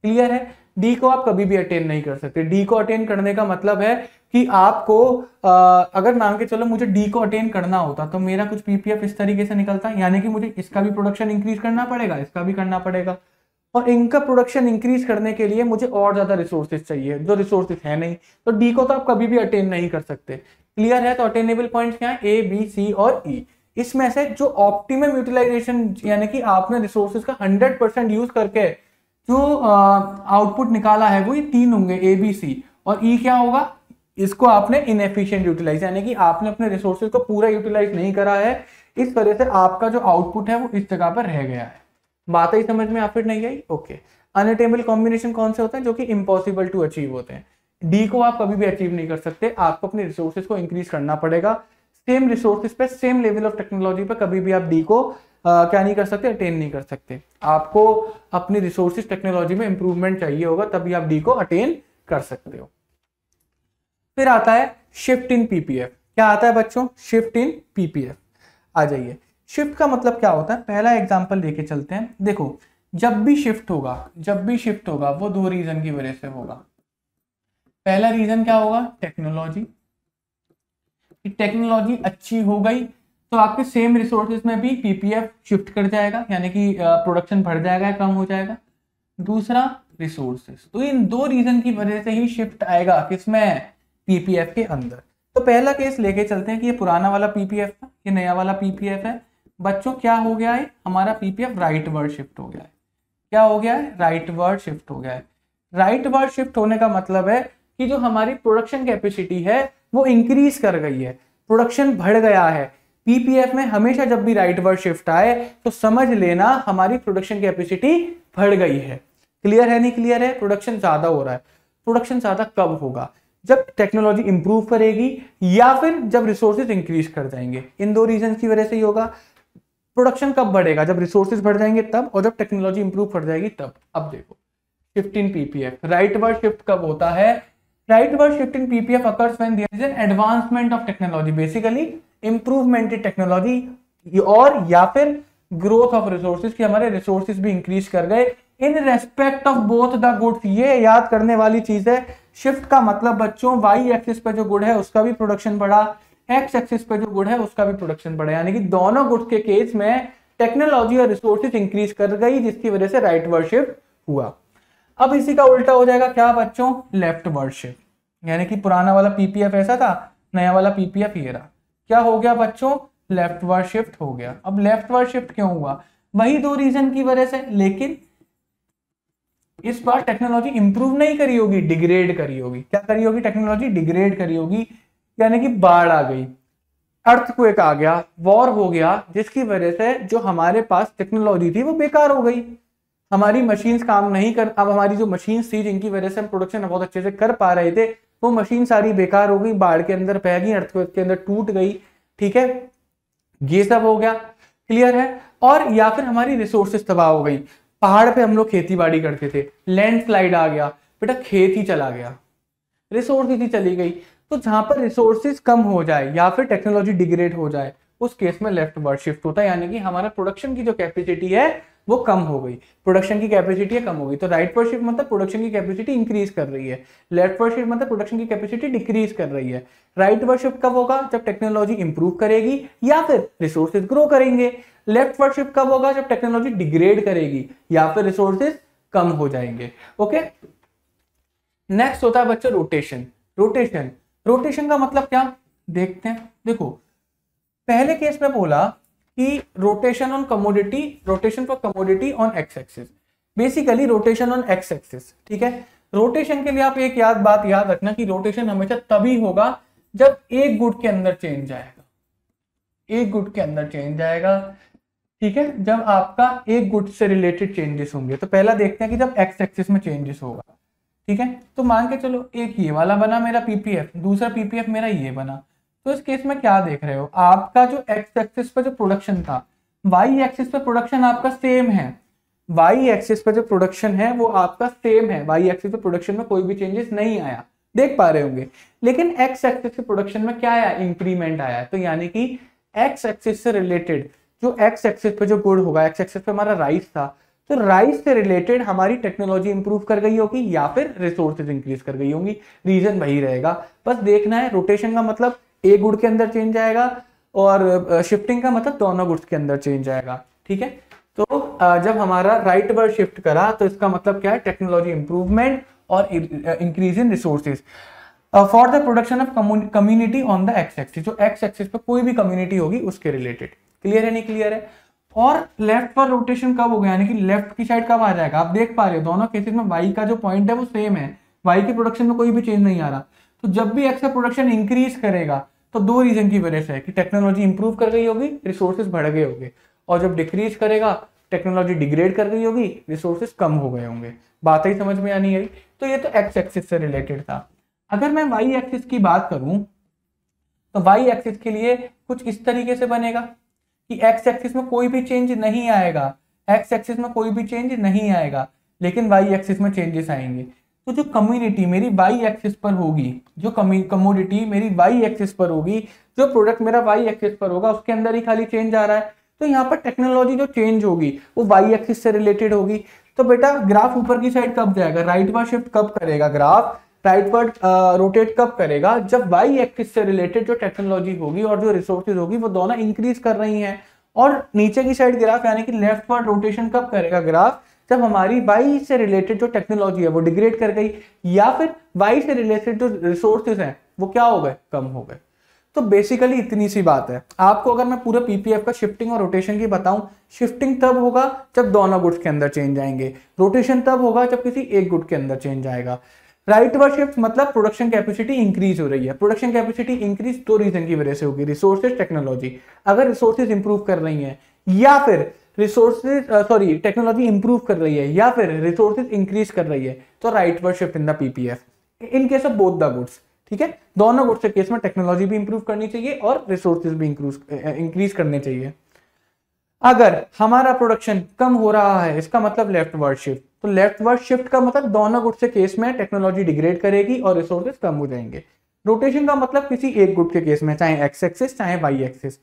क्लियर है डी को आप कभी भी अटेन नहीं कर सकते डी को अटेन करने का मतलब है कि आपको आ, अगर मान के चलो मुझे डी को अटेन करना होता तो मेरा कुछ पीपीएफ इस तरीके से निकलता यानी कि मुझे इसका भी प्रोडक्शन इंक्रीज करना पड़ेगा इसका भी करना पड़ेगा और इनका प्रोडक्शन इंक्रीज करने के लिए मुझे और ज्यादा रिसोर्सेज चाहिए जो रिसोर्सेज है नहीं तो डी को तो आप कभी भी अटेन नहीं कर सकते क्लियर है तो अटेनेबल पॉइंट क्या है ए बी सी और ई e. इसमें से जो ऑप्टिमम यूटिलाइजेशन यानी कि आपने रिसोर्सेज का हंड्रेड परसेंट यूज करके जो आउटपुट निकाला है वो ये तीन होंगे ए बी सी और ई e क्या होगा इसको आपने इनएफिशियंट यूटिलाइज यानी कि आपने अपने रिसोर्सेज को पूरा यूटिलाइज नहीं करा है इस वजह से आपका जो आउटपुट है वो इस जगह पर रह गया है बात ही समझ में आप फिर नहीं आई ओके अनअटेबल कॉम्बिनेशन कौन से होते हैं जो कि इम्पॉसिबल टू अचीव होते हैं डी को आप कभी भी अचीव नहीं कर सकते आपको अपने रिसोर्सेज को इंक्रीज करना पड़ेगा सेम रिसोर्सेज पे सेम लेवल ऑफ टेक्नोलॉजी पे कभी भी आप डी को आ, क्या नहीं कर सकते अटेन नहीं कर सकते आपको अपनी रिसोर्सिस टेक्नोलॉजी में इंप्रूवमेंट चाहिए होगा तभी आप डी को अटेन कर सकते हो फिर आता है शिफ्ट इन पीपीएफ क्या आता है बच्चों शिफ्ट इन पीपीएफ आ जाइए शिफ्ट का मतलब क्या होता है पहला एग्जाम्पल लेके चलते हैं देखो जब भी शिफ्ट होगा जब भी शिफ्ट होगा वो दो रीजन की वजह से होगा पहला रीजन क्या होगा टेक्नोलॉजी टेक्नोलॉजी अच्छी हो गई तो आपके सेम रिसोर्सेज में भी पीपीएफ शिफ्ट कर जाएगा यानी कि प्रोडक्शन बढ़ जाएगा कम हो जाएगा दूसरा रिसोर्सेज तो इन दो रीजन की वजह से ही शिफ्ट आएगा किसमें पीपीएफ के अंदर तो पहला केस लेके चलते हैं कि ये पुराना वाला पीपीएफ था ये नया वाला पीपीएफ है बच्चों क्या हो गया है हमारा पीपीएफ राइट वर्ड शिफ्ट हो गया है क्या हो गया है राइट वर्ड शिफ्ट हो गया है राइट वर्ड शिफ्ट होने का मतलब है कि जो हमारी प्रोडक्शन कैपेसिटी है वो इंक्रीज कर गई है प्रोडक्शन बढ़ गया है पीपीएफ में हमेशा जब भी राइट वर्ड शिफ्ट आए तो समझ लेना हमारी प्रोडक्शन कैपेसिटी बढ़ गई है क्लियर है नहीं क्लियर है प्रोडक्शन ज्यादा हो रहा है प्रोडक्शन ज्यादा कब होगा जब टेक्नोलॉजी इंप्रूव करेगी या फिर जब रिसोर्सेज इंक्रीज कर जाएंगे इन दो रीजन की वजह से ही होगा प्रोडक्शन कब बढ़ेगा जब रिसोर्सेज बढ़ जाएंगे तब और जब टेक्नोलॉजी इंप्रूव कर जाएगी तब अब देखो 15 पीपीएफ राइट वर्ड शिफ्ट कब होता है rightward shift in ppf occurs when there is an advancement of technology basically improvement in technology और या फिर ग्रोथ ऑफ रिसोर्सेज कि हमारे रिसोर्सेज भी इंक्रीज कर गए in respect of both the goods ये याद करने वाली चीज है शिफ्ट का मतलब बच्चों वाई एक्सिस पे जो गुड है उसका भी प्रोडक्शन बढ़ा एक्स एक्सिस पे जो गुड है उसका भी प्रोडक्शन बढ़ा यानी कि दोनों गुड्स के केस में टेक्नोलॉजी और रिसोर्सिस इंक्रीज कर गई जिसकी वजह से राइट वर्ड हुआ अब इसी का उल्टा हो जाएगा क्या बच्चों लेफ्ट वर्ड शिफ्ट यानी कि पुराना वाला पीपीएफ ऐसा था नया वाला पीपीएफ ये रहा क्या हो गया बच्चों लेफ्ट वर्ड शिफ्ट हो गया अब लेफ्ट वर्ड शिफ्ट क्यों हुआ वही दो रीजन की वजह से लेकिन इस बार टेक्नोलॉजी इंप्रूव नहीं करी होगी डिग्रेड करी होगी क्या करी होगी टेक्नोलॉजी डिग्रेड करी होगी यानी कि बाढ़ आ गई अर्थक्वेक आ गया वॉर हो गया जिसकी वजह से जो हमारे पास टेक्नोलॉजी थी वो बेकार हो गई हमारी मशीन्स काम नहीं कर अब हमारी जो मशीन्स थी जिनकी वजह से हम प्रोडक्शन बहुत अच्छे से कर पा रहे थे वो मशीन सारी बेकार हो गई बाढ़ के अंदर बह गई अर्थक्वेक के अंदर टूट गई ठीक है ये सब हो गया क्लियर है और या फिर हमारी रिसोर्सेस तबाह हो गई पहाड़ पे हम लोग खेती बाड़ी करते थे लैंडस्लाइड आ गया बेटा खेत ही चला गया रिसोर्स ही चली गई तो जहां पर रिसोर्सेज कम हो जाए या फिर टेक्नोलॉजी डिग्रेड हो जाए उस केस में लेफ्ट वर्ड शिफ्ट होता है यानी कि हमारा प्रोडक्शन की जो कैपेसिटी है वो कम हो गई प्रोडक्शन की कैपेसिटी कम हो गई तो राइट पर शिफ्ट मतलब प्रोडक्शन की कैपेसिटी इंक्रीज कर रही है लेफ्ट पर शिफ्ट मतलब प्रोडक्शन की कैपेसिटी डिक्रीज कर रही है राइट पर शिफ्ट कब होगा जब टेक्नोलॉजी इंप्रूव करेगी या फिर रिसोर्सेज ग्रो करेंगे लेफ्ट पर शिफ्ट कब होगा जब टेक्नोलॉजी डिग्रेड करेगी या फिर रिसोर्सेज कम हो जाएंगे ओके नेक्स्ट होता है बच्चों रोटेशन रोटेशन रोटेशन का मतलब क्या देखते हैं देखो पहले केस में बोला कि rotation on commodity rotation for commodity on X axis basically rotation on X axis ठीक है रोटेशन के लिए आप एक याद बात याद रखना कि रोटेशन हमेशा तभी होगा जब एक गुड के अंदर चेंज आएगा एक गुड के अंदर चेंज आएगा ठीक है जब आपका एक गुड से रिलेटेड चेंजेस होंगे तो पहला देखते हैं कि जब एक्स एक्सिस में चेंजेस होगा ठीक है तो मान के चलो एक ये वाला बना मेरा पीपीएफ दूसरा पीपीएफ मेरा ये बना तो इस केस में क्या देख रहे हो आपका जो एक्स एक्सिस पर जो प्रोडक्शन था वाई एक्सिस पर प्रोडक्शन आपका सेम है वाई एक्सिस पर जो प्रोडक्शन है वो आपका सेम है वाई एक्सिस पर प्रोडक्शन में कोई भी चेंजेस नहीं आया देख पा रहे होंगे लेकिन एक्स एक्सिस के प्रोडक्शन में क्या आया इंक्रीमेंट आया तो यानी कि एक्स एक्सिस से रिलेटेड जो एक्स एक्सिस पे जो गुड होगा एक्स एक्सिस पे हमारा राइस था तो राइस से रिलेटेड हमारी टेक्नोलॉजी इंप्रूव कर गई होगी या फिर रिसोर्सेज इंक्रीज कर गई होंगी रीजन वही रहेगा बस देखना है रोटेशन का मतलब ए गुड़ के अंदर चेंज आएगा और शिफ्टिंग का मतलब दोनों गुड्स के अंदर चेंज आएगा ठीक है तो जब हमारा राइट वर्ड शिफ्ट करा तो इसका मतलब क्या है टेक्नोलॉजी इंप्रूवमेंट और increase in resources for the production of community on the X axis जो एक्स एक्सिस पे कोई भी कम्युनिटी होगी उसके रिलेटेड क्लियर है नहीं क्लियर है और लेफ्ट पर रोटेशन कब हो गया यानी कि लेफ्ट की साइड कब आ जाएगा आप देख पा रहे हो दोनों केसेस में वाई का जो पॉइंट है वो सेम है वाई के प्रोडक्शन में कोई भी चेंज नहीं आ रहा तो जब भी एक्स का प्रोडक्शन इंक्रीज करेगा तो दो रीज़न की वजह से है कि टेक्नोलॉजी इंप्रूव कर गई होगी रिसोर्सेज बढ़ गए होंगे और जब डिक्रीज करेगा टेक्नोलॉजी डिग्रेड कर गई होगी रिसोर्सेज कम हो गए होंगे बात ही समझ में आनी आई तो ये तो एक्स एक्सिस से रिलेटेड था अगर मैं वाई एक्सिस की बात करूं तो वाई एक्सिस के लिए कुछ इस तरीके से बनेगा कि एक्स एक्सिस में कोई भी चेंज नहीं आएगा एक्स एक्सिस में कोई भी चेंज नहीं आएगा लेकिन वाई एक्सिस में चेंजेस आएंगे तो जो कम्युनिटी मेरी वाई एक्सिस पर होगी जो कमोडिटी मेरी वाई एक्सिस पर होगी जो प्रोडक्ट मेरा वाई एक्सिस पर होगा उसके अंदर ही खाली चेंज आ रहा है तो यहाँ पर टेक्नोलॉजी जो चेंज होगी वो वाई एक्सिस से रिलेटेड होगी तो बेटा ग्राफ ऊपर की साइड कब जाएगा राइट वर्ड शिफ्ट कब करेगा ग्राफ राइट वर्ड रोटेट कब करेगा जब वाई एक्सिस से रिलेटेड जो टेक्नोलॉजी होगी और जो रिसोर्सेज होगी वो दोनों इंक्रीज कर रही है और नीचे की साइड ग्राफ यानी कि लेफ्ट वर्ड रोटेशन कब करेगा ग्राफ जब हमारी वाई से रिलेटेड जो टेक्नोलॉजी है वो डिग्रेड कर गई या फिर वाई से रिलेटेड जो रिसोर्सेज हैं वो क्या हो गए कम हो गए तो बेसिकली इतनी सी बात है आपको अगर मैं पूरे पीपीएफ का शिफ्टिंग और रोटेशन की बताऊं शिफ्टिंग तब होगा जब दोनों गुड्स के अंदर चेंज आएंगे रोटेशन तब होगा जब किसी एक गुड के अंदर चेंज आएगा राइट वर्ड शिफ्ट मतलब प्रोडक्शन कैपेसिटी इंक्रीज हो रही है प्रोडक्शन कैपेसिटी इंक्रीज दो रीजन की वजह से होगी रिसोर्सेज टेक्नोलॉजी अगर रिसोर्सेज इंप्रूव कर रही है या फिर रिसोर्सेज सॉरी टेक्नोलॉजी इंप्रूव कर रही है या फिर रिसोर्सेज इंक्रीज कर रही है तो rightward shift in the PPF in case of both the goods ठीक है दोनों गुड्स के केस में टेक्नोलॉजी भी इंप्रूव करनी चाहिए और रिसोर्सेज भी इंक्रीज uh, करने चाहिए अगर हमारा प्रोडक्शन कम हो रहा है इसका मतलब लेफ्ट वर्ड शिफ्ट तो लेफ्ट वर्ड शिफ्ट का मतलब दोनों गुड्स से केस में टेक्नोलॉजी डिग्रेड करेगी और रिसोर्सेज कम हो जाएंगे रोटेशन का मतलब किसी एक गुड के केस में चाहे एक्स एक्सिस चाहे वाई एक्सिस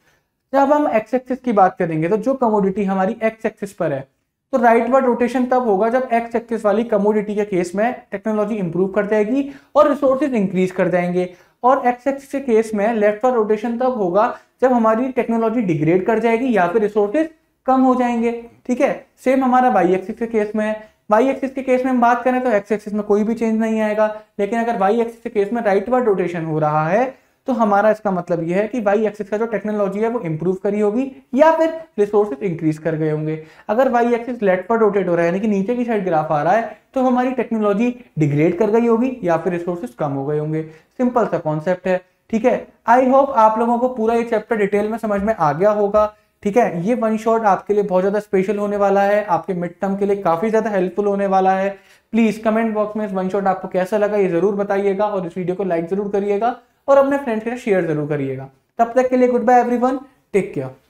जब हम एक्स एक्सिस की बात करेंगे तो जो कमोडिटी हमारी एक्स एक्सिस पर है तो राइट वर्ड रोटेशन तब होगा जब एक्स एक्सिस वाली कमोडिटी के केस में टेक्नोलॉजी इंप्रूव कर जाएगी और रिसोर्सेज इंक्रीज कर जाएंगे और एक्स एक्सिस के केस में लेफ्ट वर्ड रोटेशन तब होगा जब हमारी टेक्नोलॉजी डिग्रेड कर जाएगी या फिर रिसोर्सेज कम हो जाएंगे ठीक है सेम हमारा वाई एक्सिस के केस में वाई एक्सिस के केस में हम बात करें तो एक्स एक्सिस में कोई भी चेंज नहीं आएगा लेकिन अगर वाई एक्सिस के केस में राइट वर्ड रोटेशन हो रहा है तो हमारा इसका मतलब यह है कि वाई एक्सिस का जो टेक्नोलॉजी है वो इंप्रूव करी होगी या फिर रिसोर्सेज इंक्रीज कर गए होंगे अगर वाई एक्सिस लेट पर रोटेट हो रहा है यानी कि नीचे की साइड ग्राफ आ रहा है तो हमारी टेक्नोलॉजी डिग्रेड कर गई होगी या फिर रिसोर्सेज कम हो गए होंगे सिंपल सा कॉन्सेप्ट है ठीक है आई होप आप लोगों को पूरा ये चैप्टर डिटेल में समझ में आ गया होगा ठीक है ये वन शॉट आपके लिए बहुत ज्यादा स्पेशल होने वाला है आपके मिड टर्म के लिए काफी ज्यादा हेल्पफुल होने वाला है प्लीज कमेंट बॉक्स में इस वन शॉट आपको कैसा लगा ये जरूर बताइएगा और इस वीडियो को लाइक जरूर करिएगा और अपने फ्रेंड्स के साथ शेयर जरूर करिएगा तब तक के लिए good bye everyone take care